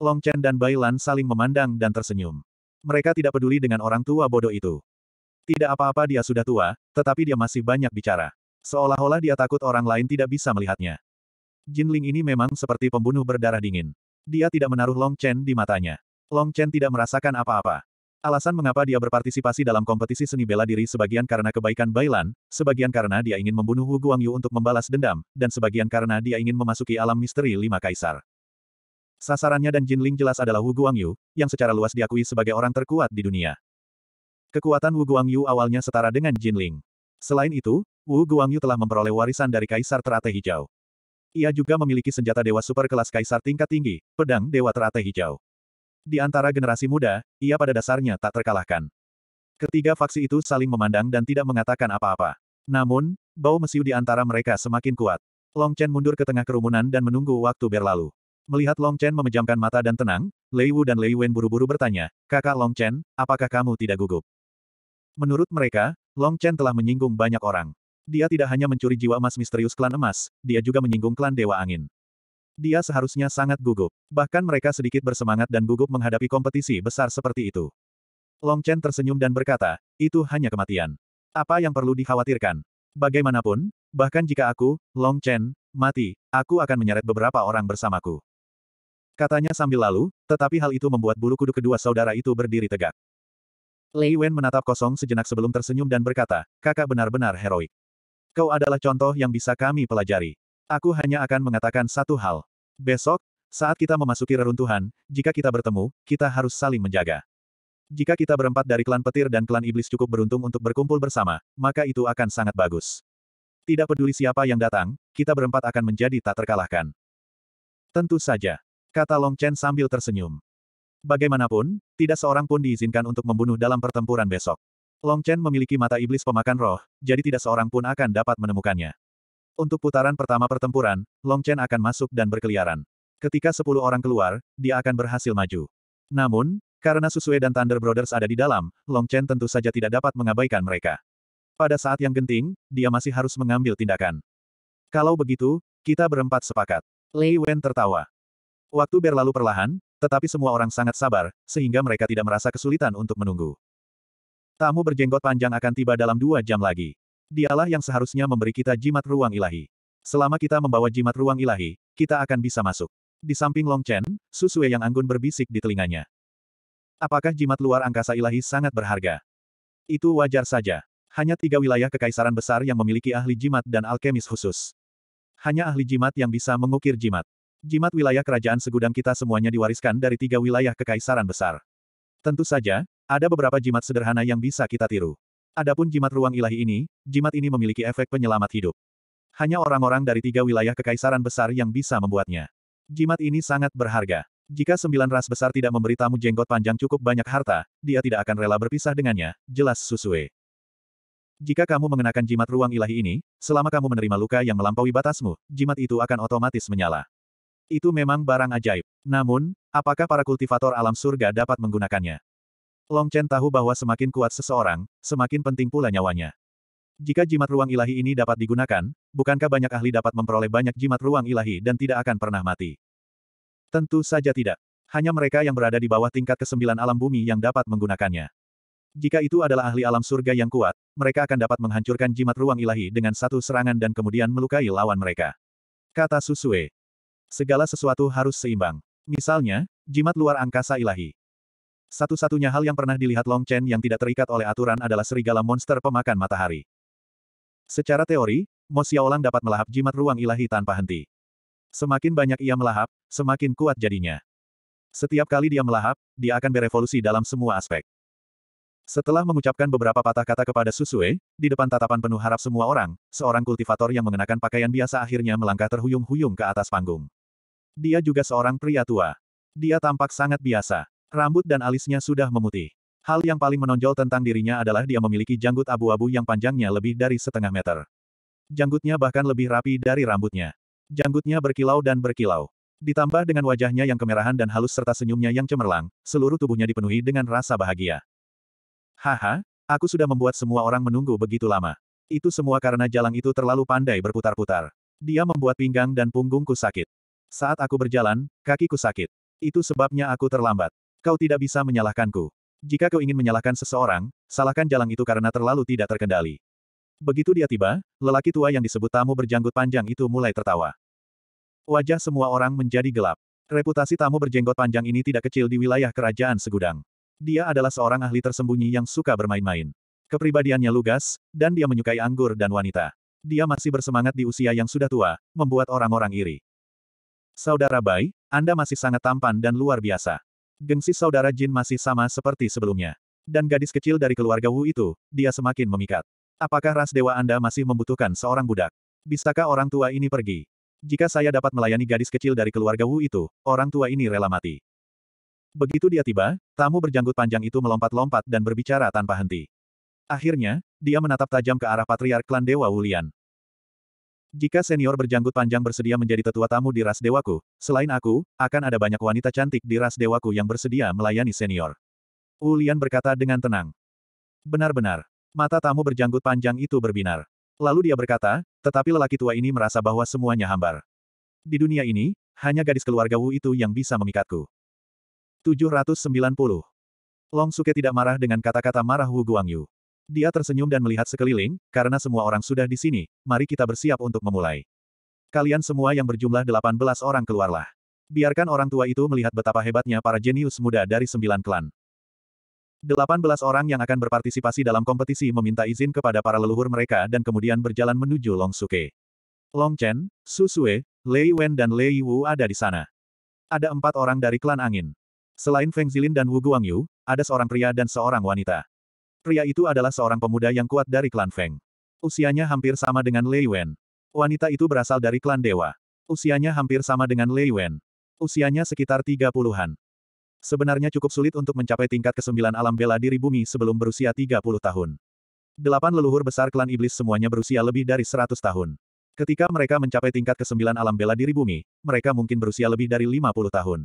Long Chen dan Bai Lan saling memandang dan tersenyum. Mereka tidak peduli dengan orang tua bodoh itu. Tidak apa-apa dia sudah tua, tetapi dia masih banyak bicara. Seolah-olah dia takut orang lain tidak bisa melihatnya. Jin Ling ini memang seperti pembunuh berdarah dingin. Dia tidak menaruh Long Chen di matanya. Long Chen tidak merasakan apa-apa. Alasan mengapa dia berpartisipasi dalam kompetisi seni bela diri sebagian karena kebaikan Bailan, sebagian karena dia ingin membunuh Hu Guangyu untuk membalas dendam, dan sebagian karena dia ingin memasuki alam misteri lima kaisar. Sasarannya dan Jin Ling jelas adalah Hu Guangyu, yang secara luas diakui sebagai orang terkuat di dunia. Kekuatan Wu Guangyu awalnya setara dengan Jin Ling. Selain itu, Wu Guangyu telah memperoleh warisan dari Kaisar Teratai Hijau. Ia juga memiliki senjata dewa super kelas kaisar tingkat tinggi, pedang dewa teratai hijau. Di antara generasi muda, ia pada dasarnya tak terkalahkan. Ketiga faksi itu saling memandang dan tidak mengatakan apa-apa. Namun, bau mesiu di antara mereka semakin kuat. Long Chen mundur ke tengah kerumunan dan menunggu waktu berlalu. Melihat Long Chen memejamkan mata dan tenang, Lei Wu dan Lei Wen buru-buru bertanya, Kakak Long Chen, apakah kamu tidak gugup? Menurut mereka, Long Chen telah menyinggung banyak orang. Dia tidak hanya mencuri jiwa emas misterius klan emas, dia juga menyinggung klan Dewa Angin. Dia seharusnya sangat gugup. Bahkan mereka sedikit bersemangat dan gugup menghadapi kompetisi besar seperti itu. Long Chen tersenyum dan berkata, itu hanya kematian. Apa yang perlu dikhawatirkan? Bagaimanapun, bahkan jika aku, Long Chen, mati, aku akan menyeret beberapa orang bersamaku. Katanya sambil lalu, tetapi hal itu membuat bulu kuduk kedua saudara itu berdiri tegak. Lei Wen menatap kosong sejenak sebelum tersenyum dan berkata, kakak benar-benar heroik. Kau adalah contoh yang bisa kami pelajari. Aku hanya akan mengatakan satu hal. Besok, saat kita memasuki reruntuhan, jika kita bertemu, kita harus saling menjaga. Jika kita berempat dari klan petir dan klan iblis cukup beruntung untuk berkumpul bersama, maka itu akan sangat bagus. Tidak peduli siapa yang datang, kita berempat akan menjadi tak terkalahkan. Tentu saja. Kata Long Chen sambil tersenyum. Bagaimanapun, tidak seorang pun diizinkan untuk membunuh dalam pertempuran besok. Long Chen memiliki mata iblis pemakan roh, jadi tidak seorang pun akan dapat menemukannya. Untuk putaran pertama pertempuran, Long Chen akan masuk dan berkeliaran. Ketika sepuluh orang keluar, dia akan berhasil maju. Namun, karena Susue dan Thunder Brothers ada di dalam, Long Chen tentu saja tidak dapat mengabaikan mereka. Pada saat yang genting, dia masih harus mengambil tindakan. Kalau begitu, kita berempat sepakat. Lei Wen tertawa. Waktu berlalu perlahan, tetapi semua orang sangat sabar, sehingga mereka tidak merasa kesulitan untuk menunggu. Tamu berjenggot panjang akan tiba dalam dua jam lagi. Dialah yang seharusnya memberi kita jimat ruang ilahi. Selama kita membawa jimat ruang ilahi, kita akan bisa masuk. Di samping Long Chen, Susue yang anggun berbisik di telinganya. Apakah jimat luar angkasa ilahi sangat berharga? Itu wajar saja. Hanya tiga wilayah kekaisaran besar yang memiliki ahli jimat dan alkemis khusus. Hanya ahli jimat yang bisa mengukir jimat. Jimat wilayah kerajaan segudang kita semuanya diwariskan dari tiga wilayah kekaisaran besar. Tentu saja, ada beberapa jimat sederhana yang bisa kita tiru. Adapun jimat ruang ilahi ini, jimat ini memiliki efek penyelamat hidup. Hanya orang-orang dari tiga wilayah kekaisaran besar yang bisa membuatnya. Jimat ini sangat berharga. Jika sembilan ras besar tidak memberi tamu jenggot panjang cukup banyak harta, dia tidak akan rela berpisah dengannya, jelas Susue. Jika kamu mengenakan jimat ruang ilahi ini, selama kamu menerima luka yang melampaui batasmu, jimat itu akan otomatis menyala. Itu memang barang ajaib. Namun, apakah para kultivator alam surga dapat menggunakannya? Long Chen tahu bahwa semakin kuat seseorang, semakin penting pula nyawanya. Jika jimat ruang ilahi ini dapat digunakan, bukankah banyak ahli dapat memperoleh banyak jimat ruang ilahi dan tidak akan pernah mati? Tentu saja tidak. Hanya mereka yang berada di bawah tingkat kesembilan alam bumi yang dapat menggunakannya. Jika itu adalah ahli alam surga yang kuat, mereka akan dapat menghancurkan jimat ruang ilahi dengan satu serangan dan kemudian melukai lawan mereka. Kata Susue. Segala sesuatu harus seimbang. Misalnya, jimat luar angkasa ilahi. Satu-satunya hal yang pernah dilihat Long Chen yang tidak terikat oleh aturan adalah serigala monster pemakan matahari. Secara teori, Mo Xiaolang dapat melahap jimat ruang ilahi tanpa henti. Semakin banyak ia melahap, semakin kuat jadinya. Setiap kali dia melahap, dia akan berevolusi dalam semua aspek. Setelah mengucapkan beberapa patah kata kepada Susue, di depan tatapan penuh harap semua orang, seorang kultivator yang mengenakan pakaian biasa akhirnya melangkah terhuyung-huyung ke atas panggung. Dia juga seorang pria tua. Dia tampak sangat biasa. Rambut dan alisnya sudah memutih. Hal yang paling menonjol tentang dirinya adalah dia memiliki janggut abu-abu yang panjangnya lebih dari setengah meter. Janggutnya bahkan lebih rapi dari rambutnya. Janggutnya berkilau dan berkilau. Ditambah dengan wajahnya yang kemerahan dan halus serta senyumnya yang cemerlang, seluruh tubuhnya dipenuhi dengan rasa bahagia. Haha, aku sudah membuat semua orang menunggu begitu lama. Itu semua karena jalan itu terlalu pandai berputar-putar. Dia membuat pinggang dan punggungku sakit. Saat aku berjalan, kakiku sakit. Itu sebabnya aku terlambat. Kau tidak bisa menyalahkanku. Jika kau ingin menyalahkan seseorang, salahkan jalang itu karena terlalu tidak terkendali. Begitu dia tiba, lelaki tua yang disebut tamu berjanggut panjang itu mulai tertawa. Wajah semua orang menjadi gelap. Reputasi tamu berjenggot panjang ini tidak kecil di wilayah kerajaan segudang. Dia adalah seorang ahli tersembunyi yang suka bermain-main. Kepribadiannya lugas, dan dia menyukai anggur dan wanita. Dia masih bersemangat di usia yang sudah tua, membuat orang-orang iri. Saudara Bai, Anda masih sangat tampan dan luar biasa. Gengsi saudara Jin masih sama seperti sebelumnya. Dan gadis kecil dari keluarga Wu itu, dia semakin memikat. Apakah ras dewa Anda masih membutuhkan seorang budak? Bisakah orang tua ini pergi? Jika saya dapat melayani gadis kecil dari keluarga Wu itu, orang tua ini rela mati. Begitu dia tiba, tamu berjanggut panjang itu melompat-lompat dan berbicara tanpa henti. Akhirnya, dia menatap tajam ke arah patriark klan Dewa Wulian. Jika senior berjanggut panjang bersedia menjadi tetua tamu di ras dewaku, selain aku, akan ada banyak wanita cantik di ras dewaku yang bersedia melayani senior. Ulian berkata dengan tenang. Benar-benar. Mata tamu berjanggut panjang itu berbinar. Lalu dia berkata, tetapi lelaki tua ini merasa bahwa semuanya hambar. Di dunia ini, hanya gadis keluarga Wu itu yang bisa memikatku. 790. Long Suke tidak marah dengan kata-kata marah Wu Guangyu. Dia tersenyum dan melihat sekeliling, karena semua orang sudah di sini, mari kita bersiap untuk memulai. Kalian semua yang berjumlah 18 orang keluarlah. Biarkan orang tua itu melihat betapa hebatnya para jenius muda dari sembilan klan. 18 orang yang akan berpartisipasi dalam kompetisi meminta izin kepada para leluhur mereka dan kemudian berjalan menuju Long Suke. Long Chen, Su Sue, Lei Wen dan Lei Wu ada di sana. Ada empat orang dari klan angin. Selain Feng Zilin dan Wu Guangyu, ada seorang pria dan seorang wanita. Pria itu adalah seorang pemuda yang kuat dari klan Feng. Usianya hampir sama dengan Lei Wen. Wanita itu berasal dari klan dewa. Usianya hampir sama dengan Lei Wen. Usianya sekitar 30-an. Sebenarnya cukup sulit untuk mencapai tingkat kesembilan alam bela diri bumi sebelum berusia 30 tahun. Delapan leluhur besar klan iblis semuanya berusia lebih dari 100 tahun. Ketika mereka mencapai tingkat kesembilan alam bela diri bumi, mereka mungkin berusia lebih dari 50 tahun.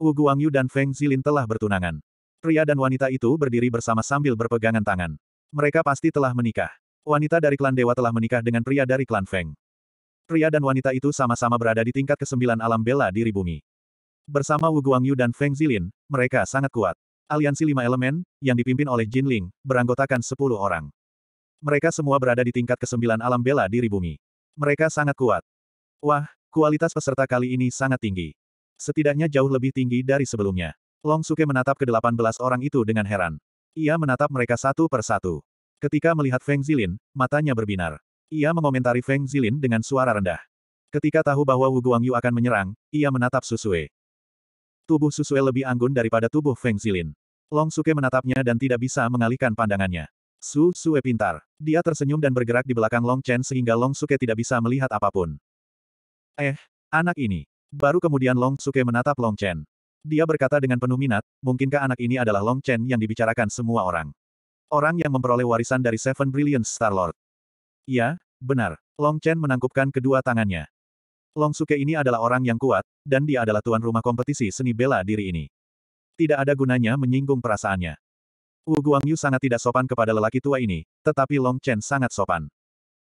Wu Guangyu dan Feng Zilin telah bertunangan. Pria dan wanita itu berdiri bersama sambil berpegangan tangan. Mereka pasti telah menikah. Wanita dari klan dewa telah menikah dengan pria dari klan Feng. Pria dan wanita itu sama-sama berada di tingkat kesembilan alam bela diri bumi. Bersama Wu Guangyu dan Feng Zilin, mereka sangat kuat. Aliansi lima elemen, yang dipimpin oleh Jin Ling, beranggotakan sepuluh orang. Mereka semua berada di tingkat kesembilan alam bela diri bumi. Mereka sangat kuat. Wah, kualitas peserta kali ini sangat tinggi. Setidaknya jauh lebih tinggi dari sebelumnya. Long Suke menatap ke delapan belas orang itu dengan heran. Ia menatap mereka satu per satu. Ketika melihat Feng Zilin, matanya berbinar. Ia mengomentari Feng Zilin dengan suara rendah. Ketika tahu bahwa Wu Guangyu akan menyerang, ia menatap Susue. Tubuh Susue lebih anggun daripada tubuh Feng Zilin. Long Suke menatapnya dan tidak bisa mengalihkan pandangannya. Su Sue pintar. Dia tersenyum dan bergerak di belakang Long Chen sehingga Long Suke tidak bisa melihat apapun. Eh, anak ini. Baru kemudian Long Suke menatap Long Chen. Dia berkata dengan penuh minat, mungkinkah anak ini adalah Long Chen yang dibicarakan semua orang? Orang yang memperoleh warisan dari Seven Brilliant Star-Lord. Iya, benar. Long Chen menangkupkan kedua tangannya. Long Suke ini adalah orang yang kuat, dan dia adalah tuan rumah kompetisi seni bela diri ini. Tidak ada gunanya menyinggung perasaannya. Wu Guangyu sangat tidak sopan kepada lelaki tua ini, tetapi Long Chen sangat sopan.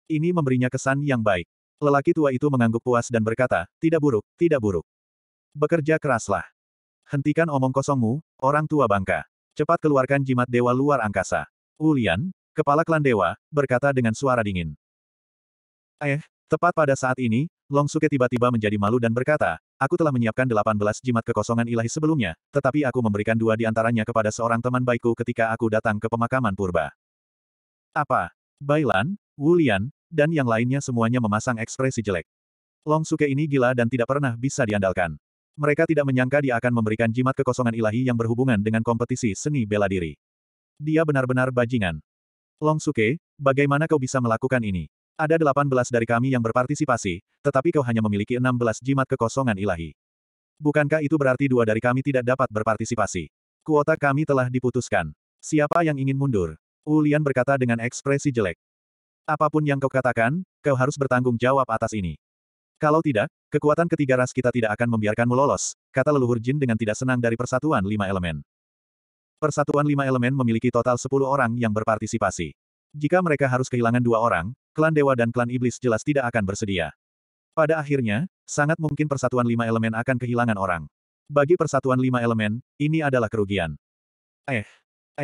Ini memberinya kesan yang baik. Lelaki tua itu mengangguk puas dan berkata, tidak buruk, tidak buruk. Bekerja keraslah. Hentikan omong kosongmu, orang tua bangka. Cepat keluarkan jimat dewa luar angkasa. Wulian, kepala klan dewa, berkata dengan suara dingin. Eh, tepat pada saat ini, Long Suke tiba-tiba menjadi malu dan berkata, aku telah menyiapkan 18 jimat kekosongan ilahi sebelumnya, tetapi aku memberikan dua di antaranya kepada seorang teman baikku ketika aku datang ke pemakaman purba. Apa? Bailan, Wulian, dan yang lainnya semuanya memasang ekspresi jelek. Long Suke ini gila dan tidak pernah bisa diandalkan. Mereka tidak menyangka dia akan memberikan jimat kekosongan ilahi yang berhubungan dengan kompetisi seni bela diri. Dia benar-benar bajingan. Long Suke, bagaimana kau bisa melakukan ini? Ada 18 dari kami yang berpartisipasi, tetapi kau hanya memiliki 16 jimat kekosongan ilahi. Bukankah itu berarti dua dari kami tidak dapat berpartisipasi? Kuota kami telah diputuskan. Siapa yang ingin mundur? Ulian berkata dengan ekspresi jelek. Apapun yang kau katakan, kau harus bertanggung jawab atas ini. Kalau tidak, kekuatan ketiga ras kita tidak akan membiarkanmu lolos, kata leluhur Jin dengan tidak senang dari persatuan lima elemen. Persatuan lima elemen memiliki total sepuluh orang yang berpartisipasi. Jika mereka harus kehilangan dua orang, klan dewa dan klan iblis jelas tidak akan bersedia. Pada akhirnya, sangat mungkin persatuan lima elemen akan kehilangan orang. Bagi persatuan lima elemen, ini adalah kerugian. Eh,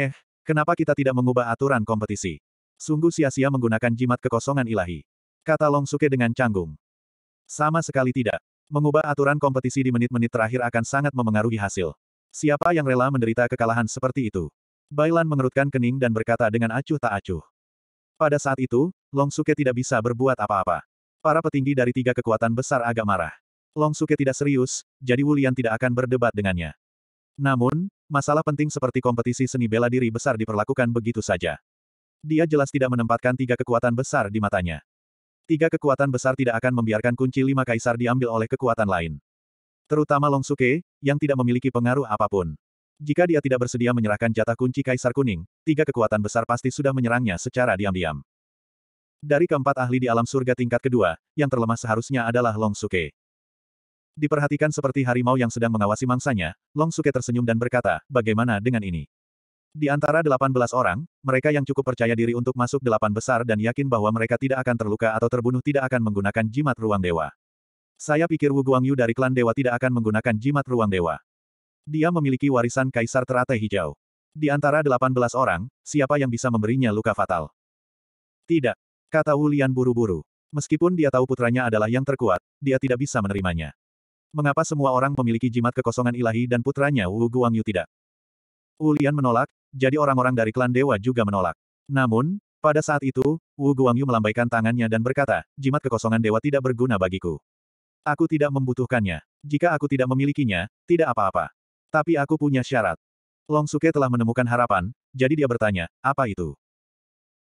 eh, kenapa kita tidak mengubah aturan kompetisi? Sungguh sia-sia menggunakan jimat kekosongan ilahi. Kata Long Suke dengan canggung. Sama sekali tidak. Mengubah aturan kompetisi di menit-menit terakhir akan sangat memengaruhi hasil. Siapa yang rela menderita kekalahan seperti itu? Bailan mengerutkan kening dan berkata dengan acuh tak acuh. Pada saat itu, Long Suke tidak bisa berbuat apa-apa. Para petinggi dari tiga kekuatan besar agak marah. Long Suke tidak serius, jadi Wulian tidak akan berdebat dengannya. Namun, masalah penting seperti kompetisi seni bela diri besar diperlakukan begitu saja. Dia jelas tidak menempatkan tiga kekuatan besar di matanya. Tiga kekuatan besar tidak akan membiarkan kunci lima kaisar diambil oleh kekuatan lain. Terutama Long Suke, yang tidak memiliki pengaruh apapun. Jika dia tidak bersedia menyerahkan jatah kunci kaisar kuning, tiga kekuatan besar pasti sudah menyerangnya secara diam-diam. Dari keempat ahli di alam surga tingkat kedua, yang terlemah seharusnya adalah Long Suke. Diperhatikan seperti harimau yang sedang mengawasi mangsanya, Long Suke tersenyum dan berkata, bagaimana dengan ini? Di antara 18 orang, mereka yang cukup percaya diri untuk masuk delapan besar dan yakin bahwa mereka tidak akan terluka atau terbunuh tidak akan menggunakan jimat ruang dewa. Saya pikir Wu Guangyu dari klan dewa tidak akan menggunakan jimat ruang dewa. Dia memiliki warisan kaisar teratai hijau. Di antara delapan belas orang, siapa yang bisa memberinya luka fatal? Tidak, kata Wu Lian buru-buru. Meskipun dia tahu putranya adalah yang terkuat, dia tidak bisa menerimanya. Mengapa semua orang memiliki jimat kekosongan ilahi dan putranya Wu Guangyu tidak? Wu Lian menolak, jadi orang-orang dari klan dewa juga menolak. Namun, pada saat itu, Wu Guangyu melambaikan tangannya dan berkata, jimat kekosongan dewa tidak berguna bagiku. Aku tidak membutuhkannya. Jika aku tidak memilikinya, tidak apa-apa. Tapi aku punya syarat. Long Suke telah menemukan harapan, jadi dia bertanya, apa itu?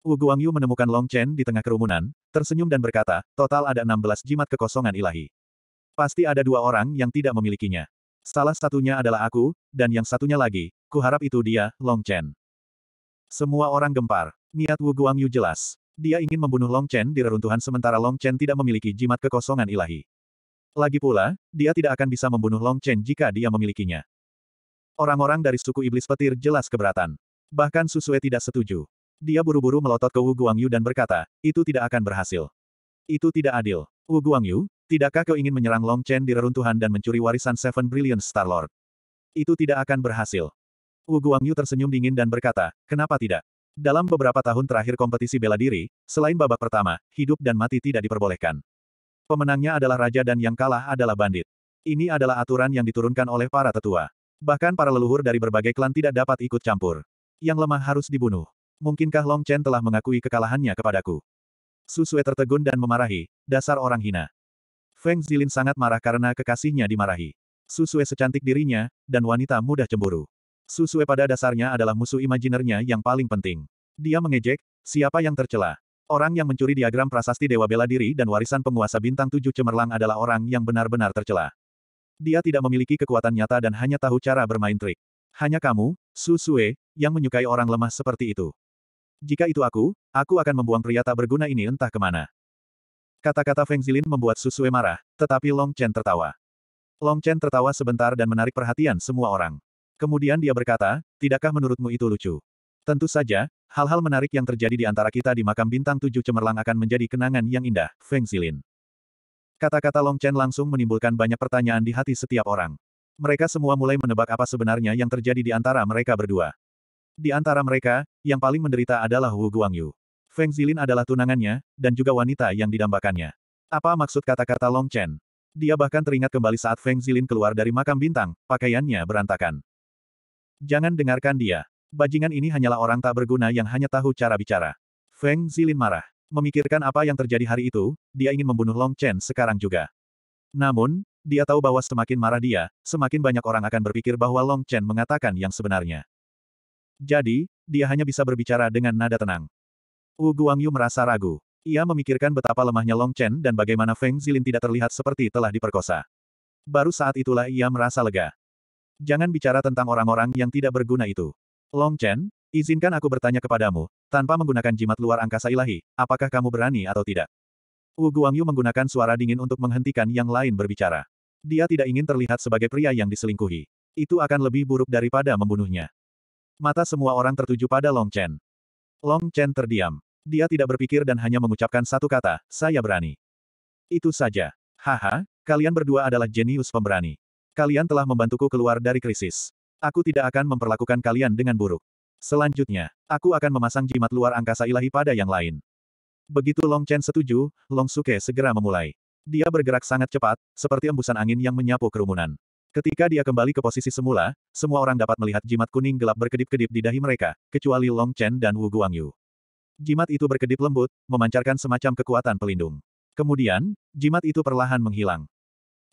Wu Guangyu menemukan Long Chen di tengah kerumunan, tersenyum dan berkata, total ada 16 jimat kekosongan ilahi. Pasti ada dua orang yang tidak memilikinya. Salah satunya adalah aku, dan yang satunya lagi, kuharap itu dia, Long Chen. Semua orang gempar. Niat Wu Guangyu jelas. Dia ingin membunuh Long Chen di reruntuhan sementara Long Chen tidak memiliki jimat kekosongan ilahi. Lagi pula, dia tidak akan bisa membunuh Long Chen jika dia memilikinya. Orang-orang dari suku iblis petir jelas keberatan. Bahkan Susue tidak setuju. Dia buru-buru melotot ke Wu Guangyu dan berkata, itu tidak akan berhasil. Itu tidak adil. Wu Guangyu, Tidakkah kau ingin menyerang Long Chen di reruntuhan dan mencuri warisan Seven Brilliant Star-Lord? Itu tidak akan berhasil. Wu Guangyu tersenyum dingin dan berkata, kenapa tidak? Dalam beberapa tahun terakhir kompetisi bela diri, selain babak pertama, hidup dan mati tidak diperbolehkan. Pemenangnya adalah raja dan yang kalah adalah bandit. Ini adalah aturan yang diturunkan oleh para tetua. Bahkan para leluhur dari berbagai klan tidak dapat ikut campur. Yang lemah harus dibunuh. Mungkinkah Long Chen telah mengakui kekalahannya kepadaku? Susue tertegun dan memarahi, dasar orang hina. Feng Zilin sangat marah karena kekasihnya dimarahi. Susue secantik dirinya, dan wanita mudah cemburu. Susue pada dasarnya adalah musuh imajinernya yang paling penting. Dia mengejek, siapa yang tercela. Orang yang mencuri diagram prasasti Dewa Bela Diri dan warisan penguasa bintang tujuh cemerlang adalah orang yang benar-benar tercela. Dia tidak memiliki kekuatan nyata dan hanya tahu cara bermain trik. Hanya kamu, Susue, yang menyukai orang lemah seperti itu. Jika itu aku, aku akan membuang pria tak berguna ini entah kemana. Kata-kata Feng Zilin membuat Susue marah, tetapi Long Chen tertawa. Long Chen tertawa sebentar dan menarik perhatian semua orang. Kemudian dia berkata, tidakkah menurutmu itu lucu? Tentu saja, hal-hal menarik yang terjadi di antara kita di makam bintang tujuh cemerlang akan menjadi kenangan yang indah, Feng Zilin. Kata-kata Long Chen langsung menimbulkan banyak pertanyaan di hati setiap orang. Mereka semua mulai menebak apa sebenarnya yang terjadi di antara mereka berdua. Di antara mereka, yang paling menderita adalah Wu Guangyu. Feng Zilin adalah tunangannya, dan juga wanita yang didambakannya. Apa maksud kata-kata Long Chen? Dia bahkan teringat kembali saat Feng Zilin keluar dari makam bintang, pakaiannya berantakan. Jangan dengarkan dia. Bajingan ini hanyalah orang tak berguna yang hanya tahu cara bicara. Feng Zilin marah. Memikirkan apa yang terjadi hari itu, dia ingin membunuh Long Chen sekarang juga. Namun, dia tahu bahwa semakin marah dia, semakin banyak orang akan berpikir bahwa Long Chen mengatakan yang sebenarnya. Jadi, dia hanya bisa berbicara dengan nada tenang. Wu Guangyu merasa ragu. Ia memikirkan betapa lemahnya Long Chen dan bagaimana Feng Zilin tidak terlihat seperti telah diperkosa. Baru saat itulah ia merasa lega. Jangan bicara tentang orang-orang yang tidak berguna itu. Long Chen, izinkan aku bertanya kepadamu, tanpa menggunakan jimat luar angkasa ilahi, apakah kamu berani atau tidak? Wu Guangyu menggunakan suara dingin untuk menghentikan yang lain berbicara. Dia tidak ingin terlihat sebagai pria yang diselingkuhi. Itu akan lebih buruk daripada membunuhnya. Mata semua orang tertuju pada Long Chen. Long Chen terdiam. Dia tidak berpikir dan hanya mengucapkan satu kata, saya berani. Itu saja. Haha, kalian berdua adalah jenius pemberani. Kalian telah membantuku keluar dari krisis. Aku tidak akan memperlakukan kalian dengan buruk. Selanjutnya, aku akan memasang jimat luar angkasa ilahi pada yang lain. Begitu Long Chen setuju, Long Suke segera memulai. Dia bergerak sangat cepat, seperti embusan angin yang menyapu kerumunan. Ketika dia kembali ke posisi semula, semua orang dapat melihat jimat kuning gelap berkedip-kedip di dahi mereka, kecuali Long Chen dan Wu Guangyu. Jimat itu berkedip lembut, memancarkan semacam kekuatan pelindung. Kemudian, jimat itu perlahan menghilang.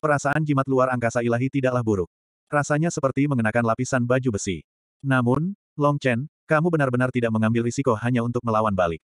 Perasaan jimat luar angkasa ilahi tidaklah buruk. Rasanya seperti mengenakan lapisan baju besi. Namun, Long Chen, kamu benar-benar tidak mengambil risiko hanya untuk melawan balik.